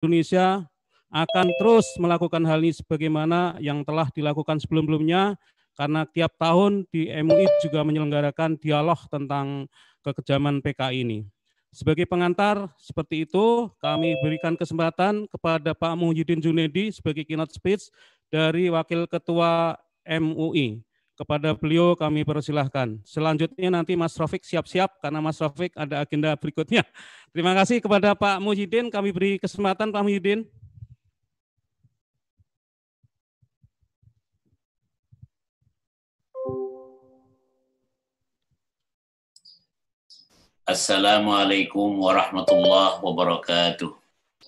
Indonesia akan terus melakukan hal ini sebagaimana yang telah dilakukan sebelum-sebelumnya karena tiap tahun di MUI juga menyelenggarakan dialog tentang kekejaman PKI ini. Sebagai pengantar seperti itu, kami berikan kesempatan kepada Pak Muhyiddin Junedi sebagai keynote speech dari Wakil Ketua MUI. Kepada beliau kami persilahkan. Selanjutnya nanti Mas Rafiq siap-siap karena Mas Rafiq ada agenda berikutnya. Terima kasih kepada Pak Muhyiddin. Kami beri kesempatan Pak Muhyiddin. Assalamualaikum warahmatullahi wabarakatuh.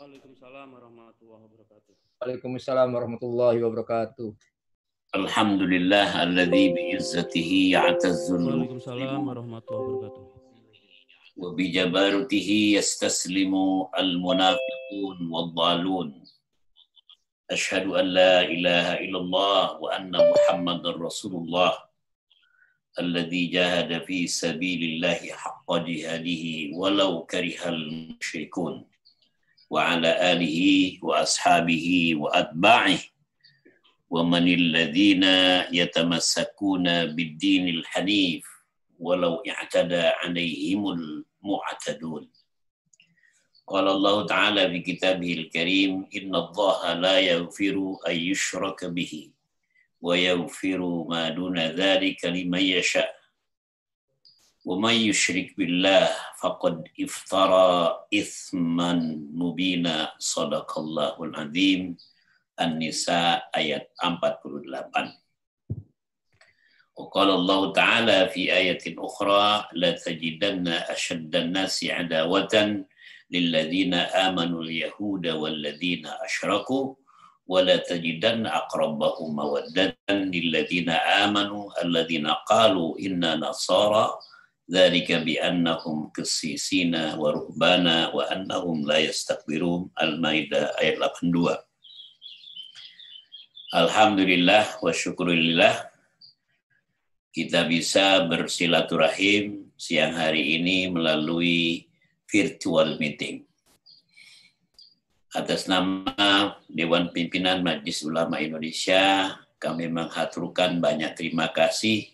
Waalaikumsalam warahmatullahi wabarakatuh. Waalaikumsalam warahmatullahi wabarakatuh. الحمد لله الذي بعزته يعتز وبجبارته يستسلم المنافقون والضالون أشهد أن لا إله إلا الله وأن محمد رسول الله الذي جاهد في سبيل الله حق جهاده ولو كره المشركون وعلى آله وأصحابه وأتباعه ومن الذين يتمسكون بالدين الحنيف ولو اعتدى عليهم المعتدون قال الله تعالى في كتابه الكريم إن الله لا يغفر أن يشرك به ويغفر ما دون ذلك لمن يشاء ومن يشرك بالله فقد افترى إثما مبينا صدق الله العظيم An-Nisa ayat 48. وقال الله تعالى في آية أخرى تجدن أشد الناس عداوة للذين آمنوا اليهود والذين أشركوا ولا تجدن أقربهم مودة للذين آمنوا الذين قالوا إنا نصارى ذلك بأنهم قسيسين ورهبانا وأنهم لا يستكبرون المائدة آية 82 Alhamdulillah wa syukurillah kita bisa bersilaturahim siang hari ini melalui virtual meeting. Atas nama Dewan Pimpinan Majelis Ulama Indonesia, kami menghaturkan banyak terima kasih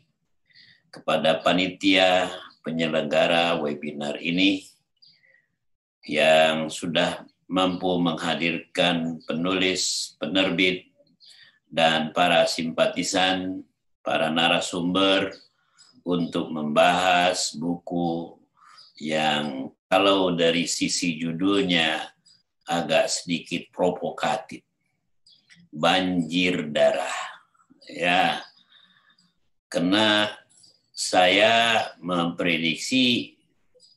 kepada panitia penyelenggara webinar ini yang sudah mampu menghadirkan penulis, penerbit, dan para simpatisan, para narasumber untuk membahas buku yang kalau dari sisi judulnya agak sedikit provokatif. Banjir darah. Ya. Karena saya memprediksi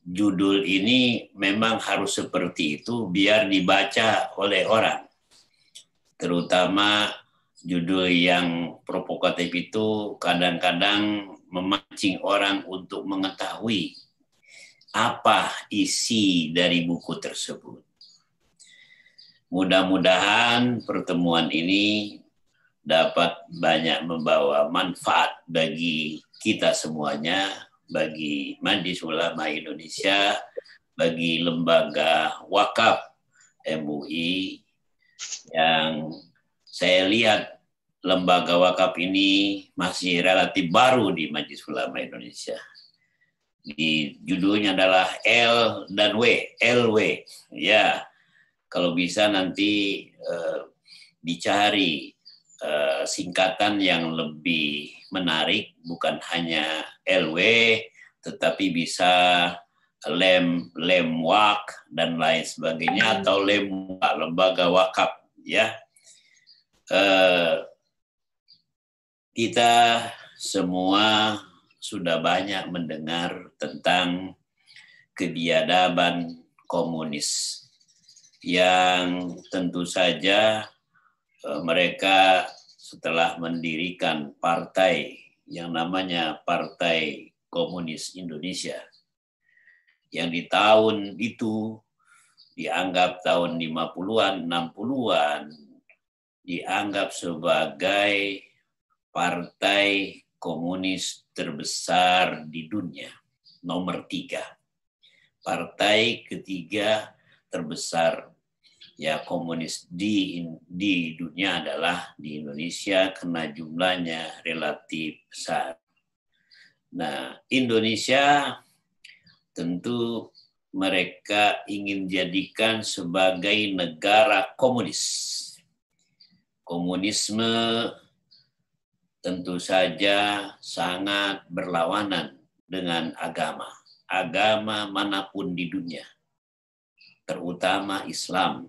judul ini memang harus seperti itu biar dibaca oleh orang. Terutama judul yang provokatif itu kadang-kadang memancing orang untuk mengetahui apa isi dari buku tersebut. Mudah-mudahan pertemuan ini dapat banyak membawa manfaat bagi kita semuanya, bagi Majelis Ulama Indonesia, bagi lembaga wakaf MUI yang saya lihat lembaga wakaf ini masih relatif baru di Majelis Ulama Indonesia. Di judulnya adalah L dan W, LW. Ya, kalau bisa nanti uh, dicari uh, singkatan yang lebih menarik, bukan hanya LW, tetapi bisa lem, lem wak dan lain sebagainya atau lem lembaga wakaf ya Eh, kita semua sudah banyak mendengar tentang kebiadaban komunis yang tentu saja eh, mereka setelah mendirikan partai yang namanya Partai Komunis Indonesia yang di tahun itu dianggap tahun 50-an, 60-an dianggap sebagai partai komunis terbesar di dunia, nomor tiga. Partai ketiga terbesar ya komunis di di dunia adalah di Indonesia karena jumlahnya relatif besar. Nah, Indonesia tentu mereka ingin jadikan sebagai negara komunis komunisme tentu saja sangat berlawanan dengan agama. Agama manapun di dunia, terutama Islam.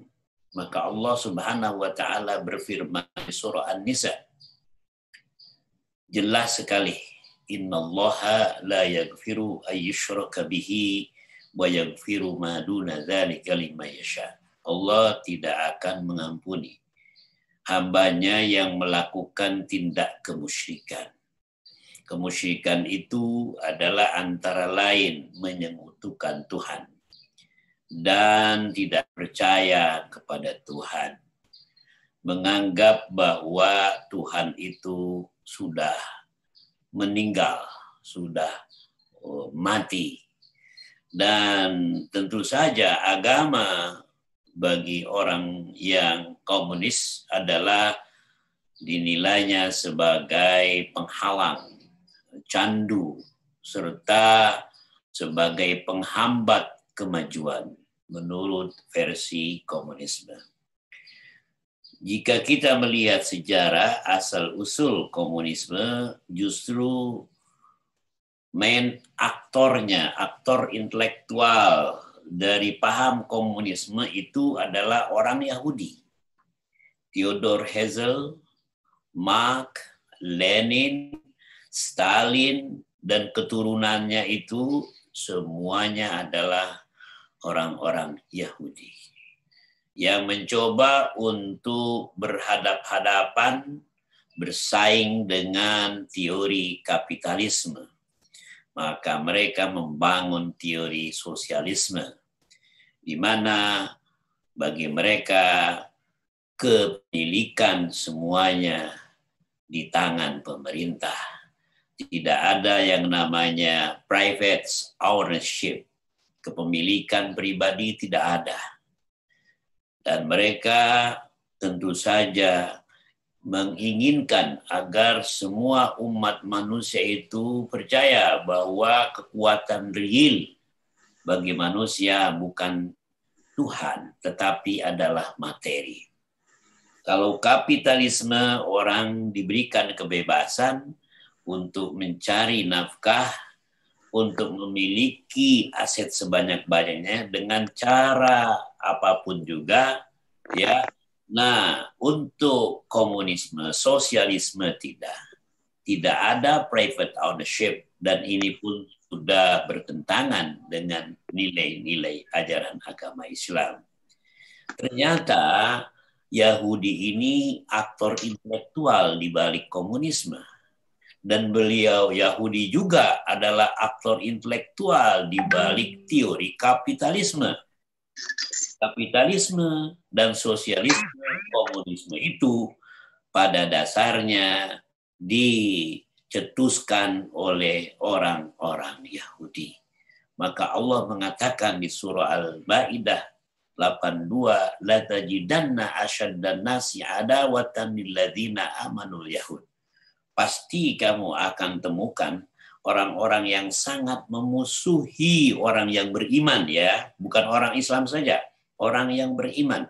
Maka Allah Subhanahu wa taala berfirman di surah An-Nisa. Jelas sekali, Inna Allaha la yagfiru ayyushraka bihi wa yagfiru maduna dhalika lima yasha. Allah tidak akan mengampuni hambanya yang melakukan tindak kemusyrikan. Kemusyrikan itu adalah antara lain menyekutukan Tuhan dan tidak percaya kepada Tuhan. Menganggap bahwa Tuhan itu sudah meninggal, sudah oh, mati. Dan tentu saja agama bagi orang yang komunis adalah dinilainya sebagai penghalang, candu, serta sebagai penghambat kemajuan menurut versi komunisme. Jika kita melihat sejarah asal-usul komunisme, justru main aktornya, aktor intelektual dari paham komunisme itu adalah orang Yahudi Theodor Herzl, Mark, Lenin, Stalin, dan keturunannya itu semuanya adalah orang-orang Yahudi yang mencoba untuk berhadap-hadapan bersaing dengan teori kapitalisme. Maka mereka membangun teori sosialisme, di mana bagi mereka kepemilikan semuanya di tangan pemerintah. Tidak ada yang namanya private ownership. Kepemilikan pribadi tidak ada. Dan mereka tentu saja menginginkan agar semua umat manusia itu percaya bahwa kekuatan real bagi manusia bukan Tuhan, tetapi adalah materi. Kalau kapitalisme orang diberikan kebebasan untuk mencari nafkah, untuk memiliki aset sebanyak-banyaknya dengan cara apapun juga ya. Nah, untuk komunisme, sosialisme tidak. Tidak ada private ownership dan ini pun sudah bertentangan dengan nilai-nilai ajaran agama Islam. Ternyata Yahudi ini aktor intelektual di balik komunisme. Dan beliau Yahudi juga adalah aktor intelektual di balik teori kapitalisme. Kapitalisme dan sosialisme komunisme itu pada dasarnya dicetuskan oleh orang-orang Yahudi. Maka Allah mengatakan di surah Al-Ba'idah 82 la tajidanna asyaddan nasi adawatan lilladzina amanul yahud. Pasti kamu akan temukan orang-orang yang sangat memusuhi orang yang beriman ya, bukan orang Islam saja, orang yang beriman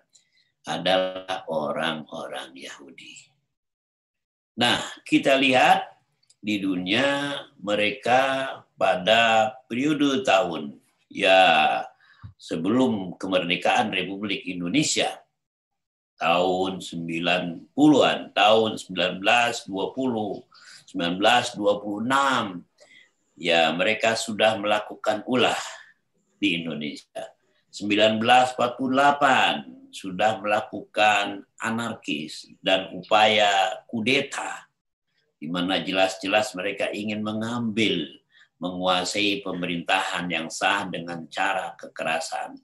adalah orang-orang Yahudi. Nah, kita lihat di dunia mereka pada periode tahun ya sebelum kemerdekaan Republik Indonesia tahun 90-an, tahun 1920, 1926, ya mereka sudah melakukan ulah di Indonesia. 1948 sudah melakukan anarkis dan upaya kudeta di mana jelas-jelas mereka ingin mengambil menguasai pemerintahan yang sah dengan cara kekerasan.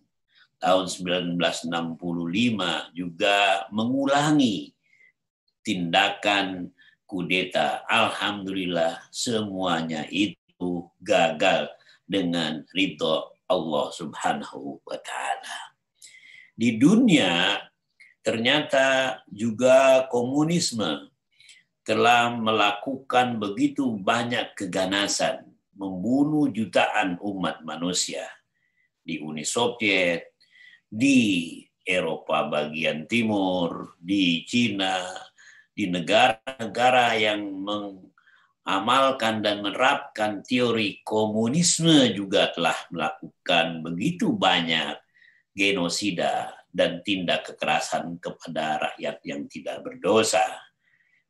Tahun 1965 juga mengulangi tindakan kudeta. Alhamdulillah semuanya itu gagal dengan ridho Allah Subhanahu wa taala. Di dunia ternyata juga komunisme telah melakukan begitu banyak keganasan membunuh jutaan umat manusia di Uni Soviet, di Eropa bagian timur, di Cina, di negara-negara yang mengamalkan dan menerapkan teori komunisme juga telah melakukan begitu banyak genosida dan tindak kekerasan kepada rakyat yang tidak berdosa.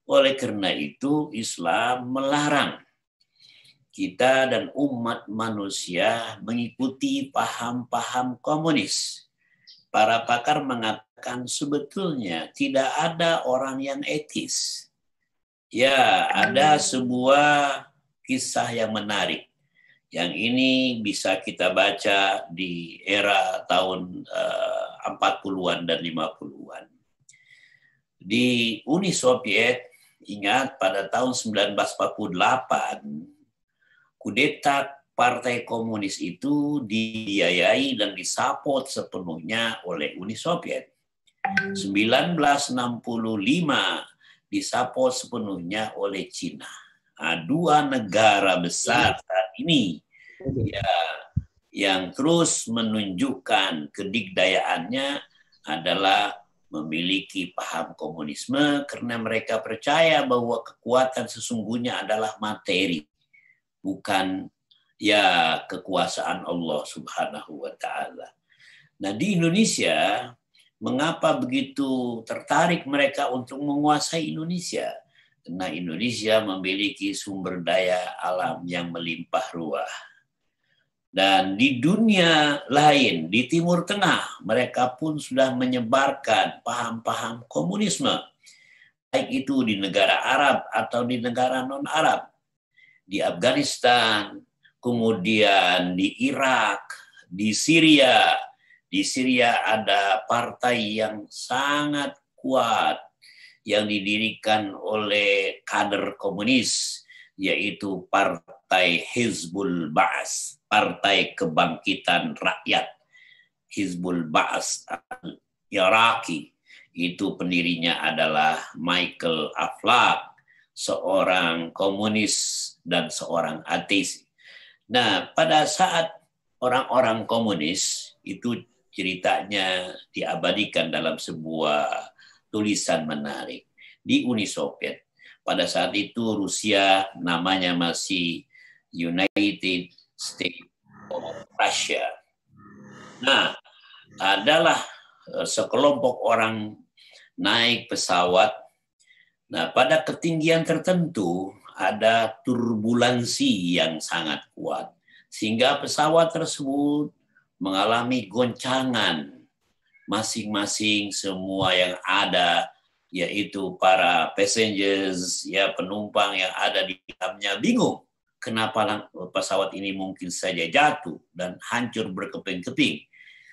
Oleh karena itu, Islam melarang kita dan umat manusia mengikuti paham-paham komunis. Para pakar mengatakan sebetulnya tidak ada orang yang etis. Ya, ada sebuah kisah yang menarik yang ini bisa kita baca di era tahun 40-an eh, dan 50-an. Di Uni Soviet, ingat pada tahun 1948, kudeta Partai Komunis itu dibiayai dan disupport sepenuhnya oleh Uni Soviet. 1965 disupport sepenuhnya oleh Cina. Nah, dua negara besar saat ini ya, yang terus menunjukkan kedikdayaannya adalah memiliki paham komunisme karena mereka percaya bahwa kekuatan sesungguhnya adalah materi bukan ya kekuasaan Allah Subhanahu wa taala. Nah, di Indonesia mengapa begitu tertarik mereka untuk menguasai Indonesia? Karena Indonesia memiliki sumber daya alam yang melimpah ruah. Dan di dunia lain, di Timur Tengah, mereka pun sudah menyebarkan paham-paham komunisme, baik itu di negara Arab atau di negara non-Arab di Afghanistan, kemudian di Irak, di Syria. Di Syria ada partai yang sangat kuat yang didirikan oleh kader komunis yaitu Partai Hizbul Ba'as, Partai Kebangkitan Rakyat. Hizbul Ba'as Iraqi Itu pendirinya adalah Michael Aflaq seorang komunis dan seorang ateis. Nah, pada saat orang-orang komunis itu ceritanya diabadikan dalam sebuah tulisan menarik di Uni Soviet. Pada saat itu Rusia namanya masih United States of Russia. Nah, adalah eh, sekelompok orang naik pesawat Nah, pada ketinggian tertentu ada turbulensi yang sangat kuat sehingga pesawat tersebut mengalami goncangan masing-masing semua yang ada yaitu para passengers ya penumpang yang ada di dalamnya bingung kenapa pesawat ini mungkin saja jatuh dan hancur berkeping-keping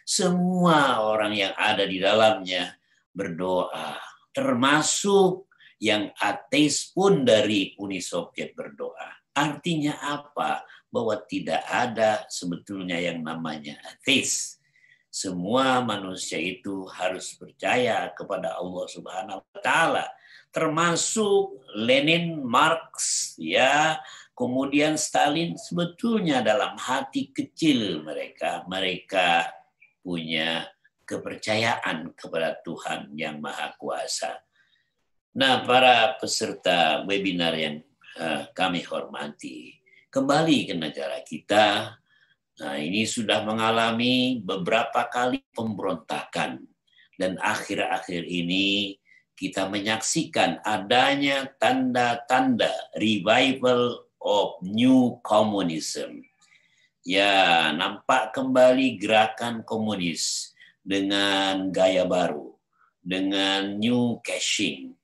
semua orang yang ada di dalamnya berdoa termasuk yang ateis pun dari Uni Soviet berdoa. Artinya apa? Bahwa tidak ada sebetulnya yang namanya ateis. Semua manusia itu harus percaya kepada Allah Subhanahu wa taala, termasuk Lenin, Marx, ya, kemudian Stalin sebetulnya dalam hati kecil mereka mereka punya kepercayaan kepada Tuhan yang Maha Kuasa. Nah, para peserta webinar yang uh, kami hormati, kembali ke negara kita. Nah, ini sudah mengalami beberapa kali pemberontakan dan akhir-akhir ini kita menyaksikan adanya tanda-tanda revival of new communism. Ya, nampak kembali gerakan komunis dengan gaya baru, dengan new caching,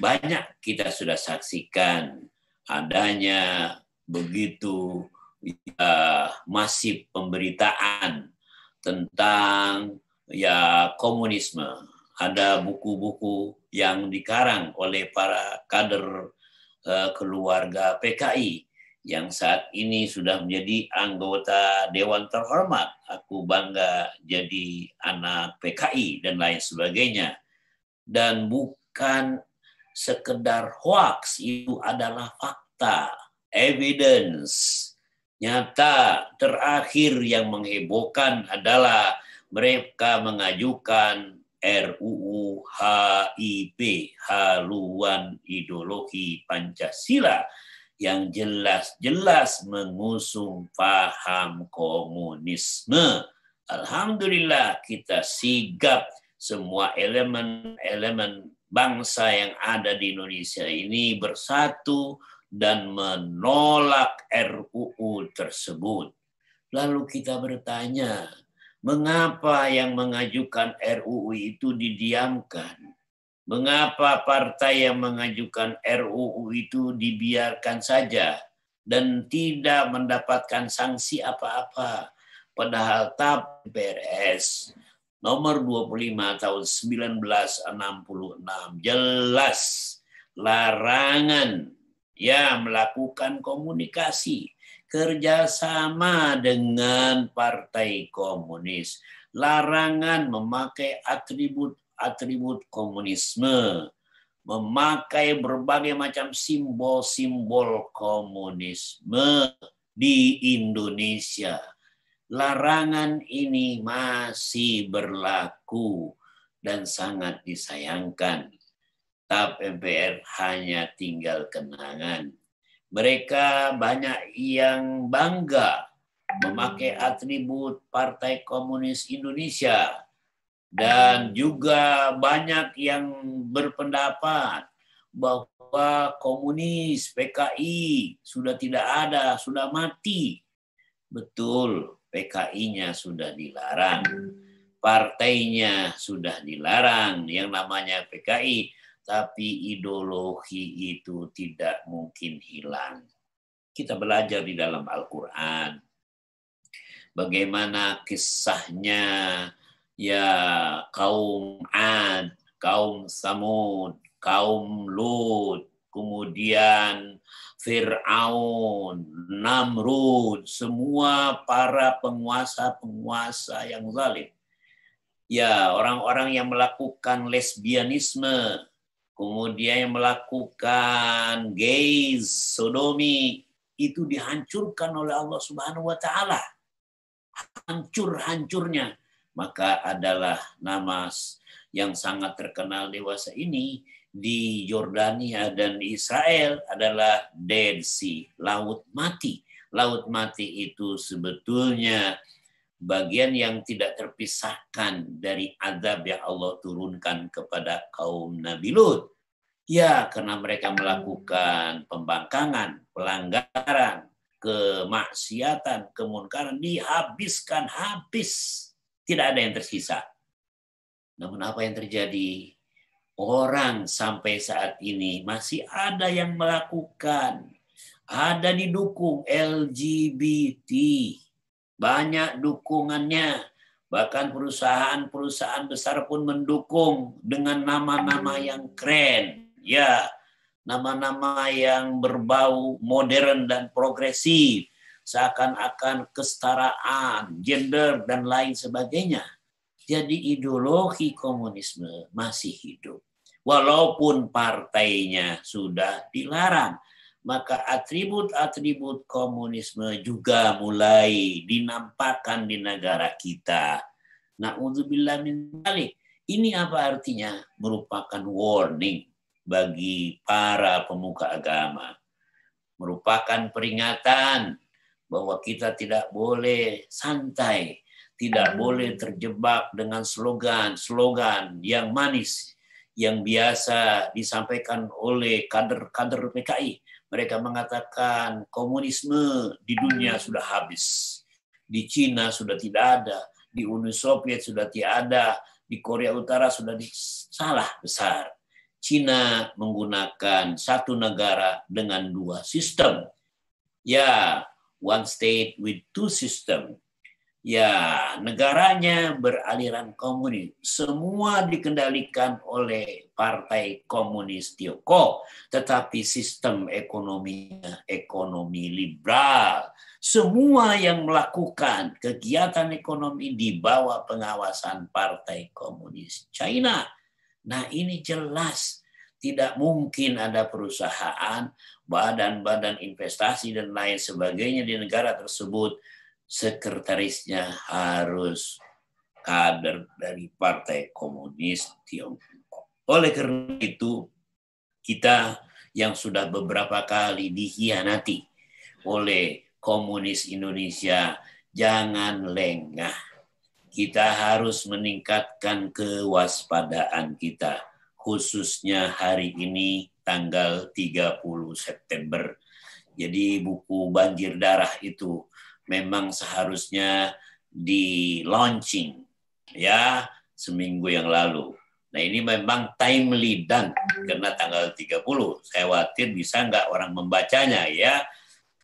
banyak kita sudah saksikan adanya begitu ya, masif pemberitaan tentang ya komunisme. Ada buku-buku yang dikarang oleh para kader uh, keluarga PKI yang saat ini sudah menjadi anggota dewan terhormat. Aku bangga jadi anak PKI dan lain sebagainya. Dan bukan sekedar hoax, itu adalah fakta, evidence, nyata. Terakhir yang menghebohkan adalah mereka mengajukan RUU HIP, haluan ideologi Pancasila yang jelas-jelas mengusung paham komunisme. Alhamdulillah kita sigap semua elemen-elemen bangsa yang ada di Indonesia ini bersatu dan menolak RUU tersebut. Lalu kita bertanya, mengapa yang mengajukan RUU itu didiamkan? Mengapa partai yang mengajukan RUU itu dibiarkan saja dan tidak mendapatkan sanksi apa-apa? Padahal TAP PRS nomor 25 tahun 1966 jelas larangan ya melakukan komunikasi kerjasama dengan partai komunis larangan memakai atribut-atribut komunisme memakai berbagai macam simbol-simbol komunisme di Indonesia larangan ini masih berlaku dan sangat disayangkan. TAP MPR hanya tinggal kenangan. Mereka banyak yang bangga memakai atribut Partai Komunis Indonesia dan juga banyak yang berpendapat bahwa komunis PKI sudah tidak ada, sudah mati. Betul, PKI-nya sudah dilarang, partainya sudah dilarang, yang namanya PKI, tapi ideologi itu tidak mungkin hilang. Kita belajar di dalam Al-Quran, bagaimana kisahnya ya kaum Ad, kaum Samud, kaum Lut, kemudian Fir'aun, Namrud, semua para penguasa-penguasa yang zalim. Ya, orang-orang yang melakukan lesbianisme, kemudian yang melakukan gays, sodomi, itu dihancurkan oleh Allah Subhanahu wa taala. Hancur-hancurnya maka adalah nama yang sangat terkenal dewasa ini di Yordania dan Israel adalah Dead Sea, Laut Mati. Laut Mati itu sebetulnya bagian yang tidak terpisahkan dari azab yang Allah turunkan kepada kaum Nabi Lut. Ya, karena mereka melakukan pembangkangan, pelanggaran, kemaksiatan, kemunkaran, dihabiskan habis. Tidak ada yang tersisa. Namun apa yang terjadi? orang sampai saat ini masih ada yang melakukan. Ada didukung LGBT. Banyak dukungannya. Bahkan perusahaan-perusahaan besar pun mendukung dengan nama-nama yang keren. Ya, nama-nama yang berbau modern dan progresif. Seakan-akan kesetaraan, gender, dan lain sebagainya. Jadi ideologi komunisme masih hidup walaupun partainya sudah dilarang. Maka atribut-atribut komunisme juga mulai dinampakkan di negara kita. Nah, min dalik. Ini apa artinya? Merupakan warning bagi para pemuka agama. Merupakan peringatan bahwa kita tidak boleh santai, tidak boleh terjebak dengan slogan-slogan yang manis, yang biasa disampaikan oleh kader-kader PKI. Mereka mengatakan komunisme di dunia hmm. sudah habis, di Cina sudah tidak ada, di Uni Soviet sudah tidak ada, di Korea Utara sudah salah besar. Cina menggunakan satu negara dengan dua sistem. Ya, one state with two system ya negaranya beraliran komunis. Semua dikendalikan oleh Partai Komunis Tiongkok, tetapi sistem ekonominya ekonomi liberal. Semua yang melakukan kegiatan ekonomi di bawah pengawasan Partai Komunis China. Nah, ini jelas tidak mungkin ada perusahaan, badan-badan investasi dan lain sebagainya di negara tersebut sekretarisnya harus kader dari Partai Komunis Tiongkok. Oleh karena itu, kita yang sudah beberapa kali dikhianati oleh komunis Indonesia, jangan lengah. Kita harus meningkatkan kewaspadaan kita, khususnya hari ini tanggal 30 September. Jadi buku Banjir Darah itu memang seharusnya di launching ya seminggu yang lalu. Nah ini memang timely dan karena tanggal 30. Saya khawatir bisa nggak orang membacanya ya.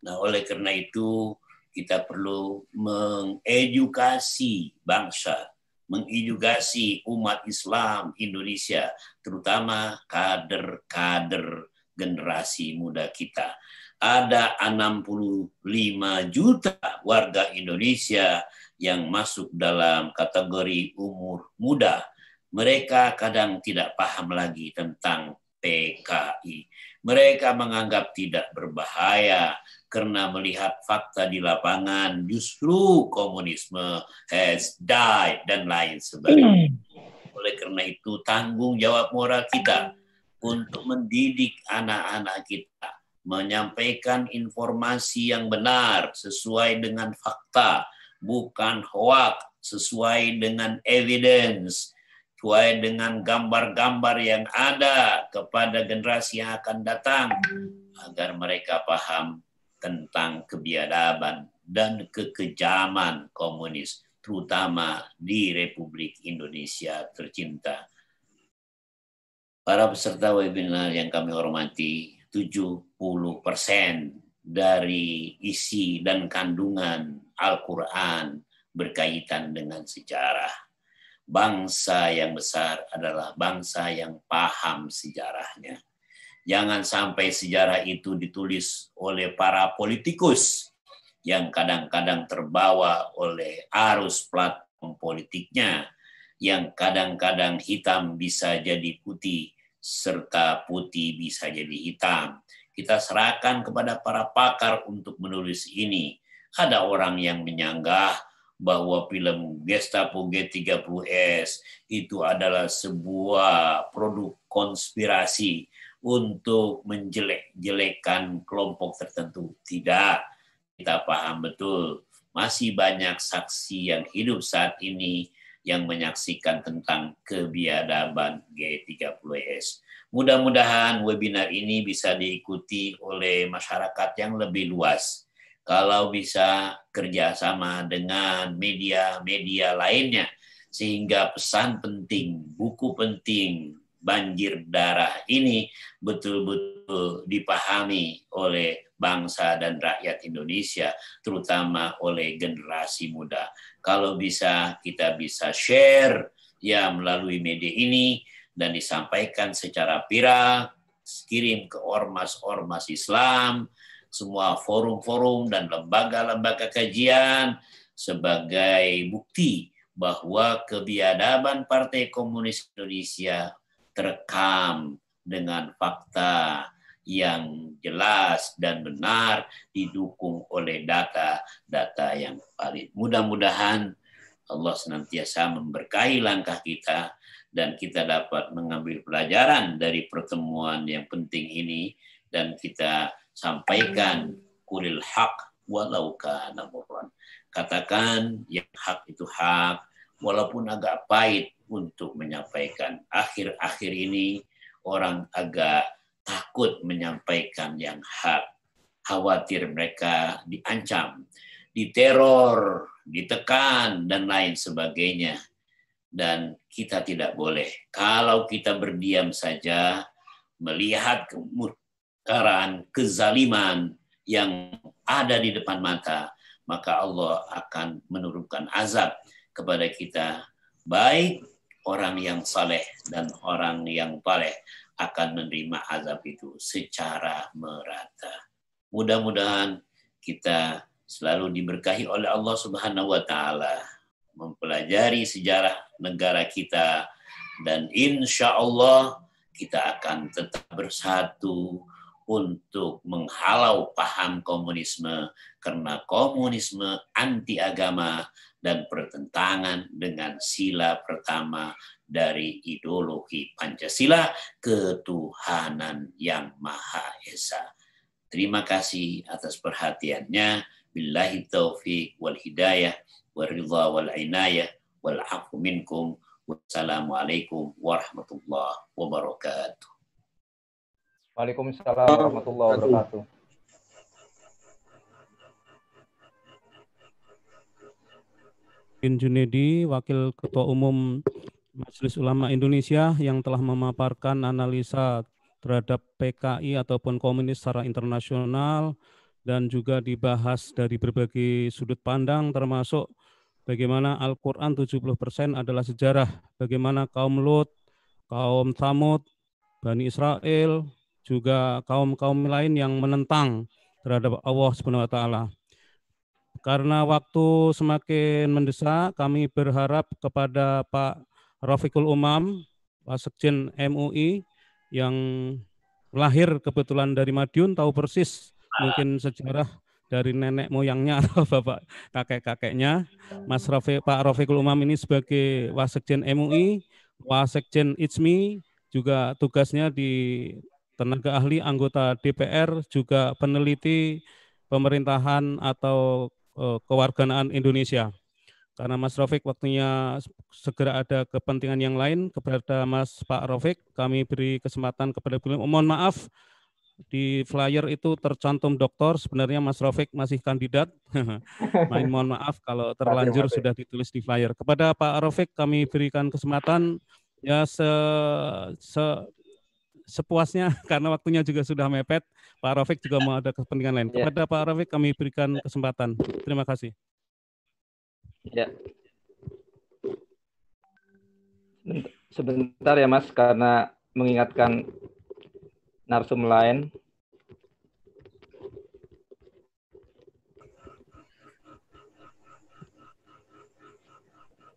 Nah oleh karena itu kita perlu mengedukasi bangsa, mengedukasi umat Islam Indonesia, terutama kader-kader generasi muda kita ada 65 juta warga Indonesia yang masuk dalam kategori umur muda. Mereka kadang tidak paham lagi tentang PKI. Mereka menganggap tidak berbahaya karena melihat fakta di lapangan justru komunisme has died dan lain sebagainya. Hmm. Oleh karena itu tanggung jawab moral kita untuk mendidik anak-anak kita menyampaikan informasi yang benar sesuai dengan fakta, bukan hoak, sesuai dengan evidence, sesuai dengan gambar-gambar yang ada kepada generasi yang akan datang agar mereka paham tentang kebiadaban dan kekejaman komunis terutama di Republik Indonesia tercinta. Para peserta webinar yang kami hormati, 70% dari isi dan kandungan Al-Quran berkaitan dengan sejarah. Bangsa yang besar adalah bangsa yang paham sejarahnya. Jangan sampai sejarah itu ditulis oleh para politikus yang kadang-kadang terbawa oleh arus platform politiknya, yang kadang-kadang hitam bisa jadi putih, serta putih bisa jadi hitam. Kita serahkan kepada para pakar untuk menulis ini. Ada orang yang menyanggah bahwa film Gestapo G30S itu adalah sebuah produk konspirasi untuk menjelek-jelekan kelompok tertentu. Tidak, kita paham betul. Masih banyak saksi yang hidup saat ini yang menyaksikan tentang kebiadaban G30S. Mudah-mudahan webinar ini bisa diikuti oleh masyarakat yang lebih luas. Kalau bisa kerjasama dengan media-media lainnya, sehingga pesan penting, buku penting, banjir darah ini betul-betul dipahami oleh bangsa dan rakyat Indonesia, terutama oleh generasi muda. Kalau bisa, kita bisa share ya melalui media ini dan disampaikan secara viral, kirim ke ormas-ormas Islam, semua forum-forum dan lembaga-lembaga kajian sebagai bukti bahwa kebiadaban Partai Komunis Indonesia terekam dengan fakta yang jelas dan benar didukung oleh data-data yang valid. Mudah-mudahan Allah senantiasa memberkahi langkah kita dan kita dapat mengambil pelajaran dari pertemuan yang penting ini dan kita sampaikan kulil hak walau kana Katakan yang hak itu hak walaupun agak pahit untuk menyampaikan. Akhir-akhir ini orang agak takut menyampaikan yang hak, khawatir mereka diancam, diteror, ditekan, dan lain sebagainya. Dan kita tidak boleh. Kalau kita berdiam saja, melihat kemurkaan, kezaliman yang ada di depan mata, maka Allah akan menurunkan azab kepada kita, baik orang yang saleh dan orang yang paleh akan menerima azab itu secara merata. Mudah-mudahan kita selalu diberkahi oleh Allah Subhanahu wa taala mempelajari sejarah negara kita dan insya Allah kita akan tetap bersatu untuk menghalau paham komunisme karena komunisme anti agama dan pertentangan dengan sila pertama dari ideologi Pancasila ketuhanan yang Maha Esa. Terima kasih atas perhatiannya. Billahi taufiq wal hidayah wal ridha wal inayah wal afu minkum. Wassalamualaikum warahmatullahi wabarakatuh. Waalaikumsalam warahmatullahi wabarakatuh. Bin Junedi, Wakil Ketua Umum Majelis Ulama Indonesia yang telah memaparkan analisa terhadap PKI ataupun komunis secara internasional dan juga dibahas dari berbagai sudut pandang termasuk bagaimana Al-Qur'an 70% adalah sejarah, bagaimana kaum Lut, kaum Samud, Bani Israel, juga kaum-kaum lain yang menentang terhadap Allah Subhanahu wa taala. Karena waktu semakin mendesak, kami berharap kepada Pak Rafiqul Umam, Pak MUI yang lahir kebetulan dari Madiun tahu persis mungkin sejarah dari nenek moyangnya atau bapak kakek-kakeknya. Mas Rafi, Pak Rafiqul Umam ini sebagai Wasekjen MUI, Wasekjen ITSMI, juga tugasnya di tenaga ahli anggota DPR, juga peneliti pemerintahan atau eh, kewarganaan Indonesia. Karena Mas Rofik waktunya segera ada kepentingan yang lain kepada Mas Pak Rofik, kami beri kesempatan kepada beliau. Mohon maaf di flyer itu tercantum doktor, sebenarnya Mas Rofik masih kandidat. Main mohon maaf kalau terlanjur sudah ditulis di flyer. Kepada Pak Rofik kami berikan kesempatan ya se, se sepuasnya karena waktunya juga sudah mepet. Pak Rofik juga mau ada kepentingan lain. Iya. Kepada Pak Rofik kami berikan kesempatan. Terima kasih. Ya. Sebentar ya Mas, karena mengingatkan narsum lain.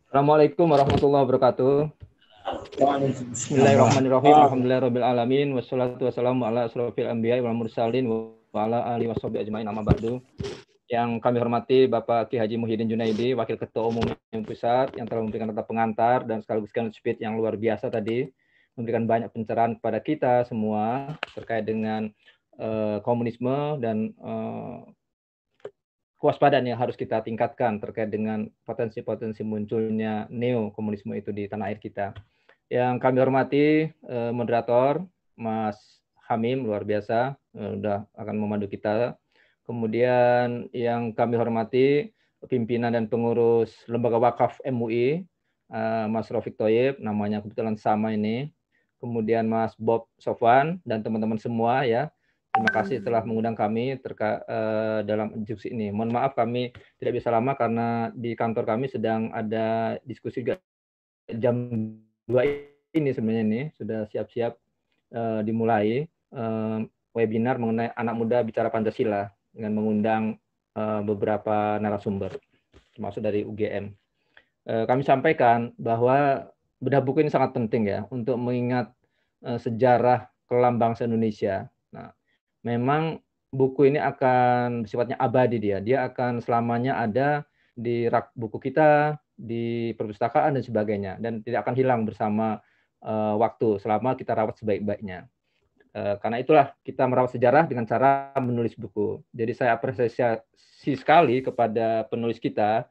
Assalamualaikum warahmatullahi wabarakatuh. Bismillahirrahmanirrahim. Alhamdulillahirabbil alamin wassalatu wassalamu ala asrofil anbiya'i wal mursalin wa ala alihi washabihi ajmain amma ba'du yang kami hormati Bapak Ki Haji Muhyiddin Junaidi, Wakil Ketua Umum yang Pusat, yang telah memberikan kata pengantar dan sekaligus kan speed yang luar biasa tadi, memberikan banyak pencerahan kepada kita semua terkait dengan uh, komunisme dan uh, kewaspadaan yang harus kita tingkatkan terkait dengan potensi-potensi munculnya neo-komunisme itu di tanah air kita. Yang kami hormati uh, moderator Mas Hamim luar biasa uh, akan memandu kita kemudian yang kami hormati pimpinan dan pengurus lembaga wakaf MUI, eh, Mas Rofik Toyib, namanya kebetulan sama ini, kemudian Mas Bob Sofwan dan teman-teman semua ya. Terima kasih telah mengundang kami terka, uh, dalam diskusi ini. Mohon maaf kami tidak bisa lama karena di kantor kami sedang ada diskusi juga jam dua ini sebenarnya ini sudah siap-siap uh, dimulai uh, webinar mengenai anak muda bicara Pancasila dengan mengundang eh, beberapa narasumber, termasuk dari UGM. Eh, kami sampaikan bahwa bedah buku ini sangat penting ya untuk mengingat eh, sejarah kelam bangsa Indonesia. Nah, memang buku ini akan sifatnya abadi dia, dia akan selamanya ada di rak buku kita, di perpustakaan dan sebagainya, dan tidak akan hilang bersama waktu selama kita rawat sebaik-baiknya. Eh, karena itulah kita merawat sejarah dengan cara menulis buku. Jadi saya apresiasi sekali kepada penulis kita,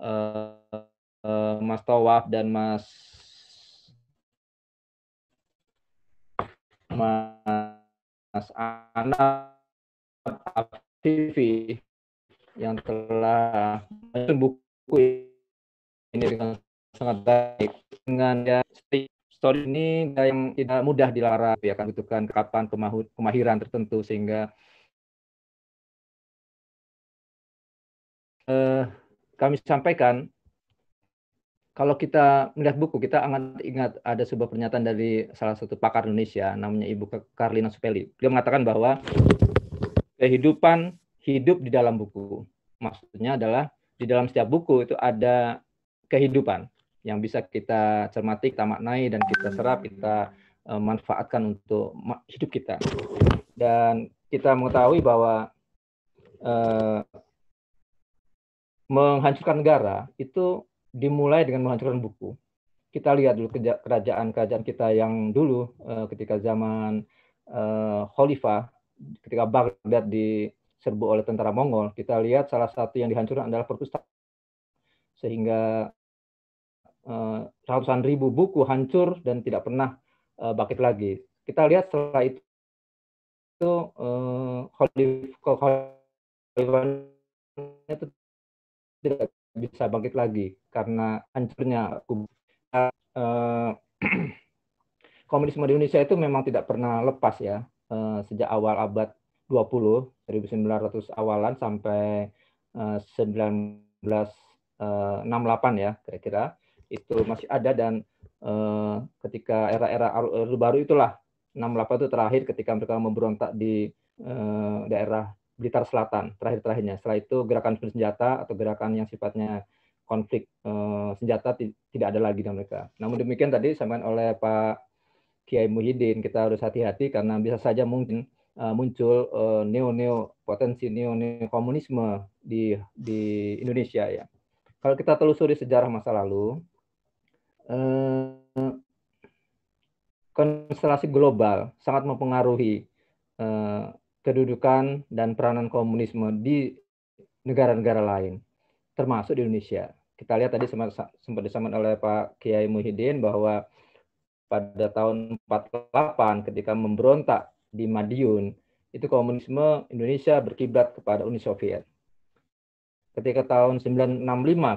eh, eh, Mas Tawaf dan Mas Mas Ana TV yang telah menulis buku ini dengan sangat baik dengan ya story ini yang tidak mudah dilarang ya kan butuhkan kapan kemahiran tertentu sehingga eh, kami sampaikan kalau kita melihat buku kita akan ingat ada sebuah pernyataan dari salah satu pakar Indonesia namanya Ibu Karlina Supeli. Dia mengatakan bahwa kehidupan hidup di dalam buku. Maksudnya adalah di dalam setiap buku itu ada kehidupan yang bisa kita cermati, kita maknai dan kita serap, kita e, manfaatkan untuk hidup kita. Dan kita mengetahui bahwa eh, menghancurkan negara itu dimulai dengan menghancurkan buku. Kita lihat dulu kerajaan-kerajaan kita yang dulu eh, ketika zaman eh, Khalifah, ketika Baghdad diserbu oleh tentara Mongol, kita lihat salah satu yang dihancurkan adalah perpustakaan. Sehingga Eh, ratusan ribu buku hancur dan tidak pernah eh, bangkit lagi. Kita lihat setelah itu itu eh, Hollywood itu tidak bisa bangkit lagi karena hancurnya uh, komunisme di Indonesia itu memang tidak pernah lepas ya uh, sejak awal abad 20 1900 awalan sampai uh, 1968 ya kira-kira itu masih ada dan uh, ketika era-era Orde eh, Baru itulah 68 itu terakhir ketika mereka memberontak di uh, daerah Blitar Selatan terakhir-terakhirnya. Setelah itu gerakan bersenjata atau gerakan yang sifatnya konflik uh, senjata tidak ada lagi di mereka. Namun demikian tadi disampaikan oleh Pak Kiai Muhyiddin kita harus hati-hati karena bisa saja mungkin uh, muncul neo neo-neo potensi neo-neo komunisme di di Indonesia ya. Kalau kita telusuri sejarah masa lalu, Eh, konstelasi global sangat mempengaruhi eh, kedudukan dan peranan komunisme di negara-negara lain, termasuk di Indonesia. Kita lihat tadi sempat, sempat disampaikan oleh Pak Kiai Muhyiddin bahwa pada tahun 48 ketika memberontak di Madiun, itu komunisme Indonesia berkiblat kepada Uni Soviet. Ketika tahun 965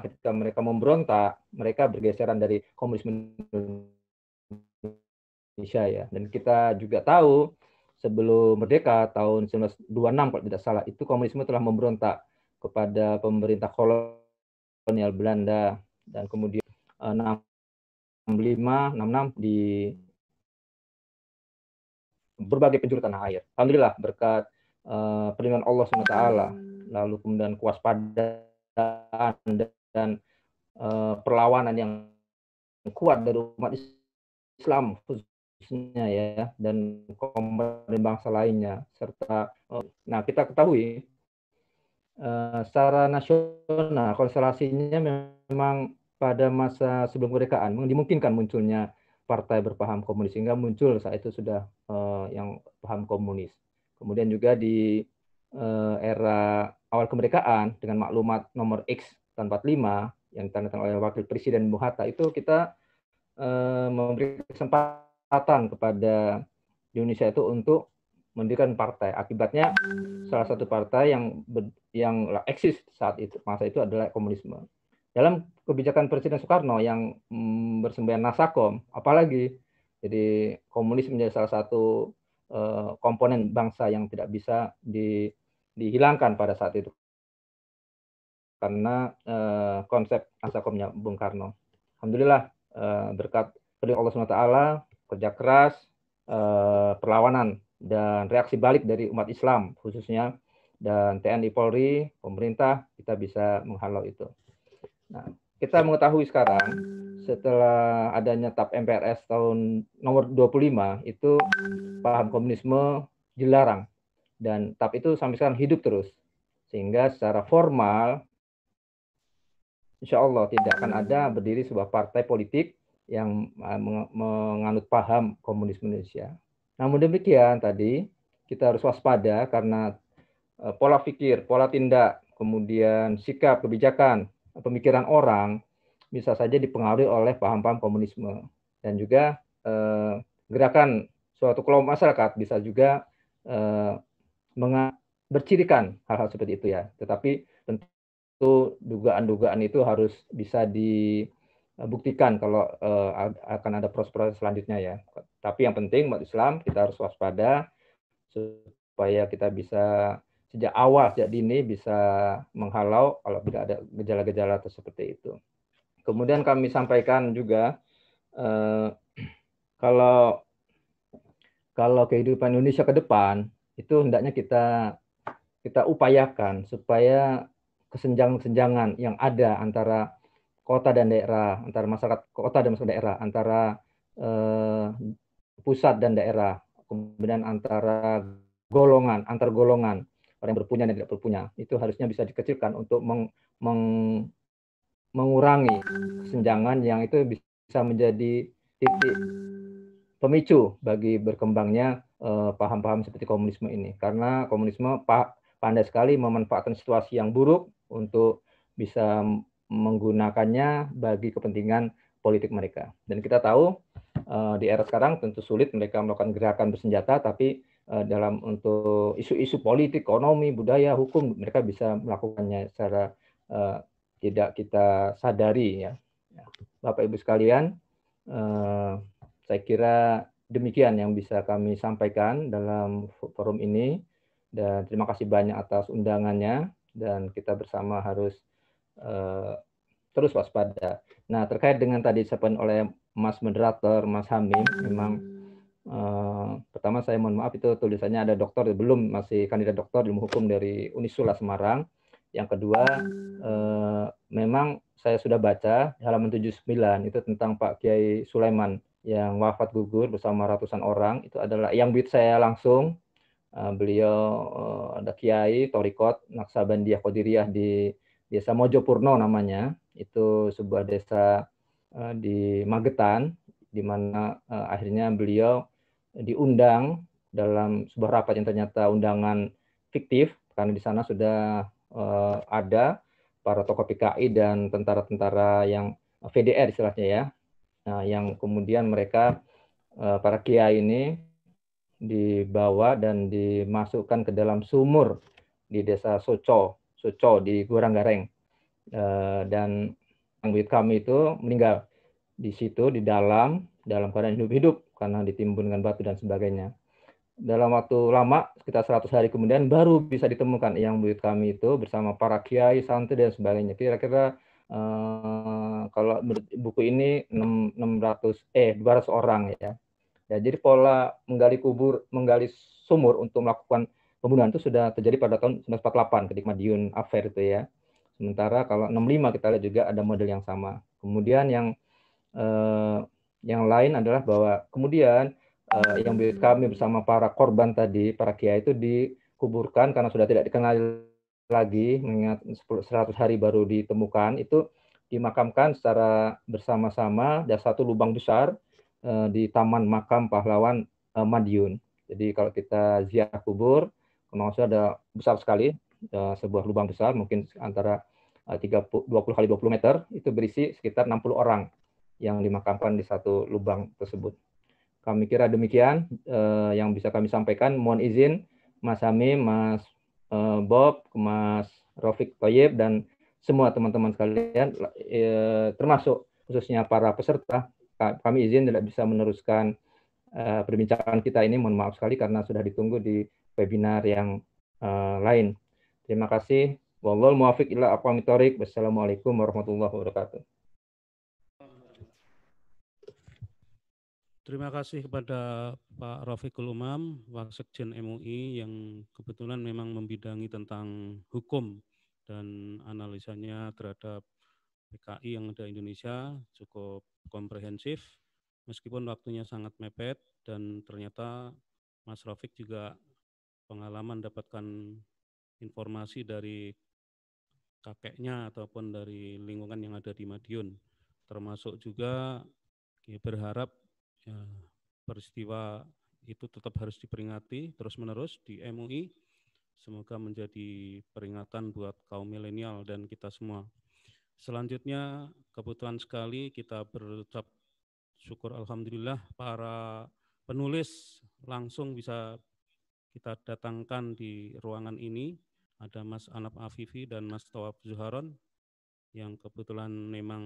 ketika mereka memberontak, mereka bergeseran dari komunisme Indonesia ya. Dan kita juga tahu sebelum merdeka tahun 1926 kalau tidak salah itu komunisme telah memberontak kepada pemerintah kolonial Belanda dan kemudian 65 eh, 66 di berbagai penjuru tanah air. Alhamdulillah berkat uh, perlindungan Allah SWT lalu kemudian kewaspadaan dan, dan uh, eh, perlawanan yang kuat dari umat Islam khususnya ya dan kaum bangsa lainnya serta uh, nah kita ketahui uh, secara nasional konstelasinya memang pada masa sebelum kemerdekaan dimungkinkan munculnya partai berpaham komunis sehingga muncul saat itu sudah uh, yang paham komunis. Kemudian juga di Eh, era awal kemerdekaan dengan maklumat nomor X 45 yang ditandatangani oleh Wakil Presiden Bung Hatta itu kita eh, memberi kesempatan kepada Indonesia itu untuk mendirikan partai. Akibatnya salah satu partai yang ber, yang eksis saat itu masa itu adalah komunisme. Dalam kebijakan Presiden Soekarno yang mm, Nasakom, apalagi jadi komunis menjadi salah satu uh, komponen bangsa yang tidak bisa di dihilangkan pada saat itu karena eh, konsep asakomnya Bung Karno. Alhamdulillah eh, berkat peduli Allah SWT, kerja keras, eh, perlawanan dan reaksi balik dari umat Islam khususnya dan TNI Polri, pemerintah kita bisa menghalau itu. Nah, kita mengetahui sekarang setelah adanya TAP MPRS tahun nomor 25 itu paham komunisme dilarang dan TAP itu sampai sekarang hidup terus. Sehingga secara formal, insya Allah tidak akan ada berdiri sebuah partai politik yang ah, menganut paham komunisme Indonesia. Namun demikian tadi, kita harus waspada karena eh, pola pikir, pola tindak, kemudian sikap, kebijakan, pemikiran orang bisa saja dipengaruhi oleh paham-paham komunisme. Dan juga eh, gerakan suatu kelompok masyarakat bisa juga eh, bercirikan hal-hal seperti itu ya. Tetapi tentu dugaan-dugaan itu harus bisa dibuktikan kalau eh, akan ada proses-proses selanjutnya ya. Tapi yang penting umat Islam kita harus waspada supaya kita bisa sejak awal sejak dini bisa menghalau kalau tidak ada gejala-gejala atau seperti itu. Kemudian kami sampaikan juga eh, kalau kalau kehidupan Indonesia ke depan itu hendaknya kita kita upayakan supaya kesenjangan-kesenjangan yang ada antara kota dan daerah, antara masyarakat kota dan masyarakat daerah, antara eh, pusat dan daerah, kemudian antara golongan, antar golongan, orang yang berpunya dan tidak berpunya, itu harusnya bisa dikecilkan untuk meng, meng, mengurangi kesenjangan yang itu bisa menjadi titik pemicu bagi berkembangnya Eh, paham-paham seperti komunisme ini karena komunisme pandai sekali memanfaatkan situasi yang buruk untuk bisa menggunakannya bagi kepentingan politik mereka. Dan kita tahu eh, di era sekarang tentu sulit mereka melakukan gerakan bersenjata tapi eh, dalam untuk isu-isu politik, ekonomi, budaya, hukum mereka bisa melakukannya secara uh, tidak kita sadari ya. Bapak Ibu sekalian, uh, saya kira demikian yang bisa kami sampaikan dalam forum ini. Dan terima kasih banyak atas undangannya. Dan kita bersama harus uh, terus waspada. Nah, terkait dengan tadi disampaikan oleh Mas Moderator, Mas Hamim, memang uh, pertama saya mohon maaf itu tulisannya ada doktor, belum masih kandidat doktor ilmu hukum dari Unisula Semarang. Yang kedua, uh, memang saya sudah baca halaman 79 itu tentang Pak Kiai Sulaiman yang wafat gugur bersama ratusan orang itu adalah yang buat saya langsung eh, beliau uh, ada kiai Torikot Naksabandiah Kodiriah di desa Mojopurno namanya itu sebuah desa eh, di Magetan di mana akhirnya beliau diundang dalam sebuah rapat yang ternyata undangan fiktif karena di sana sudah ada para tokoh PKI dan tentara-tentara yang VDR istilahnya ya Nah, yang kemudian mereka eh, para kiai ini dibawa dan dimasukkan ke dalam sumur di desa Soco, Soco di Gorang-Gareng. Eh, dan anggota kami itu meninggal di situ di dalam dalam keadaan hidup-hidup karena ditimbun dengan batu dan sebagainya. Dalam waktu lama, sekitar 100 hari kemudian, baru bisa ditemukan yang buyut kami itu bersama para kiai, santri, dan sebagainya. Kira-kira eh, kalau buku ini 600 eh 200 orang ya. Ya, jadi pola menggali kubur, menggali sumur untuk melakukan pembunuhan itu sudah terjadi pada tahun 1948 ketika Madiun Affair itu ya. Sementara kalau 65 kita lihat juga ada model yang sama. Kemudian yang eh, yang lain adalah bahwa kemudian eh, yang kami bersama para korban tadi, para kiai itu dikuburkan karena sudah tidak dikenal lagi mengingat 100 hari baru ditemukan itu dimakamkan secara bersama-sama dan satu lubang besar uh, di Taman Makam Pahlawan uh, Madiun. Jadi kalau kita ziarah kubur, Kemangsu ada besar sekali, uh, sebuah lubang besar mungkin antara 30, 20 kali 20 meter, itu berisi sekitar 60 orang yang dimakamkan di satu lubang tersebut. Kami kira demikian uh, yang bisa kami sampaikan. Mohon izin Mas Hamim, Mas uh, Bob, Mas Rofik Toyeb, dan semua teman-teman sekalian, e, termasuk khususnya para peserta, kami izin tidak bisa meneruskan e, perbincangan kita ini. Mohon maaf sekali karena sudah ditunggu di webinar yang e, lain. Terima kasih. Wallahul muwafiq ila aqwamit thoriq. Wassalamualaikum warahmatullahi wabarakatuh. Terima kasih kepada Pak Rafiqul Umam, Wasekjen MUI yang kebetulan memang membidangi tentang hukum dan analisanya terhadap PKI yang ada di Indonesia cukup komprehensif meskipun waktunya sangat mepet dan ternyata Mas Rafiq juga pengalaman dapatkan informasi dari kakeknya ataupun dari lingkungan yang ada di Madiun termasuk juga berharap ya, peristiwa itu tetap harus diperingati terus-menerus di MUI Semoga menjadi peringatan buat kaum milenial dan kita semua. Selanjutnya, kebetulan sekali kita berucap syukur Alhamdulillah para penulis langsung bisa kita datangkan di ruangan ini. Ada Mas Anap Afifi dan Mas Tawab Zuharon yang kebetulan memang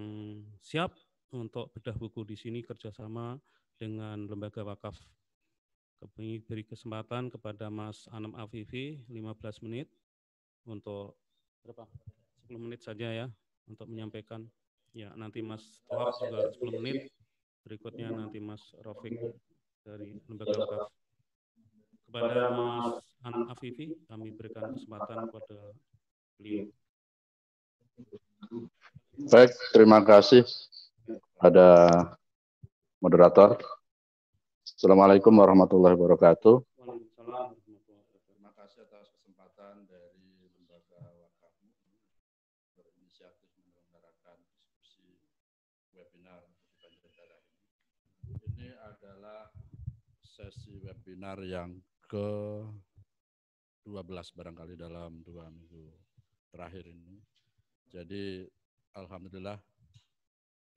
siap untuk bedah buku di sini kerjasama dengan lembaga wakaf kami beri kesempatan kepada Mas Anam Afifi 15 menit untuk berapa? 10 menit saja ya untuk menyampaikan. Ya, nanti Mas Tohar juga 10 menit. Berikutnya nanti Mas Rofik dari Lembaga Wakaf. Kepada Mas Anam Afifi, kami berikan kesempatan kepada beliau. Baik, terima kasih pada moderator Assalamualaikum warahmatullahi wabarakatuh. Terima kasih atas kesempatan dari lembaga wakaf berinisiatif menyelenggarakan diskusi webinar ini. Ini adalah sesi webinar yang ke 12 barangkali dalam dua minggu terakhir ini. Jadi alhamdulillah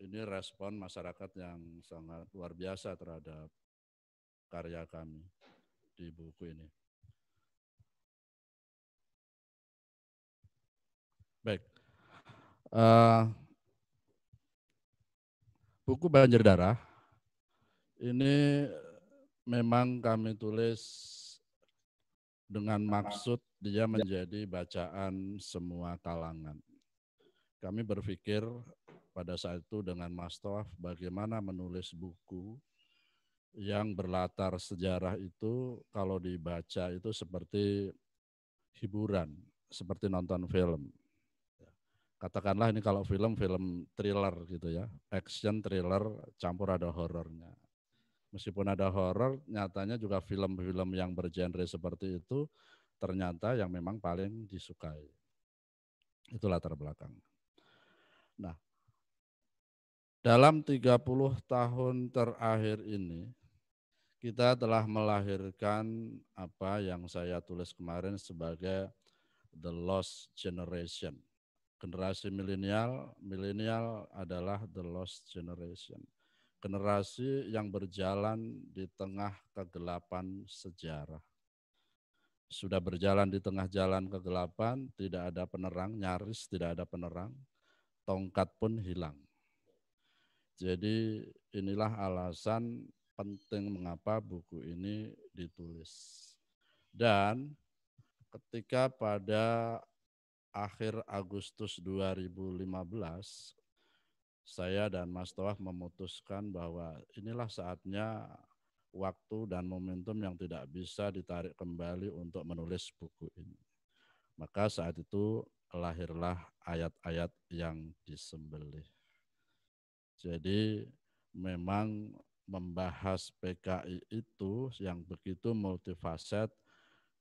ini respon masyarakat yang sangat luar biasa terhadap karya kami di buku ini. Baik. Uh, buku Banjir Darah ini memang kami tulis dengan maksud dia menjadi bacaan semua kalangan. Kami berpikir pada saat itu dengan Mas Toaf bagaimana menulis buku yang berlatar sejarah itu kalau dibaca itu seperti hiburan, seperti nonton film. Katakanlah ini kalau film, film thriller gitu ya, action thriller campur ada horornya. Meskipun ada horor, nyatanya juga film-film yang bergenre seperti itu ternyata yang memang paling disukai. Itu latar belakang. Nah, dalam 30 tahun terakhir ini, kita telah melahirkan apa yang saya tulis kemarin sebagai the lost generation. Generasi milenial, milenial adalah the lost generation. Generasi yang berjalan di tengah kegelapan sejarah. Sudah berjalan di tengah jalan kegelapan, tidak ada penerang, nyaris tidak ada penerang, tongkat pun hilang. Jadi inilah alasan penting mengapa buku ini ditulis. Dan ketika pada akhir Agustus 2015 saya dan Mas Toah memutuskan bahwa inilah saatnya waktu dan momentum yang tidak bisa ditarik kembali untuk menulis buku ini. Maka saat itu lahirlah ayat-ayat yang disembelih. Jadi memang membahas PKI itu yang begitu multifaset,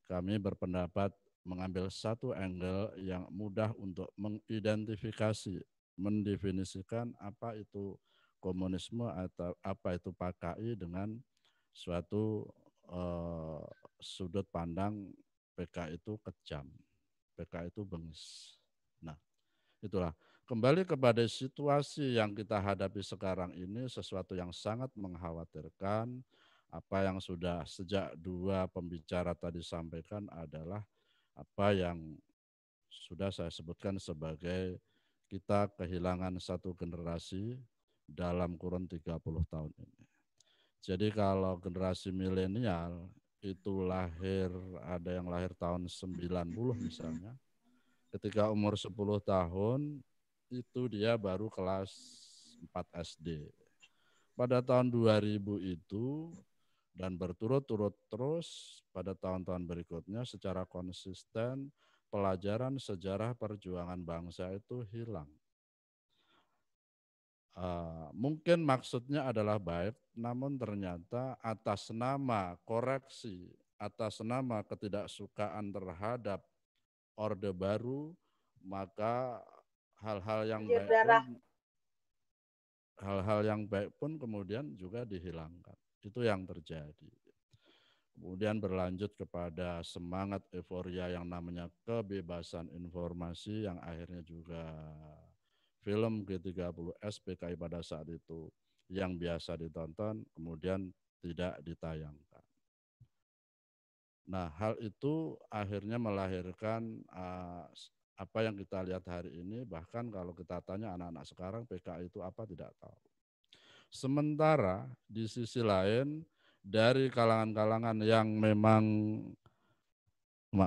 kami berpendapat mengambil satu angle yang mudah untuk mengidentifikasi, mendefinisikan apa itu komunisme atau apa itu PKI dengan suatu eh, sudut pandang PKI itu kejam, PKI itu bengis. Nah, itulah kembali kepada situasi yang kita hadapi sekarang ini sesuatu yang sangat mengkhawatirkan. Apa yang sudah sejak dua pembicara tadi sampaikan adalah apa yang sudah saya sebutkan sebagai kita kehilangan satu generasi dalam kurun 30 tahun ini. Jadi kalau generasi milenial itu lahir ada yang lahir tahun 90 misalnya ketika umur 10 tahun itu dia baru kelas 4 SD. Pada tahun 2000 itu dan berturut-turut terus pada tahun-tahun berikutnya secara konsisten pelajaran sejarah perjuangan bangsa itu hilang. Uh, mungkin maksudnya adalah baik, namun ternyata atas nama koreksi, atas nama ketidaksukaan terhadap Orde Baru, maka hal-hal yang baik pun hal-hal yang baik pun kemudian juga dihilangkan. Itu yang terjadi. Kemudian berlanjut kepada semangat euforia yang namanya kebebasan informasi yang akhirnya juga film g 30 SPKI pada saat itu yang biasa ditonton kemudian tidak ditayangkan. Nah, hal itu akhirnya melahirkan uh, apa yang kita lihat hari ini bahkan kalau kita tanya anak-anak sekarang PKI itu apa tidak tahu. Sementara di sisi lain dari kalangan-kalangan yang memang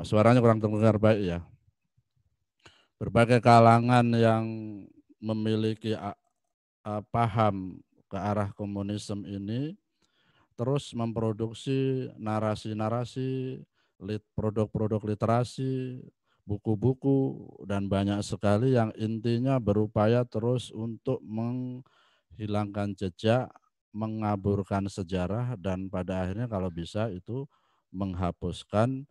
suaranya kurang terdengar baik ya. Berbagai kalangan yang memiliki paham ke arah komunisme ini terus memproduksi narasi-narasi, produk-produk literasi, buku-buku dan banyak sekali yang intinya berupaya terus untuk menghilangkan jejak, mengaburkan sejarah dan pada akhirnya kalau bisa itu menghapuskan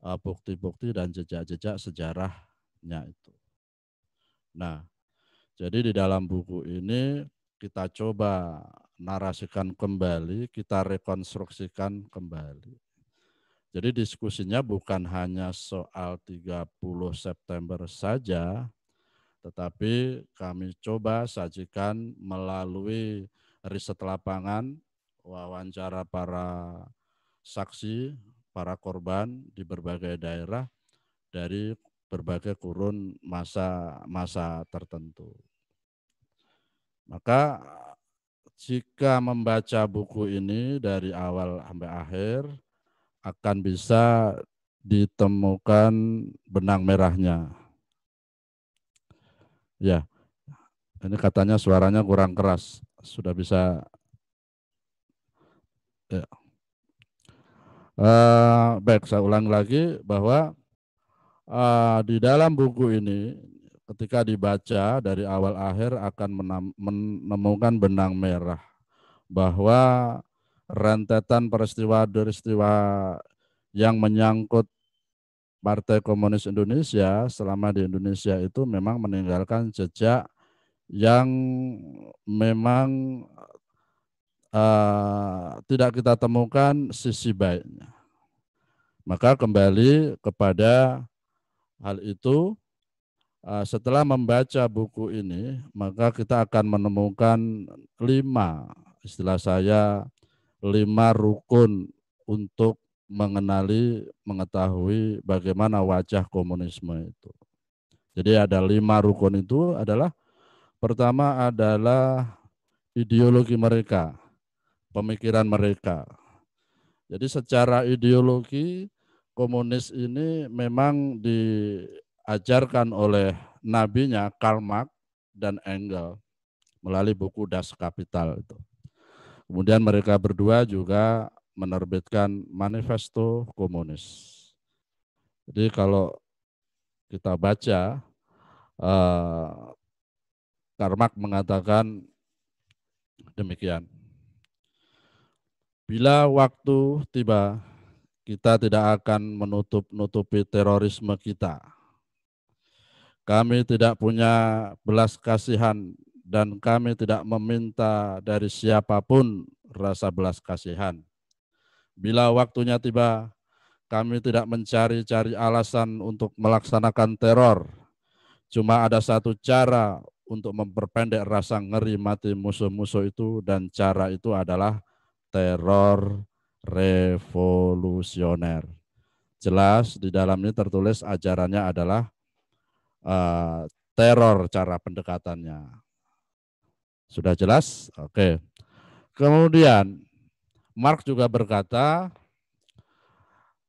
eh, bukti-bukti dan jejak-jejak sejarahnya itu. Nah, jadi di dalam buku ini kita coba narasikan kembali, kita rekonstruksikan kembali. Jadi diskusinya bukan hanya soal 30 September saja, tetapi kami coba sajikan melalui riset lapangan, wawancara para saksi, para korban di berbagai daerah dari berbagai kurun masa-masa tertentu. Maka jika membaca buku ini dari awal sampai akhir, akan bisa ditemukan benang merahnya. Ya, ini katanya suaranya kurang keras. Sudah bisa. Ya. Uh, baik, saya ulang lagi bahwa uh, di dalam buku ini ketika dibaca dari awal akhir akan menemukan benang merah bahwa rentetan peristiwa-peristiwa yang menyangkut Partai Komunis Indonesia selama di Indonesia itu memang meninggalkan jejak yang memang uh, tidak kita temukan sisi baiknya. Maka kembali kepada hal itu, uh, setelah membaca buku ini, maka kita akan menemukan lima istilah saya lima rukun untuk mengenali, mengetahui bagaimana wajah komunisme itu. Jadi ada lima rukun itu adalah pertama adalah ideologi mereka, pemikiran mereka. Jadi secara ideologi komunis ini memang diajarkan oleh nabinya Karl Marx dan Engel melalui buku Das Kapital itu. Kemudian mereka berdua juga menerbitkan manifesto komunis. Jadi kalau kita baca, eh, Karmak mengatakan demikian. Bila waktu tiba, kita tidak akan menutup-nutupi terorisme kita. Kami tidak punya belas kasihan dan kami tidak meminta dari siapapun rasa belas kasihan. Bila waktunya tiba, kami tidak mencari-cari alasan untuk melaksanakan teror. Cuma ada satu cara untuk memperpendek rasa ngeri mati musuh-musuh itu dan cara itu adalah teror revolusioner. Jelas di dalamnya tertulis ajarannya adalah uh, teror cara pendekatannya sudah jelas? Oke. Kemudian Mark juga berkata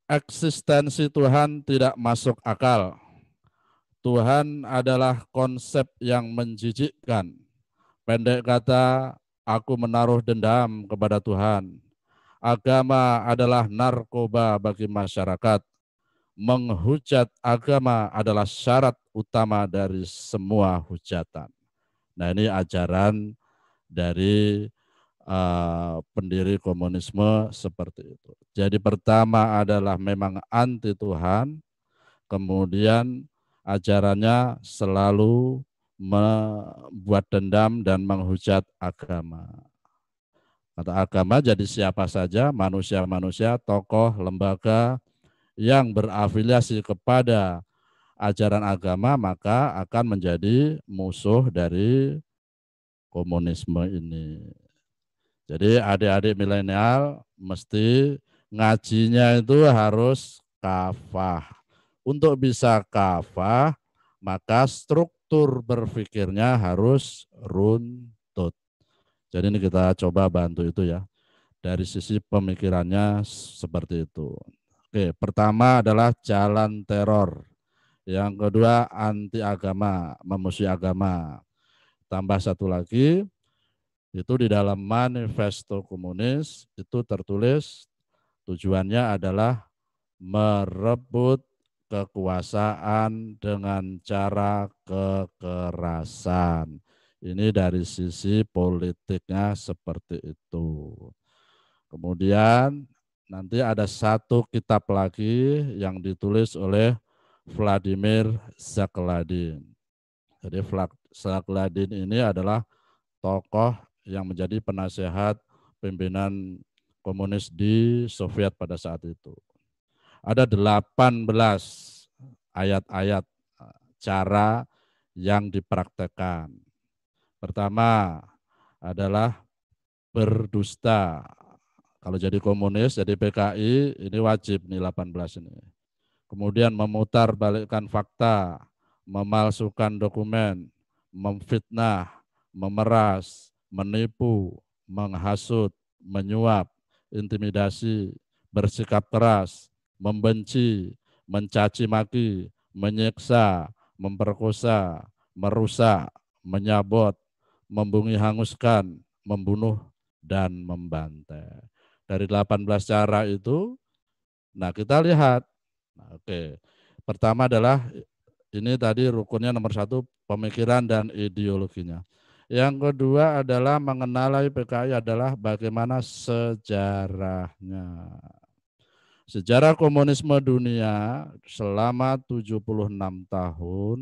eksistensi Tuhan tidak masuk akal. Tuhan adalah konsep yang menjijikkan. Pendek kata, aku menaruh dendam kepada Tuhan. Agama adalah narkoba bagi masyarakat. Menghujat agama adalah syarat utama dari semua hujatan. Nah ini ajaran dari uh, pendiri komunisme seperti itu. Jadi pertama adalah memang anti Tuhan, kemudian ajarannya selalu membuat dendam dan menghujat agama. Kata agama jadi siapa saja, manusia-manusia, tokoh, lembaga yang berafiliasi kepada ajaran agama maka akan menjadi musuh dari komunisme ini. Jadi adik-adik milenial mesti ngajinya itu harus kafah. Untuk bisa kafah, maka struktur berpikirnya harus runtut. Jadi ini kita coba bantu itu ya. Dari sisi pemikirannya seperti itu. Oke, pertama adalah jalan teror. Yang kedua anti agama, memusuhi agama. Tambah satu lagi, itu di dalam manifesto komunis itu tertulis tujuannya adalah merebut kekuasaan dengan cara kekerasan. Ini dari sisi politiknya seperti itu. Kemudian nanti ada satu kitab lagi yang ditulis oleh Vladimir Zakladin. Jadi Zakladin ini adalah tokoh yang menjadi penasehat pimpinan komunis di Soviet pada saat itu. Ada 18 ayat-ayat cara yang dipraktekkan. Pertama adalah berdusta. Kalau jadi komunis, jadi PKI, ini wajib nih 18 ini kemudian memutar balikkan fakta, memalsukan dokumen, memfitnah, memeras, menipu, menghasut, menyuap, intimidasi, bersikap keras, membenci, mencaci maki, menyiksa, memperkosa, merusak, menyabot, membungi hanguskan, membunuh, dan membantai. Dari 18 cara itu, nah kita lihat Nah, oke, pertama adalah ini tadi rukunnya nomor satu pemikiran dan ideologinya. Yang kedua adalah mengenali PKI adalah bagaimana sejarahnya. Sejarah komunisme dunia selama 76 tahun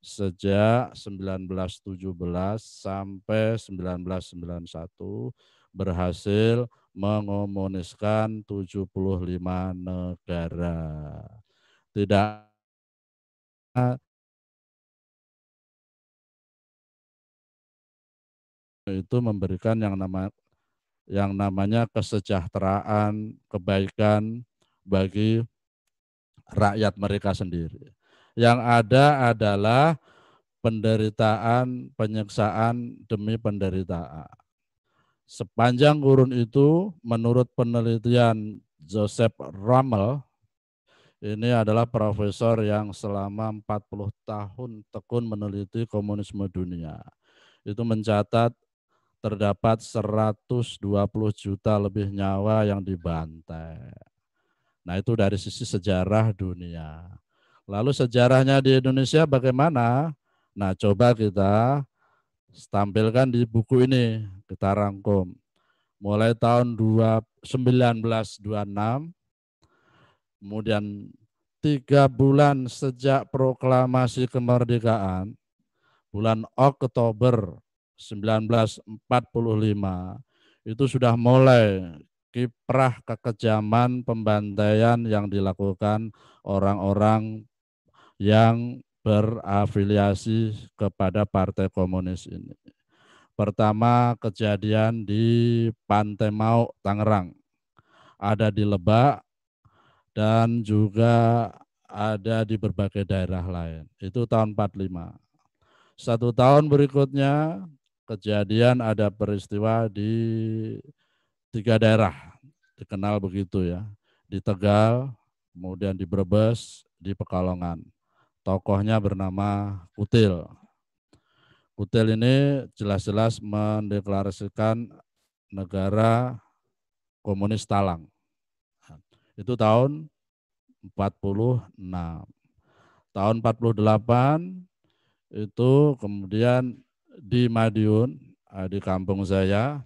sejak 1917 sampai 1991 berhasil mengomuniskan 75 negara tidak itu memberikan yang nama yang namanya kesejahteraan, kebaikan bagi rakyat mereka sendiri. Yang ada adalah penderitaan, penyiksaan demi penderitaan. Sepanjang kurun itu, menurut penelitian Joseph Rommel ini adalah profesor yang selama 40 tahun tekun meneliti komunisme dunia. Itu mencatat terdapat 120 juta lebih nyawa yang dibantai. Nah, itu dari sisi sejarah dunia. Lalu sejarahnya di Indonesia bagaimana? Nah, coba kita tampilkan di buku ini, kita rangkum. Mulai tahun 1926 Kemudian tiga bulan sejak proklamasi kemerdekaan, bulan Oktober 1945, itu sudah mulai kiprah kekejaman pembantaian yang dilakukan orang-orang yang berafiliasi kepada Partai Komunis ini. Pertama kejadian di Pantai Mau, Tangerang. Ada di Lebak, dan juga ada di berbagai daerah lain. Itu tahun 45. Satu tahun berikutnya kejadian ada peristiwa di tiga daerah dikenal begitu ya. Di Tegal, kemudian di Brebes, di Pekalongan. Tokohnya bernama Kutil. Kutil ini jelas-jelas mendeklarasikan negara komunis Talang itu tahun 46. Tahun 48 itu kemudian di Madiun, eh, di kampung saya,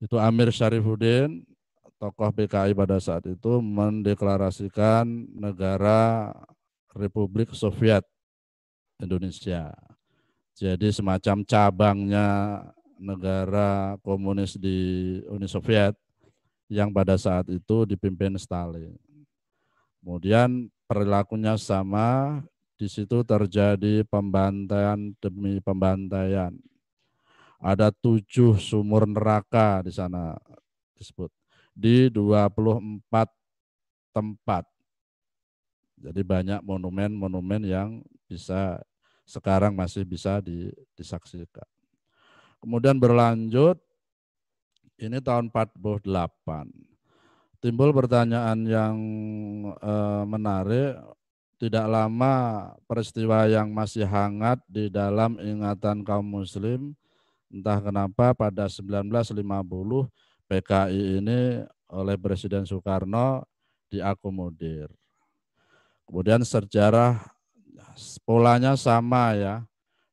itu Amir Syarifuddin, tokoh PKI pada saat itu mendeklarasikan negara Republik Soviet Indonesia. Jadi semacam cabangnya negara komunis di Uni Soviet yang pada saat itu dipimpin Stalin. Kemudian perilakunya sama, di situ terjadi pembantaian demi pembantaian. Ada tujuh sumur neraka di sana disebut di 24 tempat. Jadi banyak monumen-monumen yang bisa sekarang masih bisa disaksikan. Kemudian berlanjut ini tahun 48. Timbul pertanyaan yang e, menarik, tidak lama peristiwa yang masih hangat di dalam ingatan kaum muslim, entah kenapa pada 1950 PKI ini oleh Presiden Soekarno diakomodir. Kemudian sejarah polanya sama ya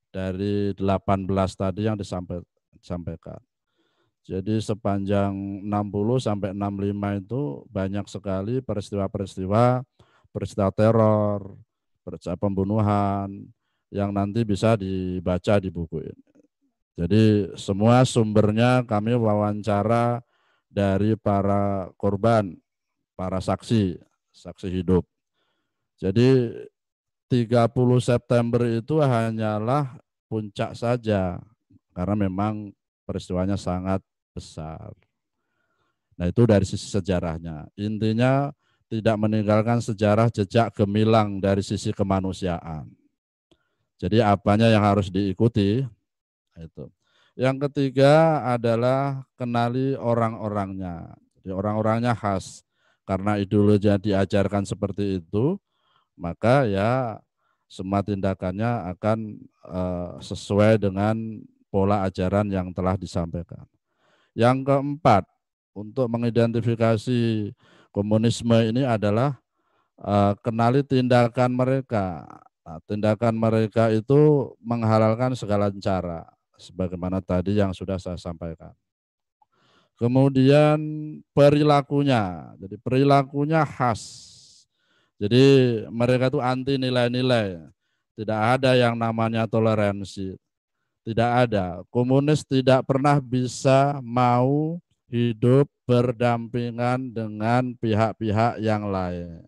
dari 18 tadi yang disampaikan. Jadi sepanjang 60 sampai 65 itu banyak sekali peristiwa-peristiwa peristiwa teror, peristiwa pembunuhan yang nanti bisa dibaca di buku ini. Jadi semua sumbernya kami wawancara dari para korban, para saksi, saksi hidup. Jadi 30 September itu hanyalah puncak saja karena memang peristiwanya sangat besar. Nah itu dari sisi sejarahnya. Intinya tidak meninggalkan sejarah jejak gemilang dari sisi kemanusiaan. Jadi apanya yang harus diikuti nah, itu. Yang ketiga adalah kenali orang-orangnya. Jadi orang-orangnya khas karena yang diajarkan seperti itu, maka ya semua tindakannya akan eh, sesuai dengan pola ajaran yang telah disampaikan. Yang keempat, untuk mengidentifikasi komunisme ini adalah uh, kenali tindakan mereka. Nah, tindakan mereka itu menghalalkan segala cara, sebagaimana tadi yang sudah saya sampaikan. Kemudian perilakunya, jadi perilakunya khas. Jadi mereka itu anti nilai-nilai, tidak ada yang namanya toleransi. Tidak ada. Komunis tidak pernah bisa mau hidup berdampingan dengan pihak-pihak yang lain.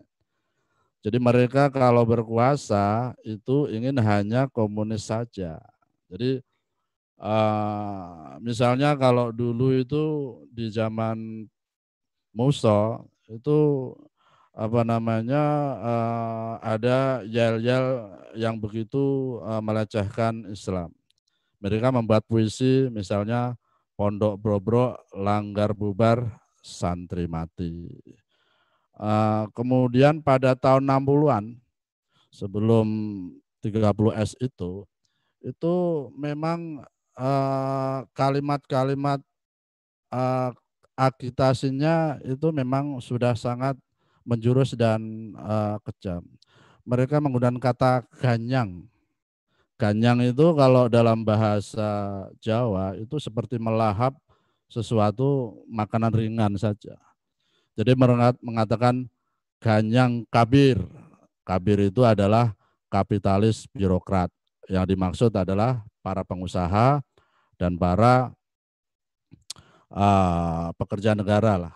Jadi mereka kalau berkuasa itu ingin hanya komunis saja. Jadi eh, misalnya kalau dulu itu di zaman Musa itu apa namanya eh, ada yel-yel yang begitu uh, melecehkan Islam. Mereka membuat puisi misalnya Pondok Brobro Langgar Bubar Santri Mati. Eh, kemudian pada tahun 60-an sebelum 30S itu itu memang eh, kalimat-kalimat akitasinya eh, agitasinya itu memang sudah sangat menjurus dan kejam. Mereka menggunakan kata ganyang Ganyang itu kalau dalam bahasa Jawa itu seperti melahap sesuatu makanan ringan saja. Jadi mengatakan ganyang kabir. Kabir itu adalah kapitalis birokrat. Yang dimaksud adalah para pengusaha dan para uh, pekerja negara lah.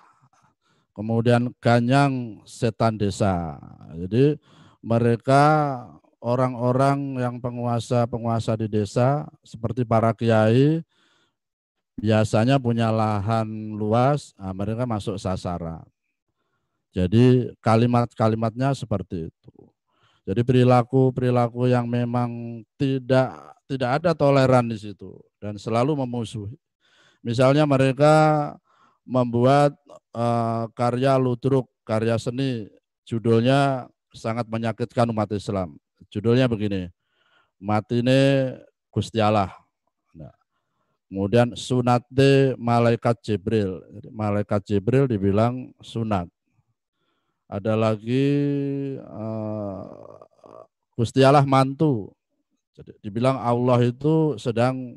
Kemudian ganyang setan desa. Jadi mereka orang-orang yang penguasa-penguasa di desa seperti para kiai biasanya punya lahan luas, nah mereka masuk sasaran. Jadi kalimat-kalimatnya seperti itu. Jadi perilaku-perilaku yang memang tidak tidak ada toleran di situ dan selalu memusuhi. Misalnya mereka membuat uh, karya ludruk, karya seni judulnya sangat menyakitkan umat Islam judulnya begini. Matine Gusti Allah. Nah, kemudian sunate malaikat Jibril. Jadi, malaikat Jibril dibilang sunat. Ada lagi uh, Allah mantu. Jadi dibilang Allah itu sedang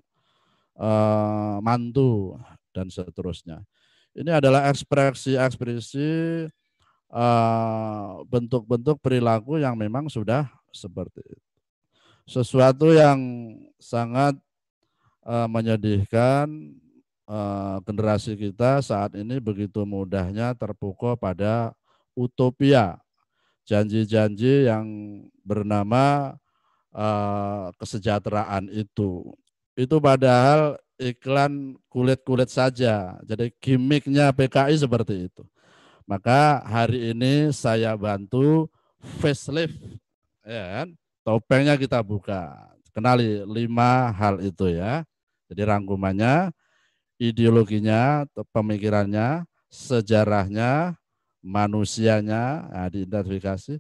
uh, mantu dan seterusnya. Ini adalah ekspresi-ekspresi eh, bentuk-bentuk uh, bentuk -bentuk perilaku yang memang sudah seperti itu. Sesuatu yang sangat uh, menyedihkan uh, generasi kita saat ini begitu mudahnya terpukau pada utopia, janji-janji yang bernama uh, kesejahteraan itu. Itu padahal iklan kulit-kulit saja. Jadi gimmicknya PKI seperti itu. Maka hari ini saya bantu facelift ya Topengnya kita buka. Kenali lima hal itu ya. Jadi rangkumannya, ideologinya, pemikirannya, sejarahnya, manusianya, nah, diidentifikasi,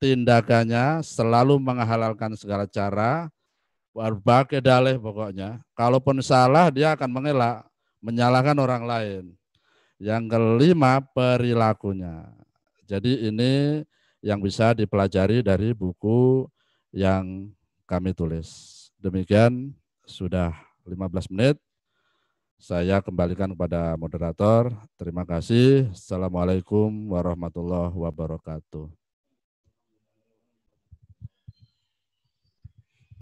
tindakannya selalu menghalalkan segala cara, berbagai dalih pokoknya. Kalaupun salah dia akan mengelak, menyalahkan orang lain. Yang kelima perilakunya. Jadi ini yang bisa dipelajari dari buku yang kami tulis. Demikian sudah 15 menit. Saya kembalikan kepada moderator. Terima kasih. Assalamualaikum warahmatullahi wabarakatuh.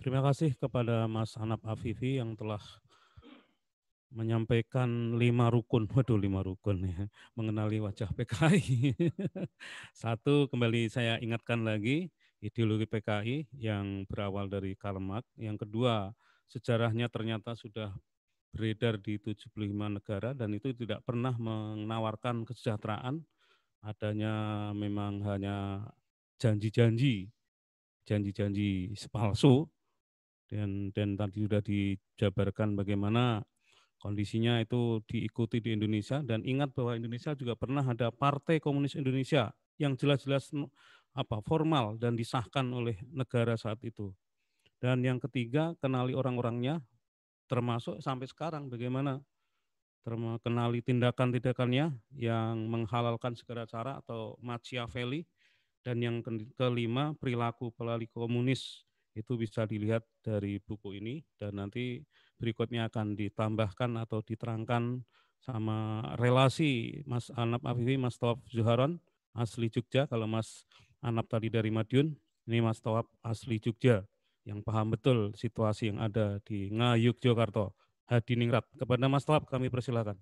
Terima kasih kepada Mas Hanap Afifi yang telah menyampaikan lima rukun, waduh lima rukun ya, mengenali wajah PKI. Satu, kembali saya ingatkan lagi, ideologi PKI yang berawal dari Karl Marx. Yang kedua, sejarahnya ternyata sudah beredar di 75 negara dan itu tidak pernah menawarkan kesejahteraan, adanya memang hanya janji-janji, janji-janji palsu, dan, dan tadi sudah dijabarkan bagaimana Kondisinya itu diikuti di Indonesia dan ingat bahwa Indonesia juga pernah ada Partai Komunis Indonesia yang jelas-jelas apa formal dan disahkan oleh negara saat itu. Dan yang ketiga, kenali orang-orangnya termasuk sampai sekarang bagaimana kenali tindakan-tindakannya yang menghalalkan segala cara atau Machiavelli dan yang kelima perilaku pelali komunis itu bisa dilihat dari buku ini dan nanti berikutnya akan ditambahkan atau diterangkan sama relasi Mas Anap Afifi, Mas Tawab Zuharon, asli Jogja. Kalau Mas Anap tadi dari Madiun, ini Mas Tawab asli Jogja yang paham betul situasi yang ada di Ngayuk Hadi Ningrat, Kepada Mas Tawab kami persilakan.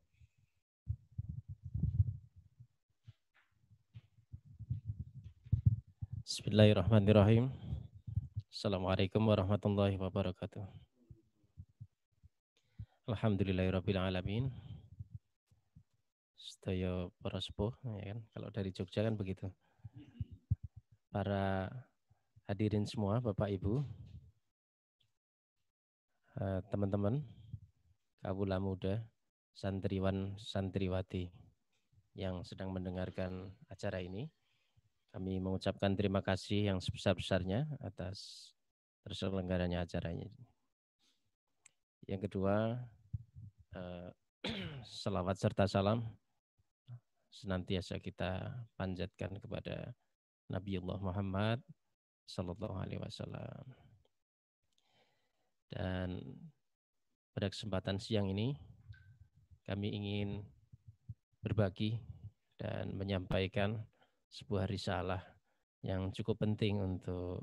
Bismillahirrahmanirrahim. Assalamualaikum warahmatullahi wabarakatuh. Alhamdulillahirabbil Setoyo para sepuh ya kan. Kalau dari Jogja kan begitu. Para hadirin semua, Bapak Ibu, eh, teman-teman, kabula muda, santriwan, santriwati yang sedang mendengarkan acara ini. Kami mengucapkan terima kasih yang sebesar-besarnya atas terselenggaranya acaranya. Yang kedua, Eh, selawat serta salam senantiasa kita panjatkan kepada Nabi Allah Muhammad Sallallahu Alaihi Wasallam. Dan pada kesempatan siang ini kami ingin berbagi dan menyampaikan sebuah risalah yang cukup penting untuk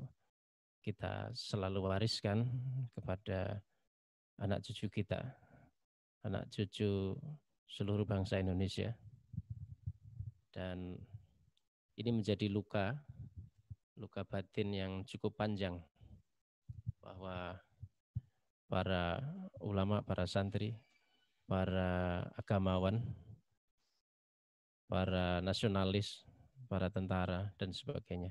kita selalu wariskan kepada anak cucu kita anak cucu seluruh bangsa Indonesia. Dan ini menjadi luka, luka batin yang cukup panjang bahwa para ulama, para santri, para agamawan, para nasionalis, para tentara, dan sebagainya.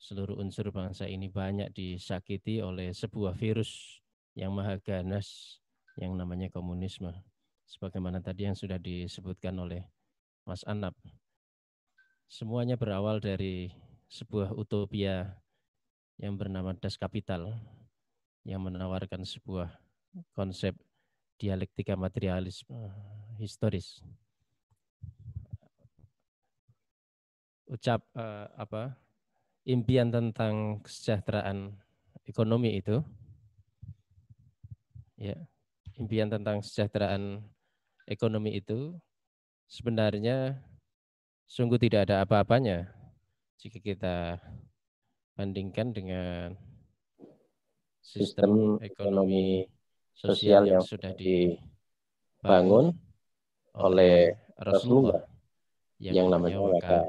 Seluruh unsur bangsa ini banyak disakiti oleh sebuah virus yang maha ganas, yang namanya komunisme. Sebagaimana tadi yang sudah disebutkan oleh Mas Anap. Semuanya berawal dari sebuah utopia yang bernama Das Kapital yang menawarkan sebuah konsep dialektika materialisme eh, historis. Ucap uh, apa impian tentang kesejahteraan ekonomi itu ya impian tentang kesejahteraan ekonomi itu sebenarnya sungguh tidak ada apa-apanya jika kita bandingkan dengan sistem, ekonomi sosial yang, sudah dibangun oleh Rasulullah yang, yang namanya wakaf.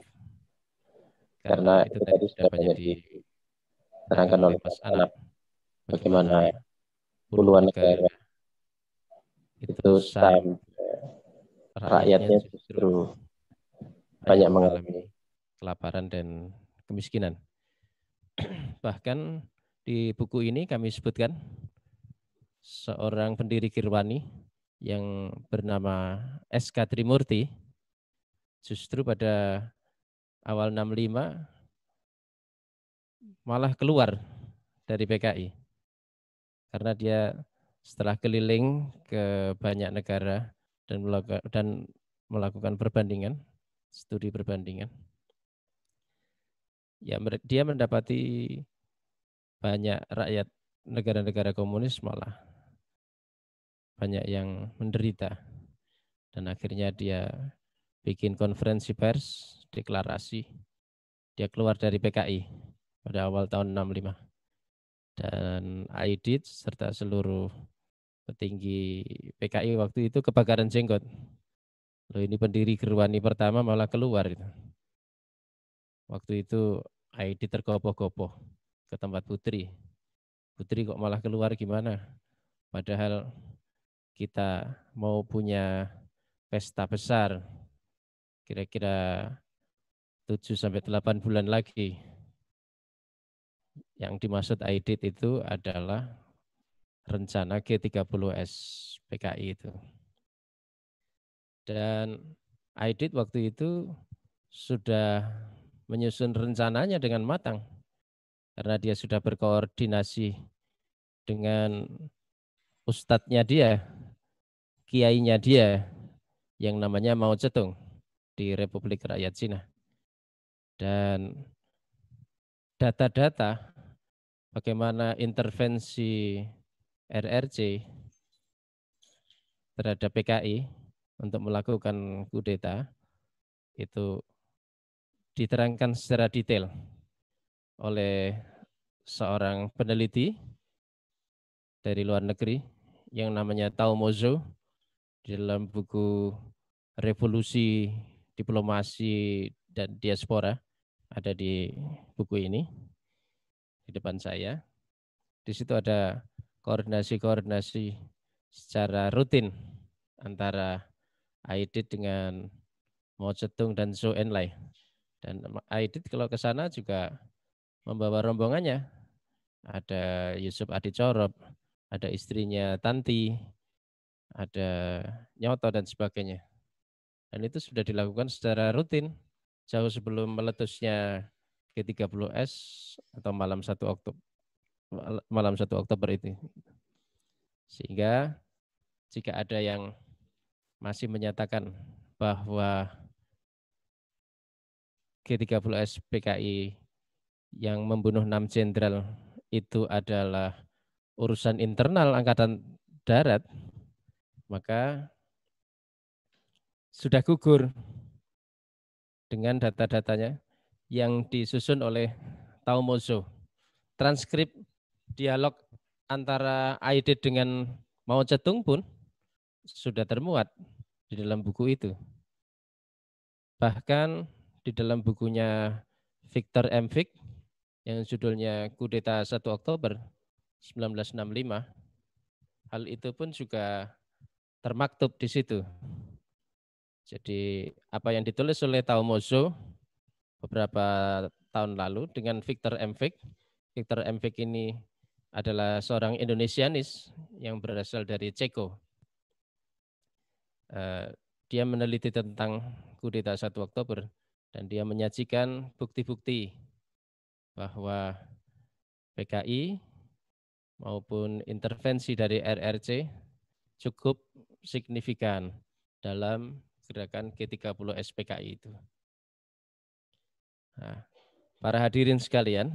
Karena itu tadi sudah banyak diterangkan oleh Mas Anak bagaimana puluhan negara itu sampai rakyatnya justru banyak mengalami kelaparan dan kemiskinan. Bahkan di buku ini kami sebutkan seorang pendiri Kirwani yang bernama SK Trimurti justru pada awal 65 malah keluar dari PKI karena dia setelah keliling ke banyak negara dan melakukan, dan melakukan perbandingan, studi perbandingan. Ya, dia mendapati banyak rakyat negara-negara komunis malah banyak yang menderita dan akhirnya dia bikin konferensi pers, deklarasi. Dia keluar dari PKI pada awal tahun 65. Dan Aidit serta seluruh petinggi PKI waktu itu kebakaran jenggot. Loh ini pendiri Gerwani pertama malah keluar Gitu. Waktu itu ID tergopoh-gopoh ke tempat Putri. Putri kok malah keluar gimana? Padahal kita mau punya pesta besar kira-kira 7 sampai 8 bulan lagi. Yang dimaksud aidit itu adalah rencana G30S PKI itu. Dan Aidit waktu itu sudah menyusun rencananya dengan matang karena dia sudah berkoordinasi dengan ustadznya dia, kiainya dia yang namanya Mao Zedong di Republik Rakyat Cina. Dan data-data bagaimana intervensi RRC terhadap PKI untuk melakukan kudeta itu diterangkan secara detail oleh seorang peneliti dari luar negeri yang namanya Tao Mozo dalam buku Revolusi Diplomasi dan Diaspora ada di buku ini di depan saya. Di situ ada koordinasi-koordinasi secara rutin antara Aidit dengan Mojetung dan Enlai. Ya. Dan Aidit kalau ke sana juga membawa rombongannya. Ada Yusuf Adi Corop, ada istrinya Tanti, ada Nyoto dan sebagainya. Dan itu sudah dilakukan secara rutin jauh sebelum meletusnya G30S atau malam 1 Oktober malam 1 Oktober itu. Sehingga jika ada yang masih menyatakan bahwa G30S PKI yang membunuh enam jenderal itu adalah urusan internal Angkatan Darat, maka sudah gugur dengan data-datanya yang disusun oleh Taumozo. Transkrip dialog antara Aidit dengan Mao Zedong pun sudah termuat di dalam buku itu. Bahkan di dalam bukunya Victor M. Vick yang judulnya Kudeta 1 Oktober 1965, hal itu pun juga termaktub di situ. Jadi apa yang ditulis oleh Taumoso beberapa tahun lalu dengan Victor M. Vick. Victor M. Vick ini adalah seorang Indonesianis yang berasal dari Ceko. Eh, dia meneliti tentang kudeta 1 Oktober dan dia menyajikan bukti-bukti bahwa PKI maupun intervensi dari RRC cukup signifikan dalam gerakan G30 SPKI itu. Nah, para hadirin sekalian,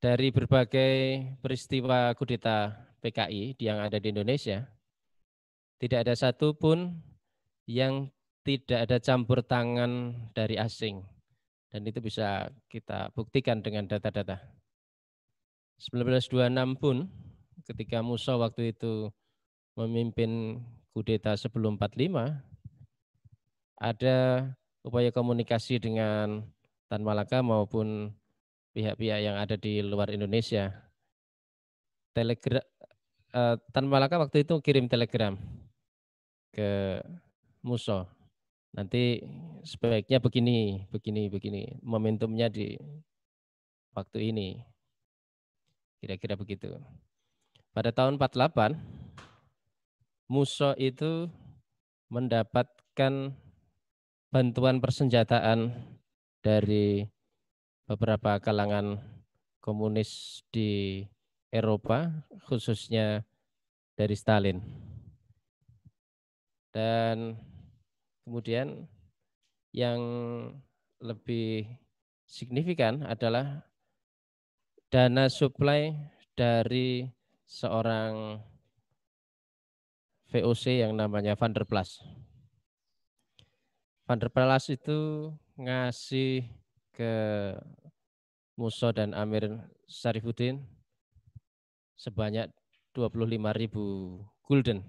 dari berbagai peristiwa kudeta PKI yang ada di Indonesia, tidak ada satu pun yang tidak ada campur tangan dari asing. Dan itu bisa kita buktikan dengan data-data. 1926 pun ketika Musa waktu itu memimpin kudeta sebelum 45, ada upaya komunikasi dengan Tan Malaka maupun pihak-pihak yang ada di luar Indonesia. Telegram uh, eh, Tan Malaka waktu itu kirim telegram ke Muso. Nanti sebaiknya begini, begini, begini. Momentumnya di waktu ini. Kira-kira begitu. Pada tahun 48 Muso itu mendapatkan bantuan persenjataan dari beberapa kalangan komunis di Eropa, khususnya dari Stalin. Dan kemudian yang lebih signifikan adalah dana suplai dari seorang VOC yang namanya Van der Plas. Van der Plas itu ngasih ke Muso dan Amir Sarifuddin sebanyak 25.000 gulden.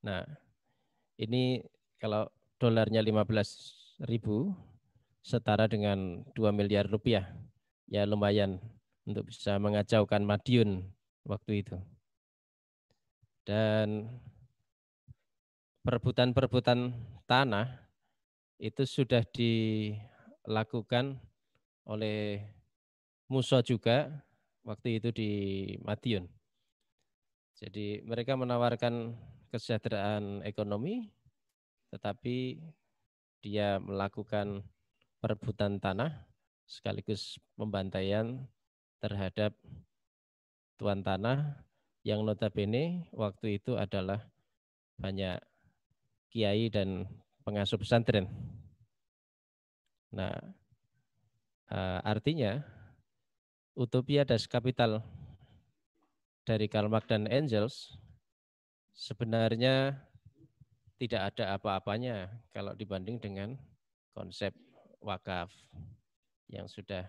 Nah, ini kalau dolarnya 15.000 setara dengan 2 miliar rupiah. Ya lumayan untuk bisa mengacaukan Madiun waktu itu. Dan perebutan-perebutan tanah itu sudah di dilakukan oleh Musa juga waktu itu di Madiun. Jadi mereka menawarkan kesejahteraan ekonomi, tetapi dia melakukan perebutan tanah sekaligus pembantaian terhadap tuan tanah yang notabene waktu itu adalah banyak kiai dan pengasuh pesantren. Nah, eh, artinya utopia das kapital dari Karl Marx dan Engels sebenarnya tidak ada apa-apanya kalau dibanding dengan konsep wakaf yang sudah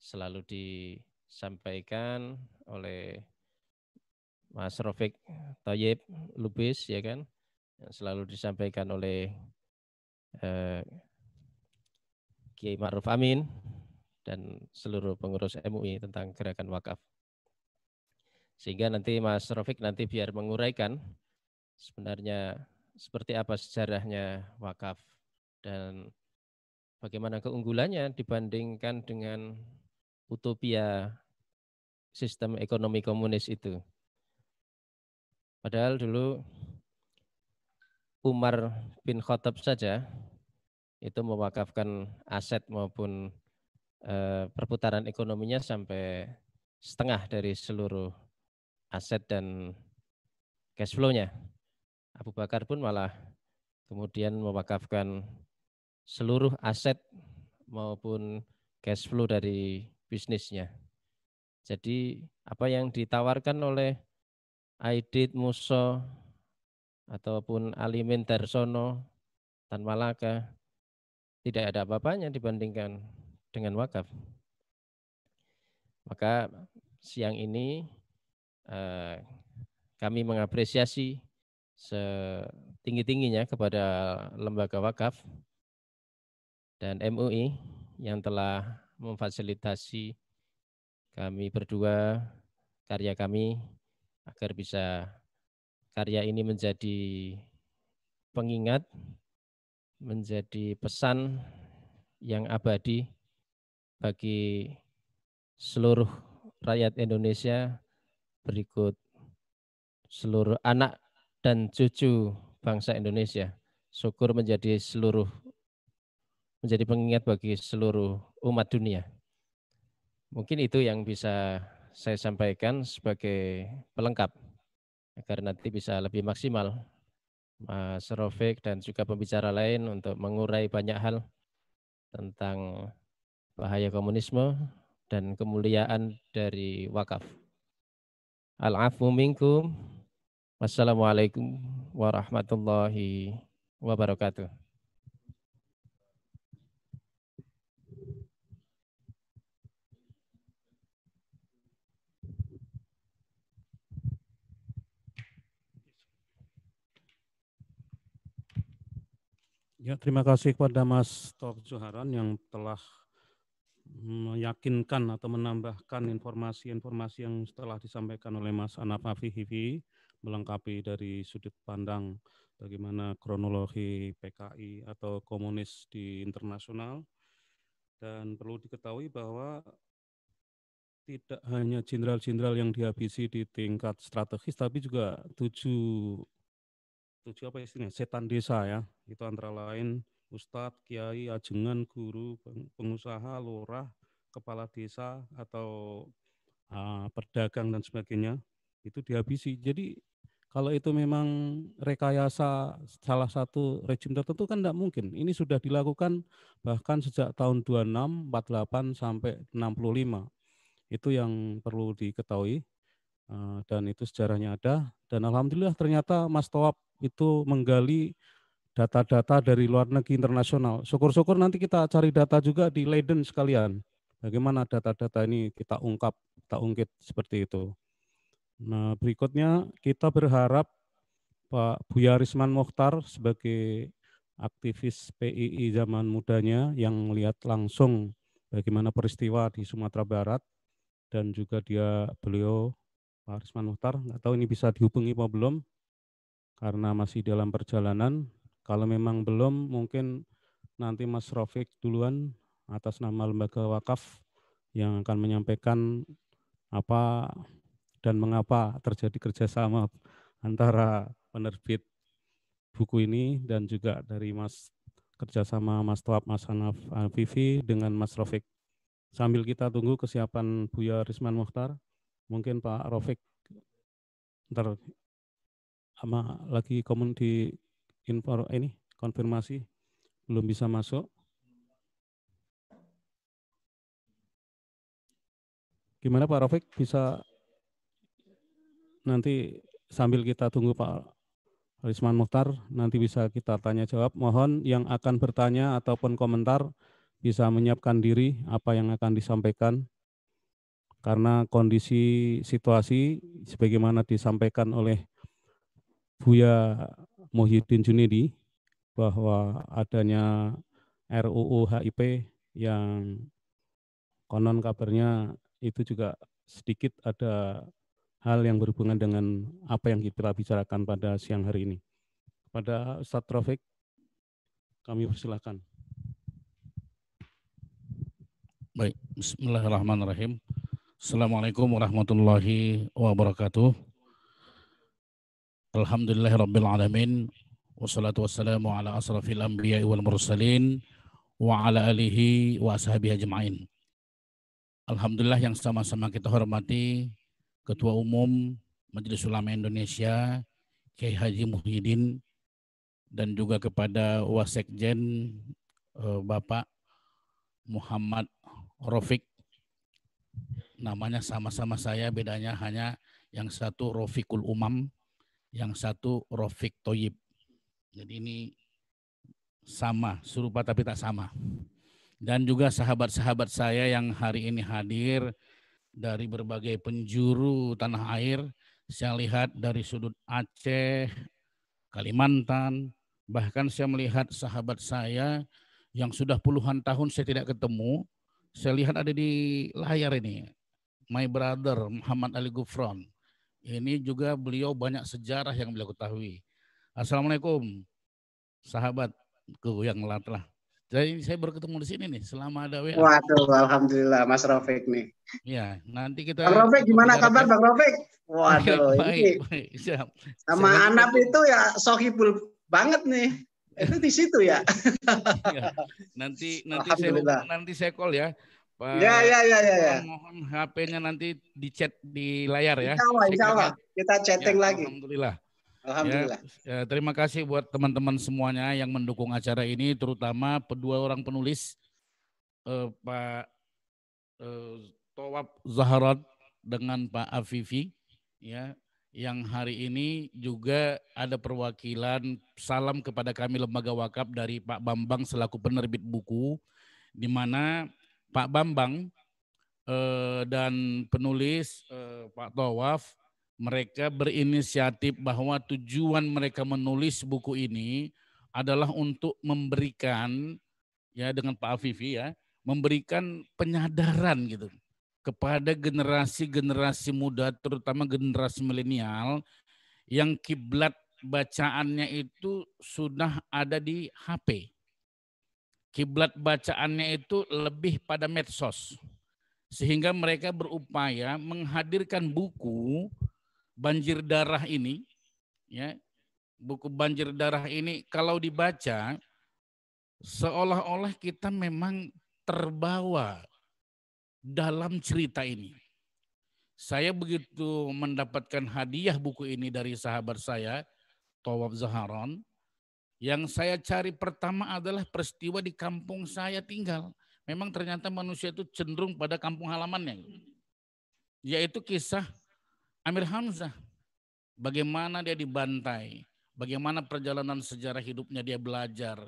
selalu disampaikan oleh Mas Rofik Toyib Lubis ya kan yang selalu disampaikan oleh eh, Kiai Ma'ruf Amin dan seluruh pengurus MUI tentang gerakan wakaf. Sehingga nanti Mas Rofik nanti biar menguraikan sebenarnya seperti apa sejarahnya wakaf dan bagaimana keunggulannya dibandingkan dengan utopia sistem ekonomi komunis itu. Padahal dulu Umar bin Khattab saja itu mewakafkan aset maupun eh, perputaran ekonominya sampai setengah dari seluruh aset dan cash flow-nya. Abu Bakar pun malah kemudian mewakafkan seluruh aset maupun cash flow dari bisnisnya. Jadi apa yang ditawarkan oleh Aidit Muso ataupun Alimin Darsono Tan Malaka tidak ada apa-apanya dibandingkan dengan wakaf. Maka siang ini eh, kami mengapresiasi setinggi-tingginya kepada lembaga wakaf dan MUI yang telah memfasilitasi kami berdua karya kami agar bisa karya ini menjadi pengingat menjadi pesan yang abadi bagi seluruh rakyat Indonesia berikut seluruh anak dan cucu bangsa Indonesia. Syukur menjadi seluruh menjadi pengingat bagi seluruh umat dunia. Mungkin itu yang bisa saya sampaikan sebagai pelengkap agar nanti bisa lebih maksimal Mas eh, Rofik dan juga pembicara lain untuk mengurai banyak hal tentang bahaya komunisme dan kemuliaan dari wakaf. Al-afu minkum. Wassalamualaikum warahmatullahi wabarakatuh. Ya, terima kasih kepada Mas Top Zuharan yang telah meyakinkan atau menambahkan informasi-informasi yang setelah disampaikan oleh Mas Anafafi Hivi melengkapi dari sudut pandang bagaimana kronologi PKI atau komunis di internasional dan perlu diketahui bahwa tidak hanya jenderal-jenderal yang dihabisi di tingkat strategis tapi juga tujuh tujuh apa istilahnya setan desa ya itu antara lain Ustadz, Kiai, Ajengan, Guru, pengusaha, lurah, kepala desa atau uh, pedagang dan sebagainya itu dihabisi. Jadi kalau itu memang rekayasa salah satu rejim tertentu kan tidak mungkin. Ini sudah dilakukan bahkan sejak tahun 26, 48 sampai 65. Itu yang perlu diketahui. Eh, dan itu sejarahnya ada dan alhamdulillah ternyata Mas Toab itu menggali data-data dari luar negeri internasional. Syukur-syukur nanti kita cari data juga di Leiden sekalian. Bagaimana data-data ini kita ungkap, kita ungkit seperti itu. Nah, berikutnya kita berharap Pak Buya Risman Mokhtar sebagai aktivis PII zaman mudanya yang melihat langsung bagaimana peristiwa di Sumatera Barat dan juga dia beliau Pak Arisman Muhtar. Nggak tahu ini bisa dihubungi apa belum, karena masih dalam perjalanan. Kalau memang belum, mungkin nanti Mas Rofik duluan atas nama lembaga wakaf yang akan menyampaikan apa dan mengapa terjadi kerjasama antara penerbit buku ini dan juga dari Mas kerjasama Mas Toab, Mas Hanaf Vivi dengan Mas Rofik. Sambil kita tunggu kesiapan Buya Risman Muhtar. Mungkin Pak Rofik ntar sama lagi komen di info ini konfirmasi belum bisa masuk. Gimana Pak Rofik bisa nanti sambil kita tunggu Pak Risman Mukhtar nanti bisa kita tanya jawab. Mohon yang akan bertanya ataupun komentar bisa menyiapkan diri apa yang akan disampaikan karena kondisi situasi sebagaimana disampaikan oleh Buya Muhyiddin Junedi bahwa adanya RUU HIP yang konon kabarnya itu juga sedikit ada hal yang berhubungan dengan apa yang kita bicarakan pada siang hari ini. Pada Ustadz Trofik, kami persilahkan. Baik, Bismillahirrahmanirrahim. Assalamualaikum warahmatullahi wabarakatuh. Alhamdulillah alamin Wassalatu wassalamu ala asrafil anbiya wal mursalin wa ala alihi wa ashabihi ajma'in. Alhamdulillah yang sama-sama kita hormati Ketua Umum Majelis Ulama Indonesia Kiai Haji Muhyiddin dan juga kepada Wasekjen eh, Bapak Muhammad Rofik namanya sama-sama saya, bedanya hanya yang satu Rofikul Umam, yang satu Rofik Toyib. Jadi ini sama, serupa tapi tak sama. Dan juga sahabat-sahabat saya yang hari ini hadir dari berbagai penjuru tanah air, saya lihat dari sudut Aceh, Kalimantan, bahkan saya melihat sahabat saya yang sudah puluhan tahun saya tidak ketemu, saya lihat ada di layar ini my brother Muhammad Ali Gufron. Ini juga beliau banyak sejarah yang beliau ketahui. Assalamualaikum sahabatku yang telah jadi saya baru ketemu di sini nih selama ada WA. Waduh, alhamdulillah Mas Rofik nih. Iya, nanti kita Bang Rofik gimana kabar Bang Rofik? Waduh, baik, ini. baik, siap. Sama saya itu ya sohibul banget nih. Itu di situ ya. ya. Nanti nanti saya nanti saya call ya ya, ya, ya, ya, ya. Mohon HP-nya nanti di chat di layar ya. Insya Allah, insya Allah. Kita chatting ya, lagi. Alhamdulillah. Alhamdulillah. Ya, ya, terima kasih buat teman-teman semuanya yang mendukung acara ini, terutama kedua orang penulis eh, Pak eh, Towab Zaharat dengan Pak Afifi, ya, yang hari ini juga ada perwakilan salam kepada kami lembaga wakaf dari Pak Bambang selaku penerbit buku, di mana Pak Bambang eh, dan penulis eh, Pak Tawaf mereka berinisiatif bahwa tujuan mereka menulis buku ini adalah untuk memberikan ya dengan Pak Afifi ya memberikan penyadaran gitu kepada generasi-generasi muda terutama generasi milenial yang kiblat bacaannya itu sudah ada di HP kiblat bacaannya itu lebih pada medsos. Sehingga mereka berupaya menghadirkan buku banjir darah ini ya buku banjir darah ini kalau dibaca seolah-olah kita memang terbawa dalam cerita ini. Saya begitu mendapatkan hadiah buku ini dari sahabat saya, Tawab Zaharon, yang saya cari pertama adalah peristiwa di kampung saya tinggal. Memang ternyata manusia itu cenderung pada kampung halamannya. Yaitu kisah Amir Hamzah. Bagaimana dia dibantai. Bagaimana perjalanan sejarah hidupnya dia belajar.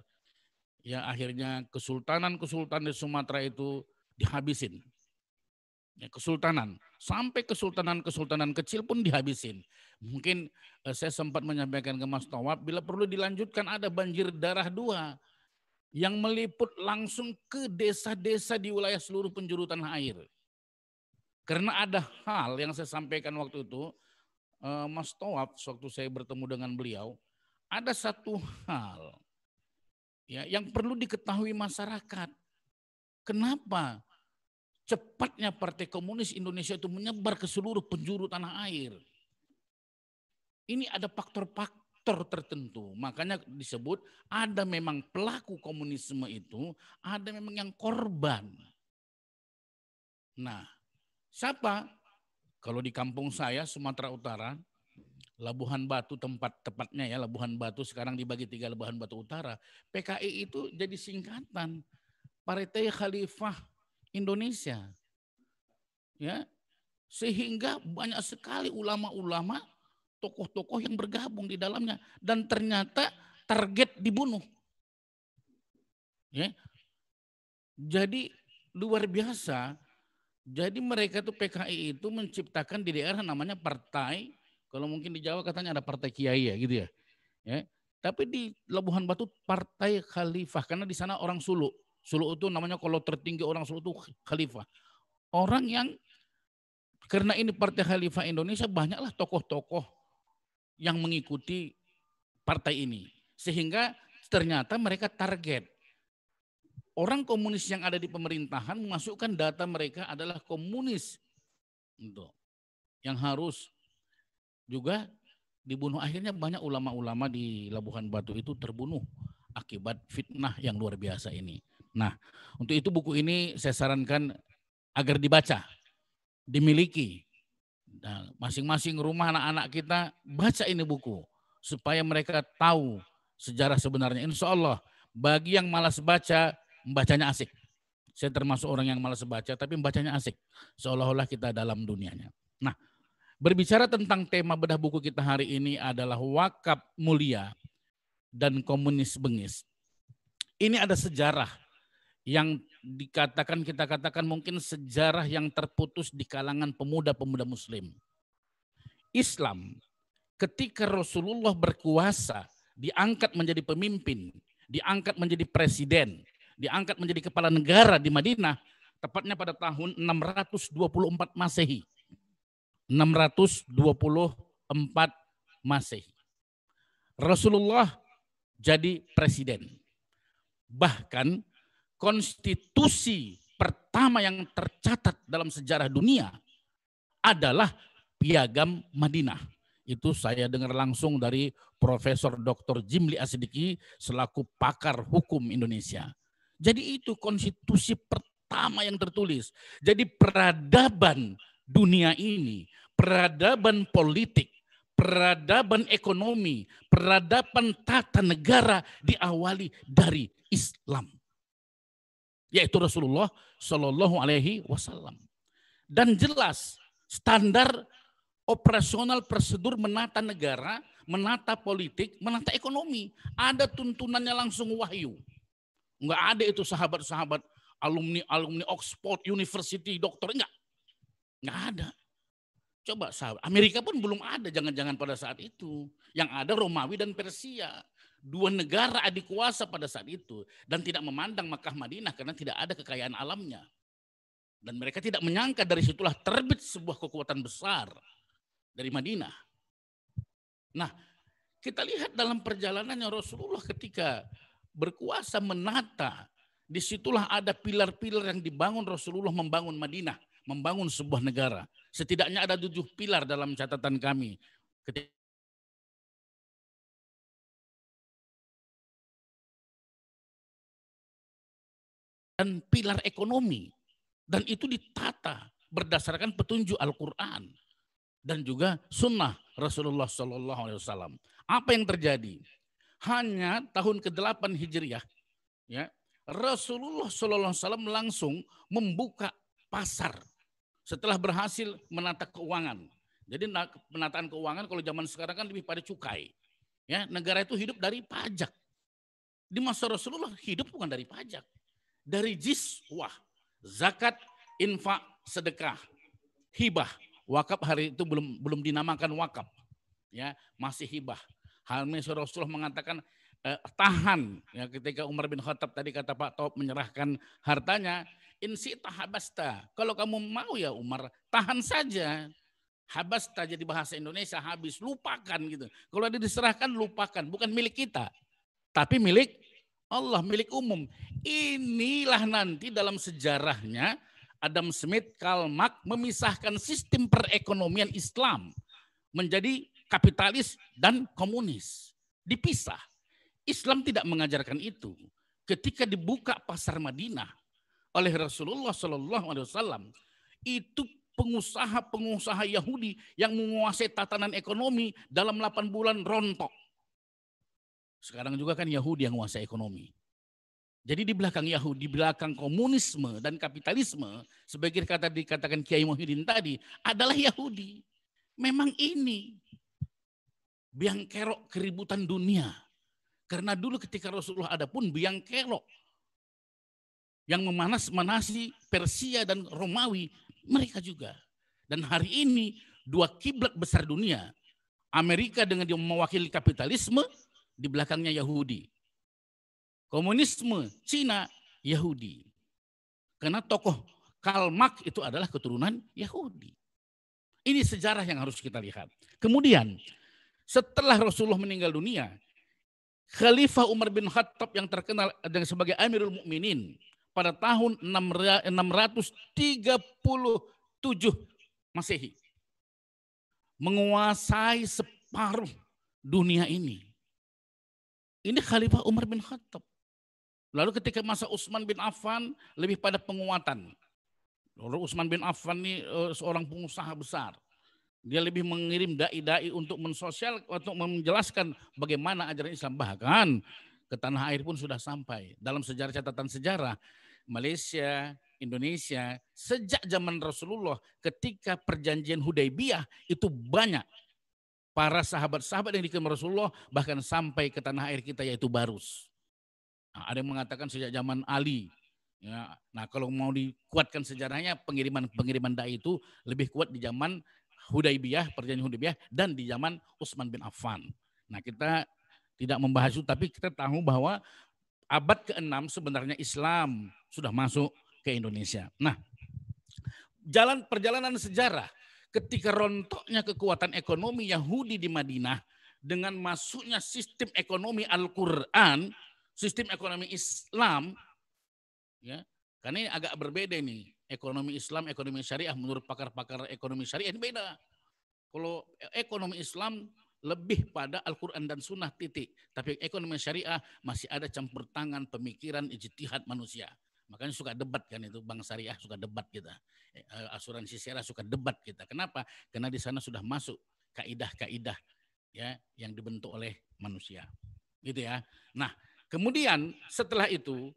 Ya akhirnya kesultanan-kesultanan di Sumatera itu dihabisin ya, kesultanan sampai kesultanan-kesultanan kecil pun dihabisin. Mungkin eh, saya sempat menyampaikan ke Mas Tawab bila perlu dilanjutkan ada banjir darah dua yang meliput langsung ke desa-desa di wilayah seluruh penjuru tanah air. Karena ada hal yang saya sampaikan waktu itu, eh, Mas Tawab waktu saya bertemu dengan beliau, ada satu hal ya yang perlu diketahui masyarakat. Kenapa cepatnya Partai Komunis Indonesia itu menyebar ke seluruh penjuru tanah air. Ini ada faktor-faktor tertentu. Makanya disebut ada memang pelaku komunisme itu, ada memang yang korban. Nah, siapa? Kalau di kampung saya Sumatera Utara, Labuhan Batu tempat tepatnya ya Labuhan Batu sekarang dibagi tiga Labuhan Batu Utara. PKI itu jadi singkatan Partai Khalifah Indonesia. Ya. Sehingga banyak sekali ulama-ulama, tokoh-tokoh yang bergabung di dalamnya dan ternyata target dibunuh. Ya. Jadi luar biasa. Jadi mereka itu PKI itu menciptakan di daerah namanya partai. Kalau mungkin di Jawa katanya ada partai kiai ya gitu ya. ya. Tapi di Labuhan Batu partai khalifah karena di sana orang suluk. Suluk itu namanya kalau tertinggi orang suluk itu khalifah. Orang yang karena ini Partai Khalifah Indonesia banyaklah tokoh-tokoh yang mengikuti partai ini. Sehingga ternyata mereka target. Orang komunis yang ada di pemerintahan memasukkan data mereka adalah komunis. Untuk gitu. yang harus juga dibunuh. Akhirnya banyak ulama-ulama di Labuhan Batu itu terbunuh akibat fitnah yang luar biasa ini. Nah, untuk itu buku ini saya sarankan agar dibaca, dimiliki. Nah, masing-masing nah, rumah anak-anak kita baca ini buku supaya mereka tahu sejarah sebenarnya. Insya Allah bagi yang malas baca, membacanya asik. Saya termasuk orang yang malas baca, tapi membacanya asik. Seolah-olah kita dalam dunianya. Nah, berbicara tentang tema bedah buku kita hari ini adalah wakaf mulia dan komunis bengis. Ini ada sejarah yang dikatakan kita katakan mungkin sejarah yang terputus di kalangan pemuda-pemuda muslim. Islam ketika Rasulullah berkuasa diangkat menjadi pemimpin, diangkat menjadi presiden, diangkat menjadi kepala negara di Madinah tepatnya pada tahun 624 Masehi. 624 Masehi. Rasulullah jadi presiden. Bahkan konstitusi pertama yang tercatat dalam sejarah dunia adalah Piagam Madinah. Itu saya dengar langsung dari Profesor Dr. Jimli Asidiki selaku pakar hukum Indonesia. Jadi itu konstitusi pertama yang tertulis. Jadi peradaban dunia ini, peradaban politik, peradaban ekonomi, peradaban tata negara diawali dari Islam yaitu Rasulullah Shallallahu Alaihi Wasallam. Dan jelas standar operasional prosedur menata negara, menata politik, menata ekonomi. Ada tuntunannya langsung wahyu. Enggak ada itu sahabat-sahabat alumni alumni Oxford University, dokter enggak. Enggak ada. Coba sahabat, Amerika pun belum ada jangan-jangan pada saat itu. Yang ada Romawi dan Persia. Dua negara adik kuasa pada saat itu dan tidak memandang Makkah Madinah karena tidak ada kekayaan alamnya. Dan mereka tidak menyangka dari situlah terbit sebuah kekuatan besar dari Madinah. Nah, kita lihat dalam perjalanannya Rasulullah ketika berkuasa menata, disitulah ada pilar-pilar yang dibangun Rasulullah membangun Madinah, membangun sebuah negara. Setidaknya ada tujuh pilar dalam catatan kami ketika dan pilar ekonomi. Dan itu ditata berdasarkan petunjuk Al-Quran dan juga sunnah Rasulullah Shallallahu Alaihi Wasallam. Apa yang terjadi? Hanya tahun ke-8 Hijriah, ya Rasulullah Shallallahu Alaihi Wasallam langsung membuka pasar setelah berhasil menata keuangan. Jadi penataan keuangan kalau zaman sekarang kan lebih pada cukai. Ya, negara itu hidup dari pajak. Di masa Rasulullah hidup bukan dari pajak dari jiswah, zakat, infak, sedekah, hibah. Wakaf hari itu belum belum dinamakan wakaf. Ya, masih hibah. Hal Rasulullah mengatakan eh, tahan ya ketika Umar bin Khattab tadi kata Pak Top menyerahkan hartanya, insi tahabasta. Kalau kamu mau ya Umar, tahan saja. Habasta jadi bahasa Indonesia habis, lupakan gitu. Kalau ada diserahkan lupakan, bukan milik kita, tapi milik Allah, milik umum. Inilah nanti dalam sejarahnya Adam Smith, Karl Marx memisahkan sistem perekonomian Islam menjadi kapitalis dan komunis. Dipisah. Islam tidak mengajarkan itu. Ketika dibuka pasar Madinah oleh Rasulullah Shallallahu Alaihi Wasallam, itu pengusaha-pengusaha Yahudi yang menguasai tatanan ekonomi dalam 8 bulan rontok. Sekarang juga kan Yahudi yang menguasai ekonomi. Jadi di belakang Yahudi, di belakang komunisme dan kapitalisme, sebagai kata dikatakan Kiai Muhyiddin tadi, adalah Yahudi. Memang ini biang kerok keributan dunia. Karena dulu ketika Rasulullah ada pun biang kerok yang memanas-manasi Persia dan Romawi, mereka juga. Dan hari ini dua kiblat besar dunia, Amerika dengan dia mewakili kapitalisme, di belakangnya Yahudi. Komunisme Cina Yahudi. Karena tokoh Karl itu adalah keturunan Yahudi. Ini sejarah yang harus kita lihat. Kemudian setelah Rasulullah meninggal dunia, Khalifah Umar bin Khattab yang terkenal dengan sebagai Amirul Mukminin pada tahun 637 Masehi menguasai separuh dunia ini. Ini Khalifah Umar bin Khattab. Lalu ketika masa Utsman bin Affan lebih pada penguatan. Lalu Utsman bin Affan ini eh, seorang pengusaha besar. Dia lebih mengirim dai-dai untuk mensosial untuk menjelaskan bagaimana ajaran Islam bahkan ke tanah air pun sudah sampai. Dalam sejarah catatan sejarah Malaysia, Indonesia sejak zaman Rasulullah ketika perjanjian Hudaybiyah itu banyak para sahabat-sahabat yang dikenal Rasulullah bahkan sampai ke tanah air kita yaitu Barus. Nah, ada yang mengatakan sejak zaman Ali. Ya, nah kalau mau dikuatkan sejarahnya pengiriman-pengiriman dai itu lebih kuat di zaman Hudaybiyah perjanjian Hudaybiyah dan di zaman Utsman bin Affan. Nah kita tidak membahas itu tapi kita tahu bahwa abad ke-6 sebenarnya Islam sudah masuk ke Indonesia. Nah, jalan perjalanan sejarah ketika rontoknya kekuatan ekonomi Yahudi di Madinah dengan masuknya sistem ekonomi Al-Qur'an, sistem ekonomi Islam ya. Karena ini agak berbeda nih. Ekonomi Islam, ekonomi syariah menurut pakar-pakar ekonomi syariah ini beda. Kalau ekonomi Islam lebih pada Al-Quran dan Sunnah titik. Tapi ekonomi syariah masih ada campur tangan pemikiran ijtihad manusia. Makanya suka debat kan itu bank syariah suka debat kita. Eh, asuransi syariah suka debat kita. Kenapa? Karena di sana sudah masuk kaidah-kaidah ya yang dibentuk oleh manusia. Gitu ya. Nah, kemudian setelah itu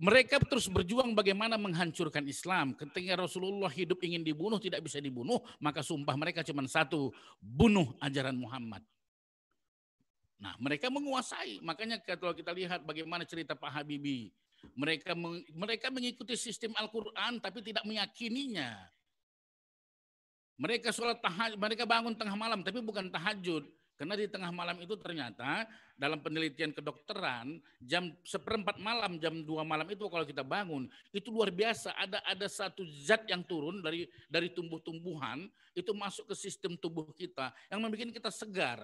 mereka terus berjuang bagaimana menghancurkan Islam. Ketika Rasulullah hidup ingin dibunuh, tidak bisa dibunuh, maka sumpah mereka cuma satu, bunuh ajaran Muhammad. Nah, mereka menguasai. Makanya kalau kita lihat bagaimana cerita Pak Habibie, mereka mereka mengikuti sistem Al-Qur'an tapi tidak meyakininya. Mereka sholat tahajud, mereka bangun tengah malam tapi bukan tahajud. Karena di tengah malam itu ternyata dalam penelitian kedokteran jam seperempat malam jam dua malam itu kalau kita bangun itu luar biasa ada ada satu zat yang turun dari dari tumbuh-tumbuhan itu masuk ke sistem tubuh kita yang membuat kita segar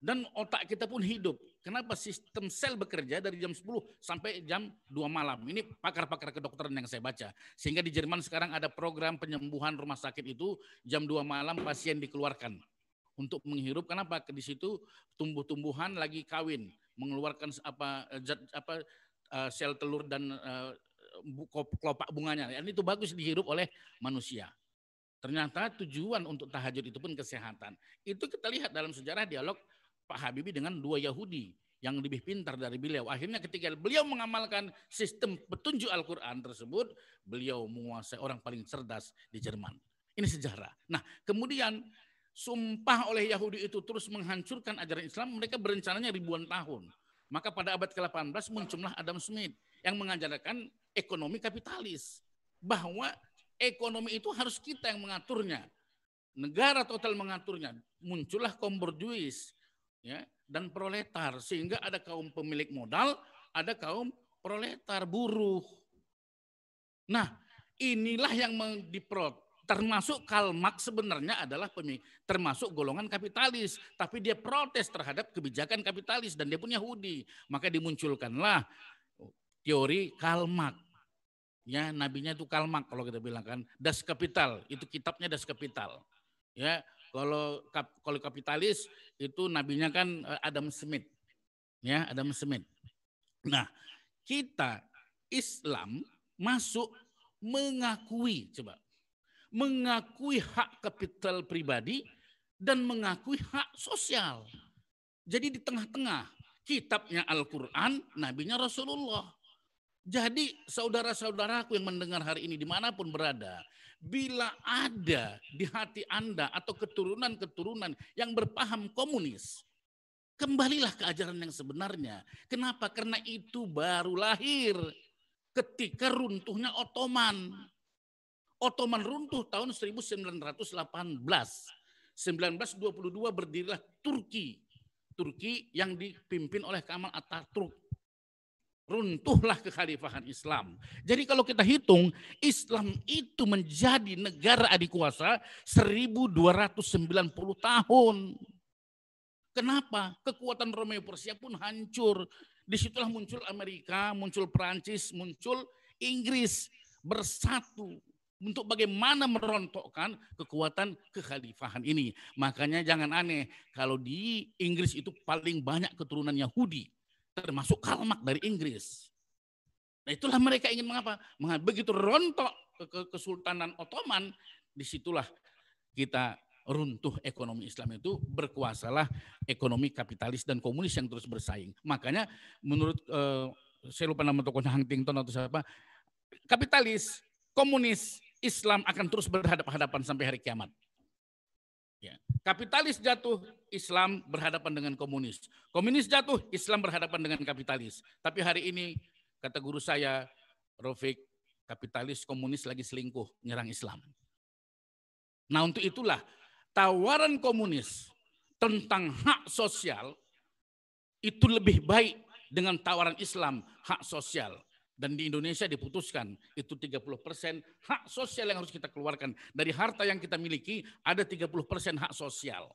dan otak kita pun hidup. Kenapa sistem sel bekerja dari jam 10 sampai jam 2 malam? Ini pakar-pakar kedokteran yang saya baca. Sehingga di Jerman sekarang ada program penyembuhan rumah sakit itu jam 2 malam pasien dikeluarkan untuk menghirup. Kenapa? Di situ tumbuh-tumbuhan lagi kawin, mengeluarkan apa eh, zat apa eh, sel telur dan uh, kelopak bunganya. Dan itu bagus dihirup oleh manusia. Ternyata tujuan untuk tahajud itu pun kesehatan. Itu kita lihat dalam sejarah dialog Pak Habibie dengan dua Yahudi yang lebih pintar dari beliau. Akhirnya ketika beliau mengamalkan sistem petunjuk Al-Quran tersebut, beliau menguasai orang paling cerdas di Jerman. Ini sejarah. Nah kemudian sumpah oleh Yahudi itu terus menghancurkan ajaran Islam, mereka berencananya ribuan tahun. Maka pada abad ke-18 muncullah Adam Smith yang mengajarkan ekonomi kapitalis. Bahwa ekonomi itu harus kita yang mengaturnya. Negara total mengaturnya. Muncullah Combourgeois ya, dan proletar sehingga ada kaum pemilik modal, ada kaum proletar buruh. Nah, inilah yang dipro termasuk kalmak sebenarnya adalah pemilik, termasuk golongan kapitalis tapi dia protes terhadap kebijakan kapitalis dan dia punya Yahudi maka dimunculkanlah teori kalmak. ya nabinya itu kalmak kalau kita bilang kan Das Kapital itu kitabnya Das Kapital ya kalau kalau kapitalis itu nabinya kan eh, Adam Smith. Ya, Adam Smith. Nah, kita Islam masuk mengakui coba mengakui hak kapital pribadi dan mengakui hak sosial. Jadi di tengah-tengah kitabnya Al-Quran, nabinya Rasulullah. Jadi saudara-saudaraku yang mendengar hari ini dimanapun berada, Bila ada di hati Anda atau keturunan-keturunan yang berpaham komunis, kembalilah ke ajaran yang sebenarnya. Kenapa? Karena itu baru lahir ketika runtuhnya Ottoman. Ottoman runtuh tahun 1918. 1922 berdirilah Turki. Turki yang dipimpin oleh Kamal Ataturk runtuhlah kekhalifahan Islam. Jadi kalau kita hitung, Islam itu menjadi negara adikuasa 1290 tahun. Kenapa? Kekuatan Romawi Persia pun hancur. Disitulah muncul Amerika, muncul Perancis, muncul Inggris bersatu untuk bagaimana merontokkan kekuatan kekhalifahan ini. Makanya jangan aneh kalau di Inggris itu paling banyak keturunan Yahudi termasuk kalmak dari Inggris. Nah itulah mereka ingin mengapa? Begitu rontok ke, Kesultanan Ottoman, disitulah kita runtuh ekonomi Islam itu berkuasalah ekonomi kapitalis dan komunis yang terus bersaing. Makanya menurut eh, saya lupa nama tokohnya Huntington atau siapa, kapitalis, komunis, Islam akan terus berhadapan-hadapan sampai hari kiamat. Kapitalis jatuh, Islam berhadapan dengan komunis. Komunis jatuh, Islam berhadapan dengan kapitalis. Tapi hari ini, kata guru saya, Rofik, kapitalis komunis lagi selingkuh, nyerang Islam. Nah untuk itulah, tawaran komunis tentang hak sosial itu lebih baik dengan tawaran Islam hak sosial. Dan di Indonesia diputuskan itu 30 persen hak sosial yang harus kita keluarkan. Dari harta yang kita miliki ada 30 persen hak sosial.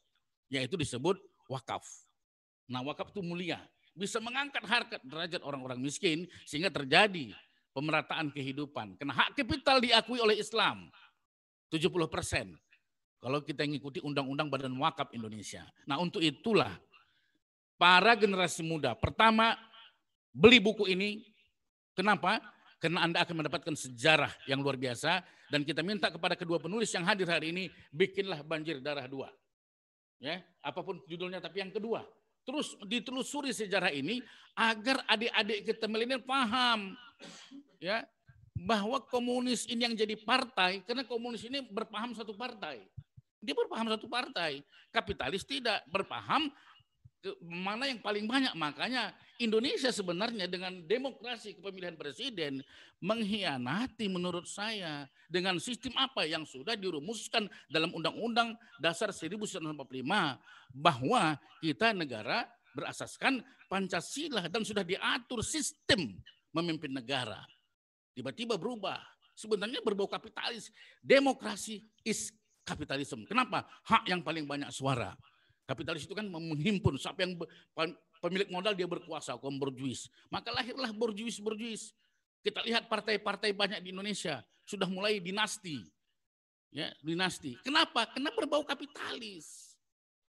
Yaitu disebut wakaf. Nah wakaf itu mulia. Bisa mengangkat harkat derajat orang-orang miskin sehingga terjadi pemerataan kehidupan. Karena hak kapital diakui oleh Islam. 70 persen. Kalau kita mengikuti undang-undang Badan Wakaf Indonesia. Nah untuk itulah para generasi muda. Pertama, beli buku ini, Kenapa? Karena Anda akan mendapatkan sejarah yang luar biasa dan kita minta kepada kedua penulis yang hadir hari ini bikinlah banjir darah dua. Ya, apapun judulnya tapi yang kedua. Terus ditelusuri sejarah ini agar adik-adik kita milenial paham ya bahwa komunis ini yang jadi partai karena komunis ini berpaham satu partai. Dia berpaham satu partai. Kapitalis tidak berpaham mana yang paling banyak. Makanya Indonesia sebenarnya dengan demokrasi kepemilihan presiden mengkhianati menurut saya dengan sistem apa yang sudah dirumuskan dalam Undang-Undang Dasar 1945 bahwa kita negara berasaskan Pancasila dan sudah diatur sistem memimpin negara. Tiba-tiba berubah. Sebenarnya berbau kapitalis. Demokrasi is kapitalisme. Kenapa? Hak yang paling banyak suara Kapitalis itu kan menghimpun siapa yang pemilik modal dia berkuasa kaum borjuis. Maka lahirlah borjuis-borjuis. Kita lihat partai-partai banyak di Indonesia sudah mulai dinasti. Ya, dinasti. Kenapa? Karena berbau kapitalis.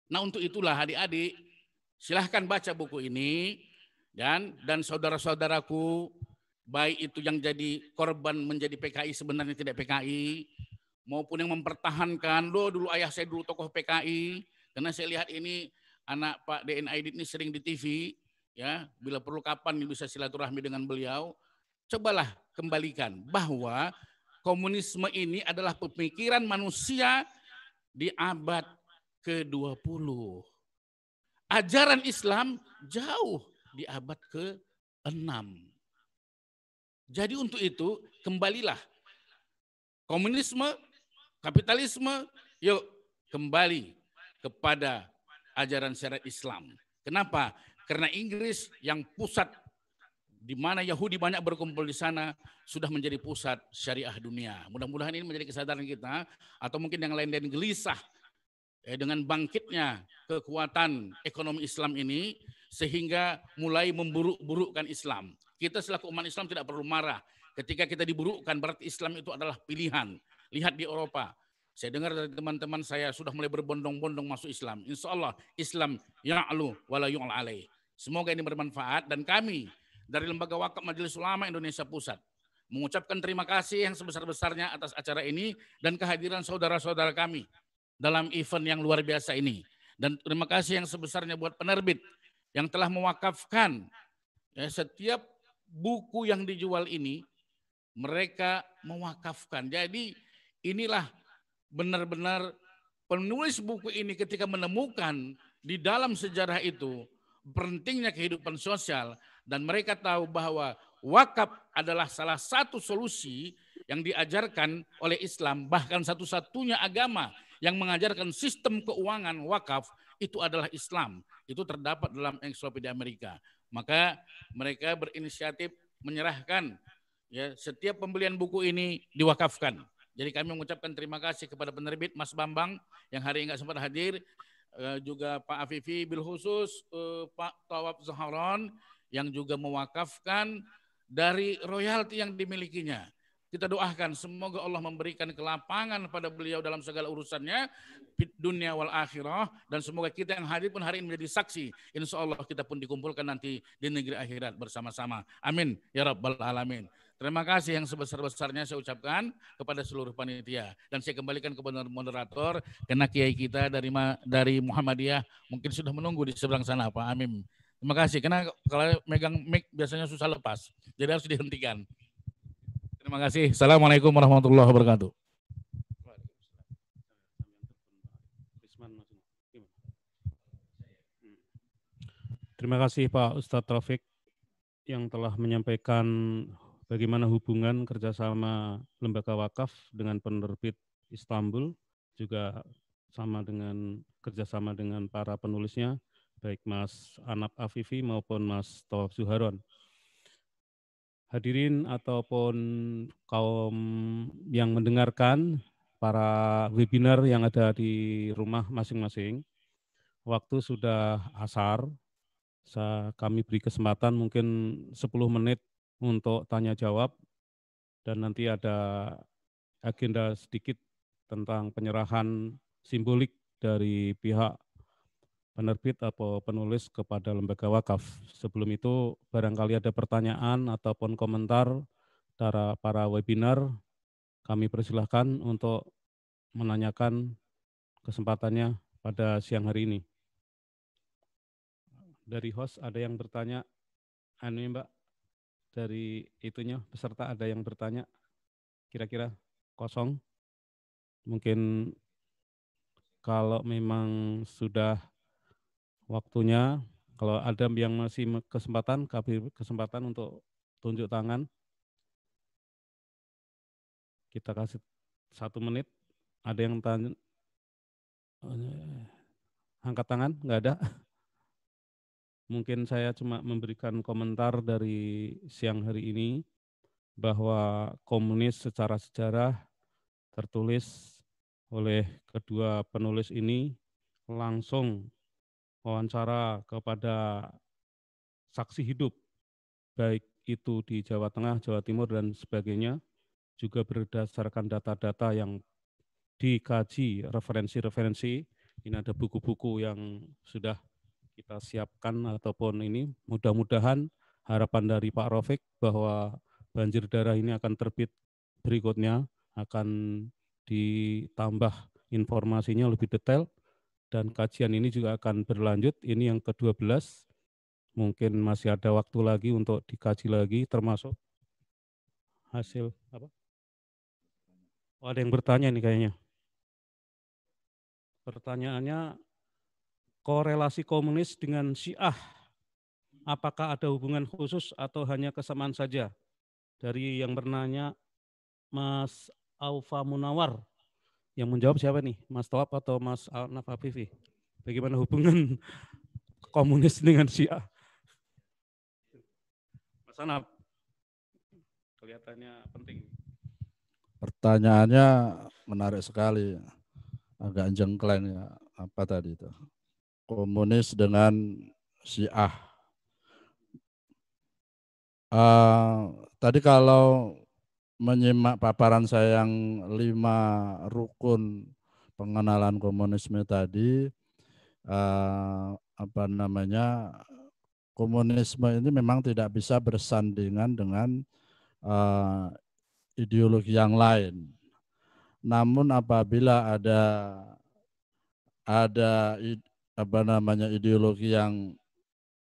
Nah, untuk itulah adik-adik, silahkan baca buku ini dan dan saudara-saudaraku baik itu yang jadi korban menjadi PKI sebenarnya tidak PKI maupun yang mempertahankan loh dulu ayah saya dulu tokoh PKI karena saya lihat ini anak Pak DNA Aidit ini sering di TV, ya bila perlu kapan bisa silaturahmi dengan beliau, cobalah kembalikan bahwa komunisme ini adalah pemikiran manusia di abad ke-20. Ajaran Islam jauh di abad ke-6. Jadi untuk itu kembalilah komunisme, kapitalisme, yuk kembali kepada ajaran syariat Islam. Kenapa? Karena Inggris yang pusat di mana Yahudi banyak berkumpul di sana sudah menjadi pusat syariah dunia. Mudah-mudahan ini menjadi kesadaran kita atau mungkin yang lain-lain gelisah eh, dengan bangkitnya kekuatan ekonomi Islam ini sehingga mulai memburuk-burukkan Islam. Kita selaku umat Islam tidak perlu marah. Ketika kita diburukkan berarti Islam itu adalah pilihan. Lihat di Eropa, saya dengar dari teman-teman saya sudah mulai berbondong-bondong masuk Islam. Insya Allah Islam ya'lu wala yu'l alaih. Semoga ini bermanfaat dan kami dari Lembaga Wakaf Majelis Ulama Indonesia Pusat mengucapkan terima kasih yang sebesar-besarnya atas acara ini dan kehadiran saudara-saudara kami dalam event yang luar biasa ini. Dan terima kasih yang sebesarnya buat penerbit yang telah mewakafkan ya, setiap buku yang dijual ini mereka mewakafkan. Jadi inilah benar-benar penulis buku ini ketika menemukan di dalam sejarah itu pentingnya kehidupan sosial dan mereka tahu bahwa wakaf adalah salah satu solusi yang diajarkan oleh Islam bahkan satu-satunya agama yang mengajarkan sistem keuangan wakaf itu adalah Islam. Itu terdapat dalam ensiklopedia Amerika. Maka mereka berinisiatif menyerahkan ya setiap pembelian buku ini diwakafkan. Jadi kami mengucapkan terima kasih kepada penerbit Mas Bambang yang hari ini nggak sempat hadir, uh, juga Pak Afifi bil khusus uh, Pak Tawab Zaharon yang juga mewakafkan dari royalti yang dimilikinya. Kita doakan semoga Allah memberikan kelapangan pada beliau dalam segala urusannya dunia wal akhirah dan semoga kita yang hadir pun hari ini menjadi saksi. Insya Allah kita pun dikumpulkan nanti di negeri akhirat bersama-sama. Amin ya rabbal alamin. Terima kasih yang sebesar-besarnya saya ucapkan kepada seluruh panitia dan saya kembalikan kepada moderator karena kiai kita dari dari Muhammadiyah mungkin sudah menunggu di seberang sana Pak Amim. Terima kasih karena kalau megang mic biasanya susah lepas. Jadi harus dihentikan. Terima kasih. Assalamualaikum warahmatullahi wabarakatuh. Terima kasih Pak Ustadz Taufik yang telah menyampaikan bagaimana hubungan kerjasama lembaga wakaf dengan penerbit Istanbul, juga sama dengan kerjasama dengan para penulisnya, baik Mas Anap Afifi maupun Mas Tawaf Zuharon. Hadirin ataupun kaum yang mendengarkan para webinar yang ada di rumah masing-masing, waktu sudah asar, kami beri kesempatan mungkin 10 menit untuk tanya jawab dan nanti ada agenda sedikit tentang penyerahan simbolik dari pihak penerbit atau penulis kepada lembaga wakaf. Sebelum itu barangkali ada pertanyaan ataupun komentar dari para webinar, kami persilahkan untuk menanyakan kesempatannya pada siang hari ini. Dari host ada yang bertanya, anu ya, Mbak, dari itunya peserta ada yang bertanya kira-kira kosong mungkin kalau memang sudah waktunya kalau ada yang masih kesempatan kami kesempatan untuk tunjuk tangan kita kasih satu menit ada yang tanya eh, angkat tangan nggak ada Mungkin saya cuma memberikan komentar dari siang hari ini bahwa komunis secara sejarah tertulis oleh kedua penulis ini langsung wawancara kepada saksi hidup baik itu di Jawa Tengah, Jawa Timur dan sebagainya juga berdasarkan data-data yang dikaji referensi-referensi ini ada buku-buku yang sudah kita siapkan ataupun ini mudah-mudahan harapan dari Pak Rofik bahwa banjir darah ini akan terbit berikutnya akan ditambah informasinya lebih detail dan kajian ini juga akan berlanjut ini yang ke-12 mungkin masih ada waktu lagi untuk dikaji lagi termasuk hasil apa oh, ada yang bertanya nih kayaknya pertanyaannya korelasi komunis dengan Syiah. Apakah ada hubungan khusus atau hanya kesamaan saja? Dari yang bernanya Mas Aufa Munawar. Yang menjawab siapa nih? Mas Toab atau Mas Alnaf Afifi? Bagaimana hubungan komunis dengan Syiah? Mas Anab, kelihatannya penting. Pertanyaannya menarik sekali, agak jengklen ya. Apa tadi itu? komunis dengan Syiah. Uh, tadi kalau menyimak paparan saya yang lima rukun pengenalan komunisme tadi, uh, apa namanya komunisme ini memang tidak bisa bersandingan dengan uh, ideologi yang lain. Namun apabila ada ada apa namanya ideologi yang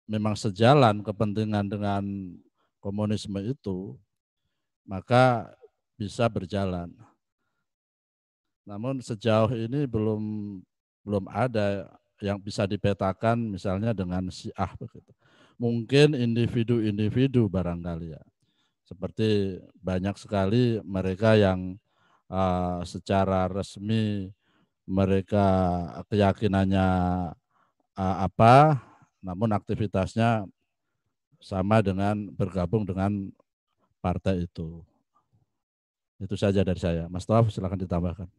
memang sejalan kepentingan dengan komunisme itu, maka bisa berjalan. Namun sejauh ini belum belum ada yang bisa dipetakan misalnya dengan Syiah begitu. Mungkin individu-individu barangkali ya. Seperti banyak sekali mereka yang uh, secara resmi mereka keyakinannya uh, apa, namun aktivitasnya sama dengan bergabung dengan partai itu. Itu saja dari saya. Mas Tauf silakan ditambahkan.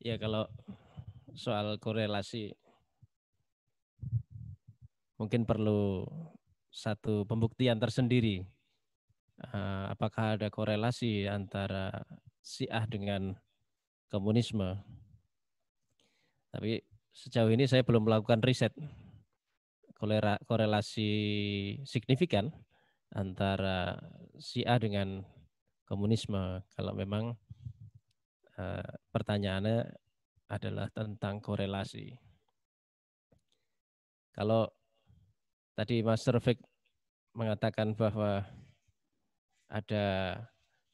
Ya kalau soal korelasi mungkin perlu satu pembuktian tersendiri Eh, apakah ada korelasi antara Syiah dengan komunisme. Tapi sejauh ini saya belum melakukan riset korelasi signifikan antara Syiah dengan komunisme. Kalau memang eh, pertanyaannya adalah tentang korelasi. Kalau tadi Mas Servik mengatakan bahwa ada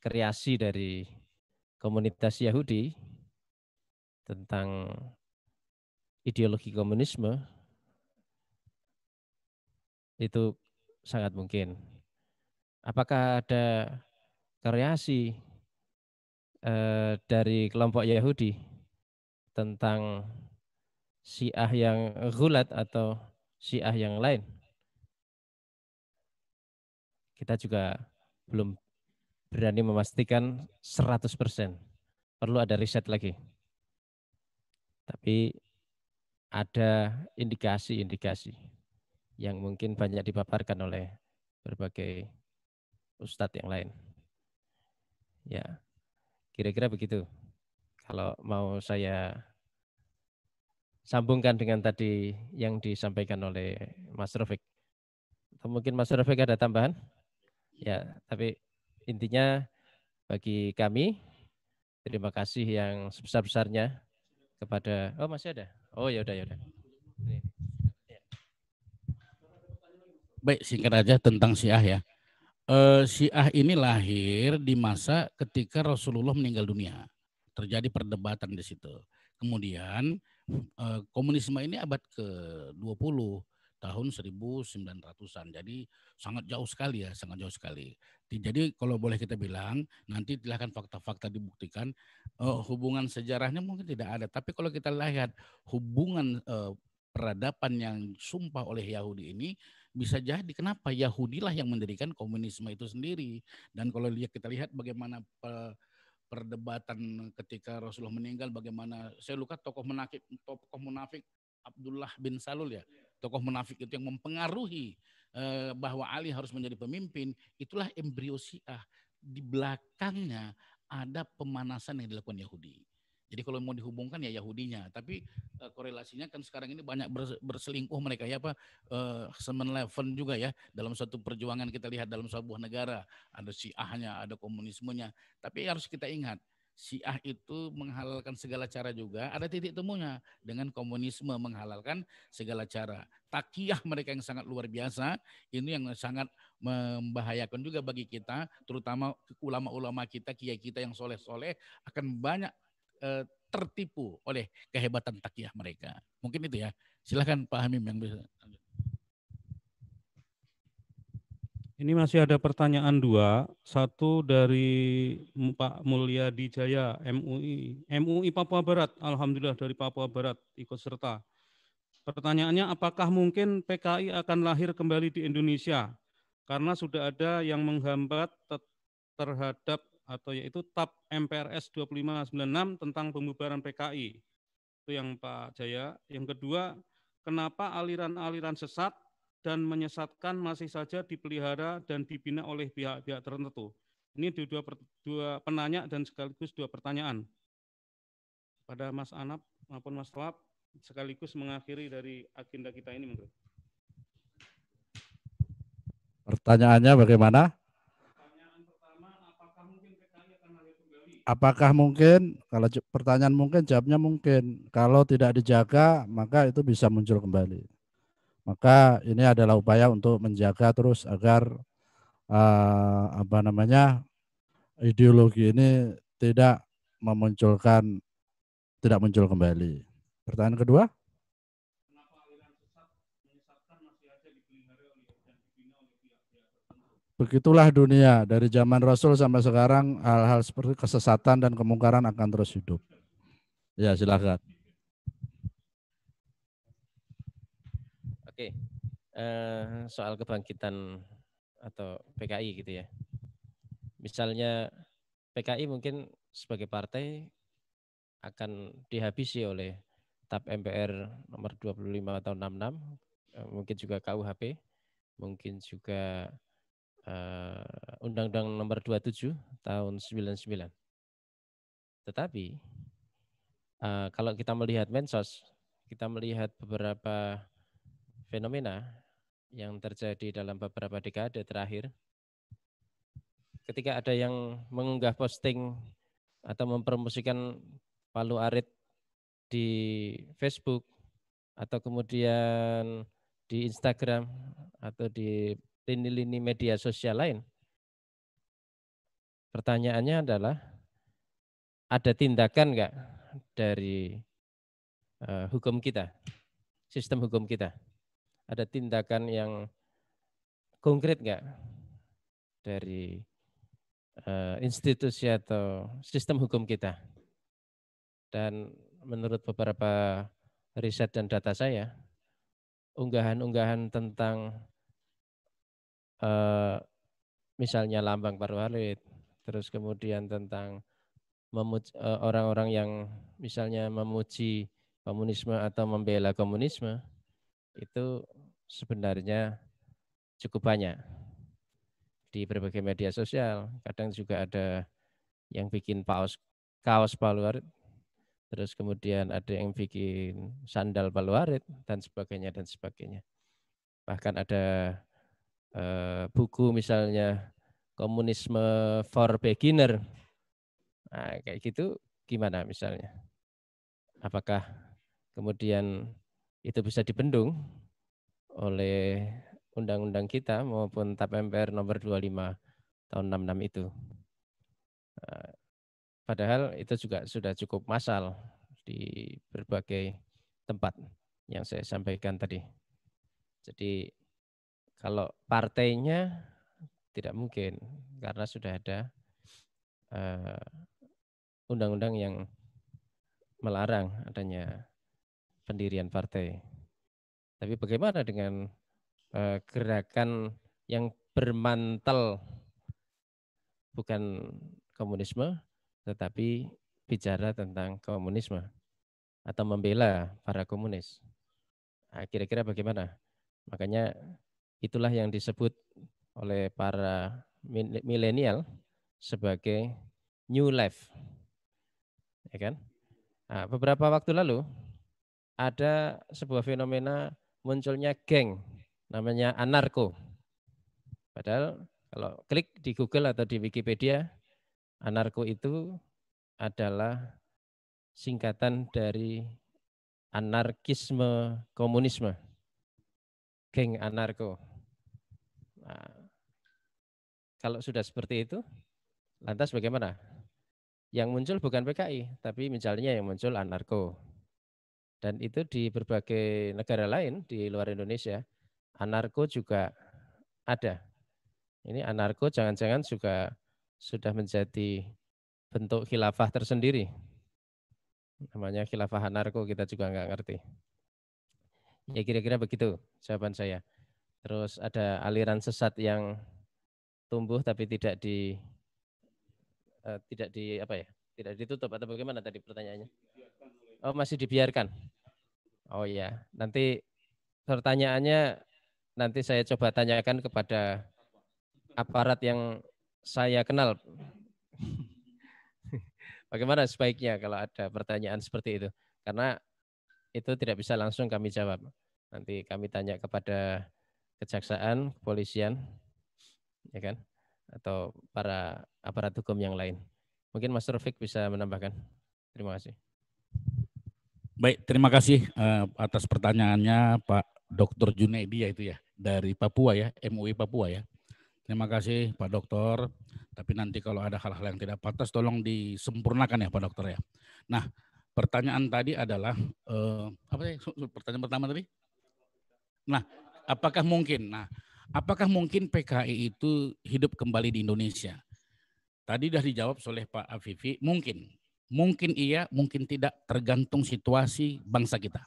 kreasi dari komunitas Yahudi tentang ideologi komunisme itu sangat mungkin. Apakah ada kreasi eh, dari kelompok Yahudi tentang Syiah yang gulat atau Syiah yang lain? Kita juga belum berani memastikan 100%. Perlu ada riset lagi. Tapi ada indikasi-indikasi yang mungkin banyak dipaparkan oleh berbagai ustadz yang lain. Ya, kira-kira begitu. Kalau mau saya sambungkan dengan tadi yang disampaikan oleh Mas Rofik. Atau mungkin Mas Rofik ada tambahan? Ya, tapi intinya bagi kami terima kasih yang sebesar-besarnya kepada Oh, masih ada. Oh, ya udah ya udah. Ya. Baik, singkat aja tentang Syiah ya. E, eh, Syiah ini lahir di masa ketika Rasulullah meninggal dunia. Terjadi perdebatan di situ. Kemudian e, komunisme ini abad ke-20 tahun 1900-an. Jadi sangat jauh sekali ya, sangat jauh sekali. Jadi kalau boleh kita bilang, nanti silahkan fakta-fakta dibuktikan uh, hubungan sejarahnya mungkin tidak ada. Tapi kalau kita lihat hubungan uh, peradaban yang sumpah oleh Yahudi ini bisa jadi kenapa Yahudilah yang mendirikan komunisme itu sendiri dan kalau kita lihat bagaimana perdebatan ketika Rasulullah meninggal bagaimana saya luka tokoh munafik tokoh munafik Abdullah bin Salul ya tokoh munafik itu yang mempengaruhi eh, bahwa Ali harus menjadi pemimpin, itulah embrio Syiah. Di belakangnya ada pemanasan yang dilakukan Yahudi. Jadi kalau mau dihubungkan ya Yahudinya, tapi eh, korelasinya kan sekarang ini banyak berselingkuh mereka ya apa uh, eh, Semen level juga ya dalam suatu perjuangan kita lihat dalam sebuah negara ada Syiahnya, ada komunismenya. Tapi harus kita ingat Syiah itu menghalalkan segala cara juga, ada titik temunya dengan komunisme menghalalkan segala cara. Takiyah mereka yang sangat luar biasa, ini yang sangat membahayakan juga bagi kita, terutama ulama-ulama kita, kiai kita yang soleh-soleh akan banyak eh, tertipu oleh kehebatan takiyah mereka. Mungkin itu ya. Silahkan Pak Hamim yang bisa. Ini masih ada pertanyaan dua. Satu dari Pak Mulyadi Jaya, MUI. MUI Papua Barat, Alhamdulillah dari Papua Barat ikut serta. Pertanyaannya, apakah mungkin PKI akan lahir kembali di Indonesia? Karena sudah ada yang menghambat terhadap atau yaitu TAP MPRS 2596 tentang pembubaran PKI. Itu yang Pak Jaya. Yang kedua, kenapa aliran-aliran sesat dan menyesatkan masih saja dipelihara dan dibina oleh pihak-pihak tertentu. Ini dua, dua penanya dan sekaligus dua pertanyaan. Pada Mas Anap maupun Mas Lap, sekaligus mengakhiri dari agenda kita ini. Mungkin. Pertanyaannya bagaimana? apakah mungkin kalau pertanyaan mungkin jawabnya mungkin kalau tidak dijaga maka itu bisa muncul kembali maka ini adalah upaya untuk menjaga terus agar uh, apa namanya ideologi ini tidak memunculkan tidak muncul kembali. Pertanyaan kedua? Begitulah dunia dari zaman Rasul sampai sekarang hal-hal seperti kesesatan dan kemungkaran akan terus hidup. Ya silakan. Oke, okay. uh, eh, soal kebangkitan atau PKI gitu ya. Misalnya PKI mungkin sebagai partai akan dihabisi oleh TAP MPR nomor 25 tahun 66, eh, mungkin juga KUHP, mungkin juga eh, Undang-Undang uh, nomor 27 tahun 99. Tetapi uh, kalau kita melihat mensos, kita melihat beberapa fenomena yang terjadi dalam beberapa dekade terakhir ketika ada yang mengunggah posting atau mempromosikan palu arit di Facebook atau kemudian di Instagram atau di lini-lini media sosial lain. Pertanyaannya adalah ada tindakan enggak dari uh, hukum kita, sistem hukum kita? ada tindakan yang konkret nggak dari uh, institusi atau sistem hukum kita. Dan menurut beberapa riset dan data saya, unggahan-unggahan tentang uh, misalnya lambang Parwarid, terus kemudian tentang eh, orang-orang uh, yang misalnya memuji komunisme atau membela komunisme, itu sebenarnya cukup banyak di berbagai media sosial. Kadang juga ada yang bikin paus, kaos paluarit, terus kemudian ada yang bikin sandal paluarit dan sebagainya dan sebagainya. Bahkan ada eh, buku misalnya komunisme for beginner. Nah, kayak gitu gimana misalnya? Apakah kemudian itu bisa dibendung oleh undang-undang kita maupun TAP MPR nomor 25 tahun 66 itu. Nah, padahal itu juga sudah cukup masal di berbagai tempat yang saya sampaikan tadi. Jadi kalau partainya tidak mungkin karena sudah ada eh, undang-undang yang melarang adanya pendirian partai. Tapi bagaimana dengan eh, gerakan yang bermantel bukan komunisme tetapi bicara tentang komunisme atau membela para komunis. kira nah, kira-kira bagaimana? Makanya itulah yang disebut oleh para milenial sebagai new life. Ya kan? Nah, beberapa waktu lalu ada sebuah fenomena munculnya geng namanya anarko. Padahal kalau klik di Google atau di Wikipedia, anarko itu adalah singkatan dari anarkisme komunisme. Geng anarko. Nah, kalau sudah seperti itu, lantas bagaimana? Yang muncul bukan PKI, tapi misalnya yang muncul anarko dan itu di berbagai negara lain di luar Indonesia, anarko juga ada. Ini anarko jangan-jangan juga sudah menjadi bentuk khilafah tersendiri. Namanya khilafah anarko kita juga nggak ngerti. Ya kira-kira begitu jawaban saya. Terus ada aliran sesat yang tumbuh tapi tidak di uh, tidak di apa ya? Tidak ditutup atau bagaimana tadi pertanyaannya? Oh, masih dibiarkan. Oh iya nanti pertanyaannya nanti saya coba tanyakan kepada aparat yang saya kenal. Bagaimana sebaiknya kalau ada pertanyaan seperti itu? Karena itu tidak bisa langsung kami jawab. Nanti kami tanya kepada kejaksaan, kepolisian, ya kan? Atau para aparat hukum yang lain. Mungkin Mas Rufik bisa menambahkan. Terima kasih. Baik, terima kasih uh, atas pertanyaannya Pak Dr. Junaidi ya itu ya dari Papua ya, MUI Papua ya. Terima kasih Pak Dokter. Tapi nanti kalau ada hal-hal yang tidak pantas tolong disempurnakan ya Pak Dokter ya. Nah, pertanyaan tadi adalah eh, apa sih pertanyaan pertama tadi? Nah, apakah mungkin? Nah, apakah mungkin PKI itu hidup kembali di Indonesia? Tadi sudah dijawab oleh Pak Afifi, mungkin. Mungkin iya, mungkin tidak, tergantung situasi bangsa kita.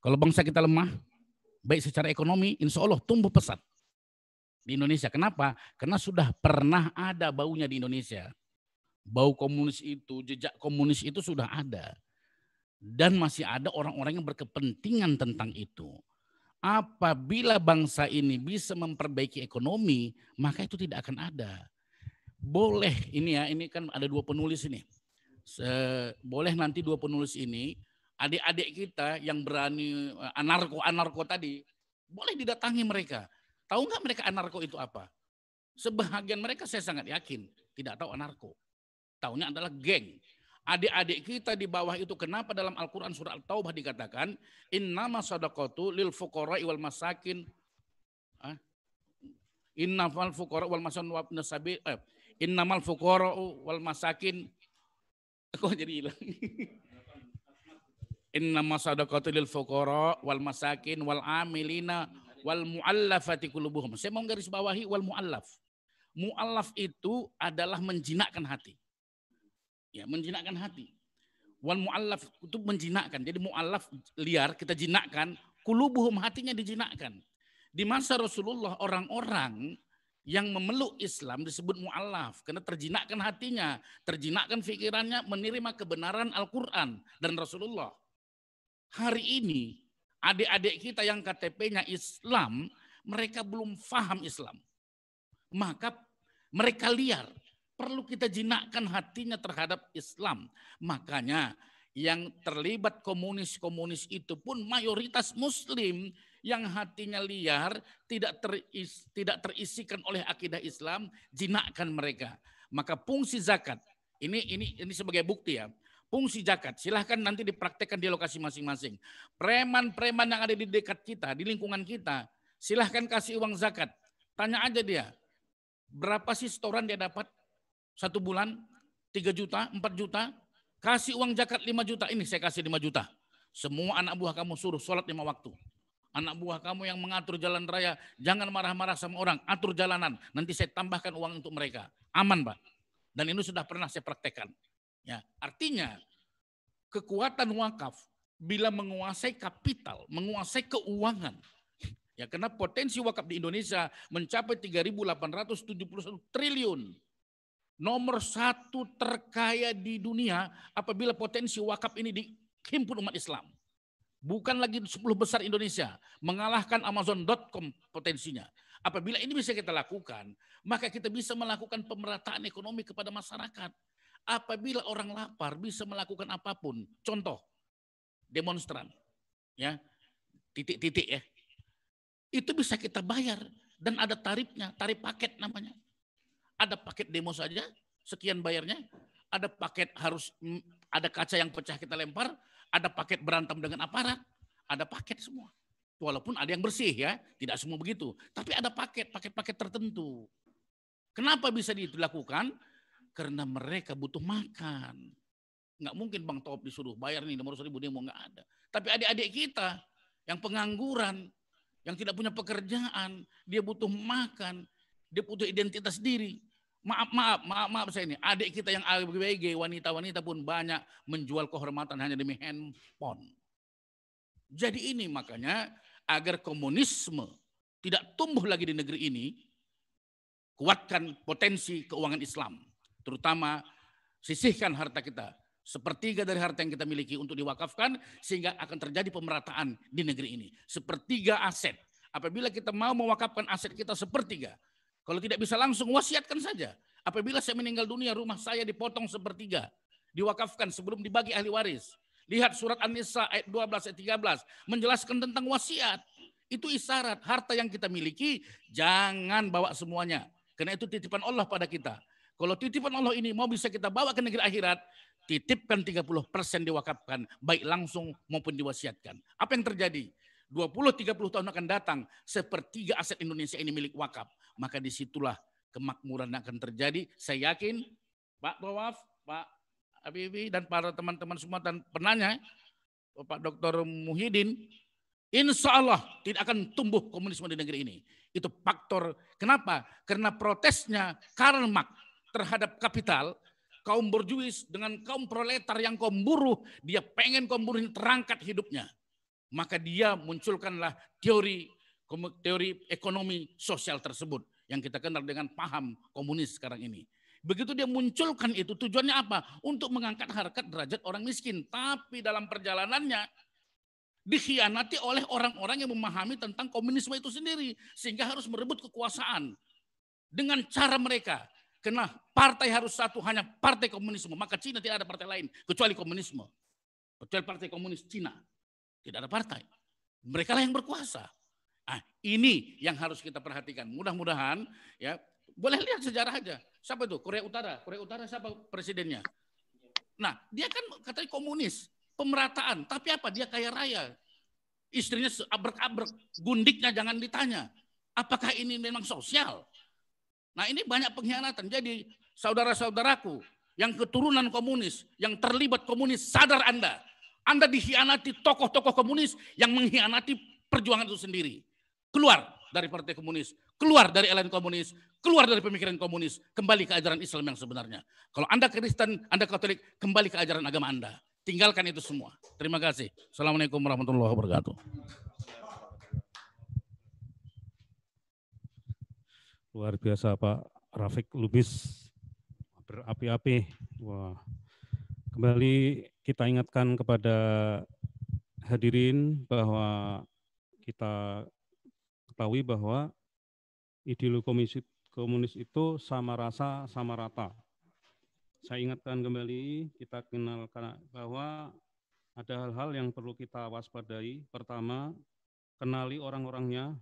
Kalau bangsa kita lemah, baik secara ekonomi, insya Allah tumbuh pesat di Indonesia. Kenapa? Karena sudah pernah ada baunya di Indonesia. Bau komunis itu, jejak komunis itu sudah ada. Dan masih ada orang-orang yang berkepentingan tentang itu. Apabila bangsa ini bisa memperbaiki ekonomi, maka itu tidak akan ada boleh ini ya ini kan ada dua penulis ini boleh nanti dua penulis ini adik-adik kita yang berani anarko-anarko eh, tadi boleh didatangi mereka. Tahu nggak mereka anarko itu apa? Sebahagian mereka saya sangat yakin tidak tahu anarko. Tahunya adalah geng. Adik-adik kita di bawah itu kenapa dalam Al-Quran surah Al-Taubah dikatakan nama sadaqatu lil fuqara wal masakin in nama fuqara wal masakin eh, in nama fuqara wal masakin Kok jadi hilang? Inna masadaqatu lil fuqara wal masakin wal amilina wal muallafati qulubuhum. Saya mau garis bawahi wal muallaf. Muallaf itu adalah menjinakkan hati. Ya, menjinakkan hati. Wal muallaf itu menjinakkan. Jadi muallaf liar kita jinakkan, qulubuhum hatinya dijinakkan. Di masa Rasulullah orang-orang yang memeluk Islam disebut mu'alaf karena terjinakkan hatinya, terjinakkan pikirannya menerima kebenaran Al-Quran dan Rasulullah. Hari ini adik-adik kita yang KTP-nya Islam, mereka belum faham Islam. Maka mereka liar. Perlu kita jinakkan hatinya terhadap Islam. Makanya yang terlibat komunis-komunis itu pun mayoritas muslim yang hatinya liar, tidak teris, tidak terisikan oleh akidah Islam, jinakkan mereka. Maka fungsi zakat ini ini ini sebagai bukti ya. Fungsi zakat silahkan nanti dipraktekkan di lokasi masing-masing. Preman-preman yang ada di dekat kita, di lingkungan kita, silahkan kasih uang zakat. Tanya aja dia, berapa sih setoran dia dapat satu bulan? tiga juta, empat juta, kasih uang zakat lima juta. Ini saya kasih lima juta. Semua anak buah kamu suruh sholat lima waktu. Anak buah kamu yang mengatur jalan raya, jangan marah-marah sama orang, atur jalanan. Nanti saya tambahkan uang untuk mereka. Aman, Pak. Dan ini sudah pernah saya praktekkan. Ya, artinya kekuatan wakaf bila menguasai kapital, menguasai keuangan. Ya, karena potensi wakaf di Indonesia mencapai 3.871 triliun. Nomor satu terkaya di dunia apabila potensi wakaf ini dihimpun umat Islam. Bukan lagi 10 besar Indonesia. Mengalahkan Amazon.com potensinya. Apabila ini bisa kita lakukan, maka kita bisa melakukan pemerataan ekonomi kepada masyarakat. Apabila orang lapar bisa melakukan apapun. Contoh, demonstran. ya Titik-titik ya. Itu bisa kita bayar. Dan ada tarifnya, tarif paket namanya. Ada paket demo saja, sekian bayarnya. Ada paket harus ada kaca yang pecah kita lempar, ada paket berantem dengan aparat, ada paket semua. Walaupun ada yang bersih ya, tidak semua begitu. Tapi ada paket, paket-paket tertentu. Kenapa bisa dilakukan? Karena mereka butuh makan. Enggak mungkin Bang Top disuruh bayar nih nomor seribu dia mau nggak ada. Tapi adik-adik kita yang pengangguran, yang tidak punya pekerjaan, dia butuh makan, dia butuh identitas diri. Maaf, maaf, maaf, maaf saya ini. Adik kita yang ABG, wanita-wanita pun banyak menjual kehormatan hanya demi handphone. Jadi ini makanya agar komunisme tidak tumbuh lagi di negeri ini, kuatkan potensi keuangan Islam. Terutama sisihkan harta kita. Sepertiga dari harta yang kita miliki untuk diwakafkan sehingga akan terjadi pemerataan di negeri ini. Sepertiga aset. Apabila kita mau mewakafkan aset kita sepertiga, kalau tidak bisa langsung, wasiatkan saja. Apabila saya meninggal dunia, rumah saya dipotong sepertiga. Diwakafkan sebelum dibagi ahli waris. Lihat surat An-Nisa ayat 12 ayat 13 menjelaskan tentang wasiat. Itu isyarat harta yang kita miliki jangan bawa semuanya. Karena itu titipan Allah pada kita. Kalau titipan Allah ini mau bisa kita bawa ke negeri akhirat, titipkan 30% diwakafkan, baik langsung maupun diwasiatkan. Apa yang terjadi? 20-30 tahun akan datang, sepertiga aset Indonesia ini milik wakaf. Maka disitulah kemakmuran akan terjadi. Saya yakin Pak Tawaf, Pak Abibi, dan para teman-teman semua dan penanya, Pak Dr. Muhyiddin, insya Allah tidak akan tumbuh komunisme di negeri ini. Itu faktor. Kenapa? Karena protesnya Karl Marx terhadap kapital, kaum berjuis dengan kaum proletar yang kaum buruh, dia pengen kaum buruh ini terangkat hidupnya. Maka dia munculkanlah teori teori ekonomi sosial tersebut yang kita kenal dengan paham komunis sekarang ini. Begitu dia munculkan itu tujuannya apa? Untuk mengangkat harkat derajat orang miskin. Tapi dalam perjalanannya dikhianati oleh orang-orang yang memahami tentang komunisme itu sendiri. Sehingga harus merebut kekuasaan dengan cara mereka. Karena partai harus satu, hanya partai komunisme. Maka Cina tidak ada partai lain kecuali komunisme. Kecuali partai komunis Cina. Tidak ada partai. Mereka lah yang berkuasa. Ah, ini yang harus kita perhatikan. Mudah-mudahan ya boleh lihat sejarah aja. Siapa itu? Korea Utara. Korea Utara siapa presidennya? Nah, dia kan katanya komunis, pemerataan. Tapi apa? Dia kaya raya. Istrinya abrek-abrek, gundiknya jangan ditanya. Apakah ini memang sosial? Nah, ini banyak pengkhianatan. Jadi, saudara-saudaraku yang keturunan komunis, yang terlibat komunis, sadar Anda. Anda dikhianati tokoh-tokoh komunis yang mengkhianati perjuangan itu sendiri. Keluar dari partai komunis, keluar dari elemen komunis, keluar dari pemikiran komunis, kembali ke ajaran Islam yang sebenarnya. Kalau Anda Kristen, Anda Katolik, kembali ke ajaran agama Anda. Tinggalkan itu semua. Terima kasih. Assalamualaikum warahmatullahi wabarakatuh. Luar biasa Pak Rafiq Lubis berapi-api. Wah. Kembali kita ingatkan kepada hadirin bahwa kita ketahui bahwa ideologi komunis, komunis itu sama rasa, sama rata. Saya ingatkan kembali, kita kenal karena bahwa ada hal-hal yang perlu kita waspadai. Pertama, kenali orang-orangnya,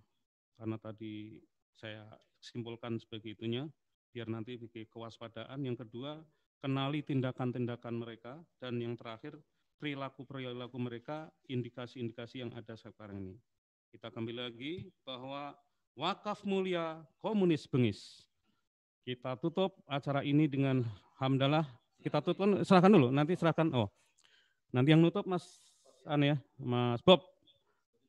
karena tadi saya simpulkan sebagai itunya, biar nanti kewaspadaan. Yang kedua, kenali tindakan-tindakan mereka, dan yang terakhir, perilaku-perilaku mereka, indikasi-indikasi yang ada sekarang ini. Kita kembali lagi bahwa wakaf mulia komunis bengis. Kita tutup acara ini dengan hamdalah. Kita tutup, serahkan dulu, nanti serahkan. Oh, nanti yang nutup Mas Ane ya, Mas Bob.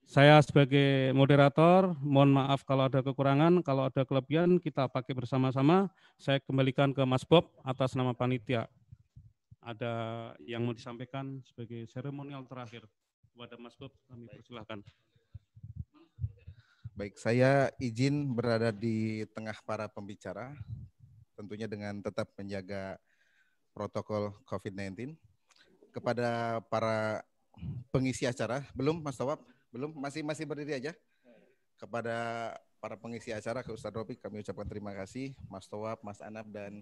Saya sebagai moderator, mohon maaf kalau ada kekurangan, kalau ada kelebihan kita pakai bersama-sama. Saya kembalikan ke Mas Bob atas nama panitia. Ada yang mau disampaikan sebagai seremonial terakhir kepada Mas Bob, kami persilahkan. Baik, saya izin berada di tengah para pembicara, tentunya dengan tetap menjaga protokol COVID-19. Kepada para pengisi acara, belum Mas Tawab? Belum, masih masih berdiri aja. Kepada para pengisi acara, ke Ustadz kami ucapkan terima kasih, Mas Toab, Mas Anab, dan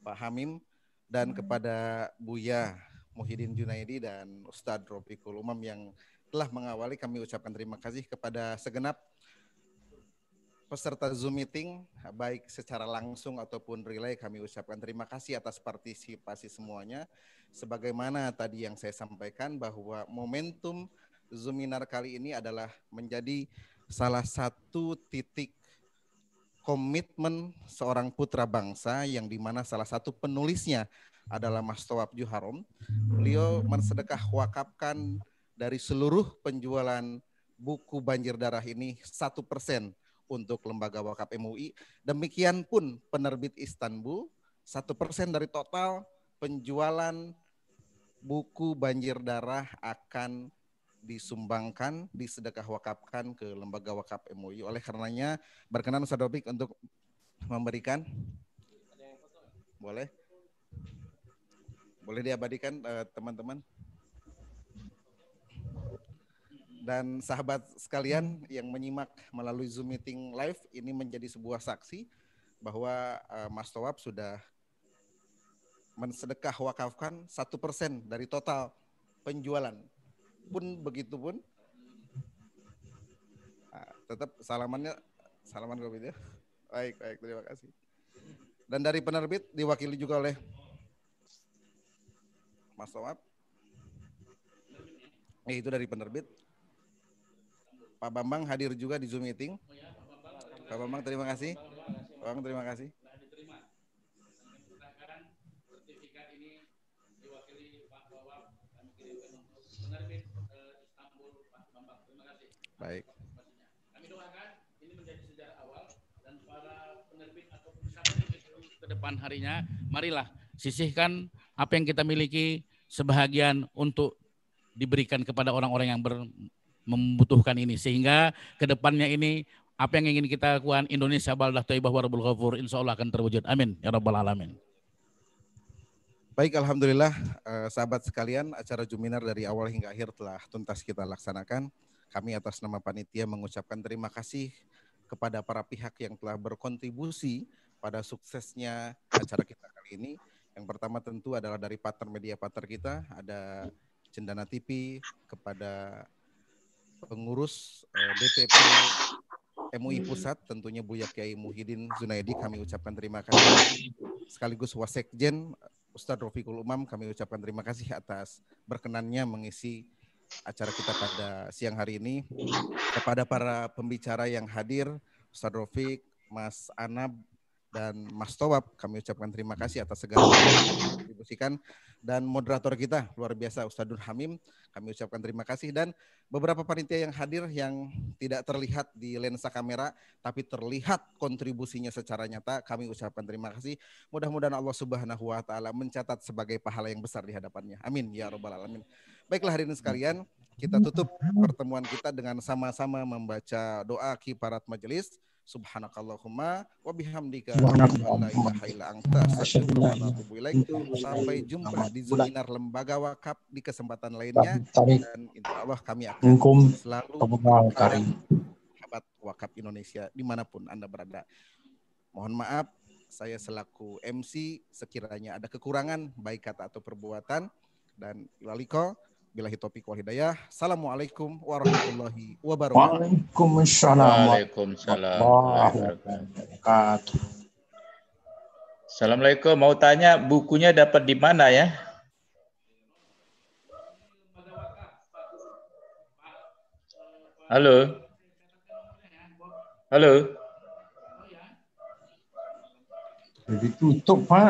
Pak Hamim, dan kepada Buya Muhyiddin Junaidi dan Ustadz Rofikul Umam yang telah mengawali kami ucapkan terima kasih kepada segenap peserta Zoom meeting, baik secara langsung ataupun relay, kami ucapkan terima kasih atas partisipasi semuanya. Sebagaimana tadi yang saya sampaikan bahwa momentum Zuminar kali ini adalah menjadi salah satu titik komitmen seorang putra bangsa yang dimana salah satu penulisnya adalah Mas Tawab Juharom. Beliau mensedekah wakafkan dari seluruh penjualan buku banjir darah ini satu persen untuk lembaga wakaf MUI. Demikian pun penerbit Istanbul satu persen dari total penjualan buku banjir darah akan disumbangkan, disedekah wakafkan ke lembaga wakaf MUI. Oleh karenanya berkenan Ustaz Dobik untuk memberikan boleh boleh diabadikan eh, teman-teman dan sahabat sekalian yang menyimak melalui Zoom meeting live ini menjadi sebuah saksi bahwa eh, Mas Towab sudah mensedekah wakafkan satu persen dari total penjualan pun begitu pun nah, tetap salamannya salaman kopi ya. Baik, baik, terima kasih. Dan dari penerbit diwakili juga oleh Mas Tomat. Eh, itu dari penerbit. Pak Bambang hadir juga di Zoom meeting. Pak Bambang terima kasih. Pak Bambang terima kasih. Baik. Kami doakan ini menjadi sejarah awal dan para penerbit atau ke depan harinya, marilah sisihkan apa yang kita miliki sebahagian untuk diberikan kepada orang-orang yang ber, membutuhkan ini sehingga kedepannya ini apa yang ingin kita lakukan Indonesia baldah taibah warabul ghafur Allah akan terwujud amin ya rabbal alamin Baik, Alhamdulillah eh, sahabat sekalian acara Juminar dari awal hingga akhir telah tuntas kita laksanakan. Kami atas nama panitia mengucapkan terima kasih kepada para pihak yang telah berkontribusi pada suksesnya acara kita kali ini. Yang pertama tentu adalah dari partner media partner kita, ada Cendana TV, kepada pengurus DPP eh, MUI Pusat, tentunya Buya Kiai Muhyiddin Zunaidi, kami ucapkan terima kasih. Sekaligus Wasekjen Ustadz Rofiqul Umam, kami ucapkan terima kasih atas berkenannya mengisi acara kita pada siang hari ini kepada para pembicara yang hadir Ustaz Rofik, Mas Anab dan Mas Towab kami ucapkan terima kasih atas segala yang kontribusikan dan moderator kita luar biasa Ustadzul Hamim kami ucapkan terima kasih dan beberapa panitia yang hadir yang tidak terlihat di lensa kamera tapi terlihat kontribusinya secara nyata kami ucapkan terima kasih mudah-mudahan Allah Subhanahu wa taala mencatat sebagai pahala yang besar di hadapannya amin ya rabbal alamin Baiklah hari ini sekalian, kita tutup pertemuan kita dengan sama-sama membaca doa kiparat majelis. Subhanakallahumma wa bihamdika Sampai jumpa di seminar lembaga wakaf di kesempatan lainnya dan insya Allah kami akan selalu sahabat wakaf Indonesia dimanapun anda berada. Mohon maaf saya selaku MC sekiranya ada kekurangan baik kata atau perbuatan dan Laliko Bilahi Topik wal hidayah. Assalamualaikum warahmatullahi wabarakatuh. Waalaikumsalam. Waalaikumsalam. Wabarakatuh. Assalamualaikum. Mau tanya bukunya dapat di mana ya? Halo. Halo. Jadi tutup, Pak.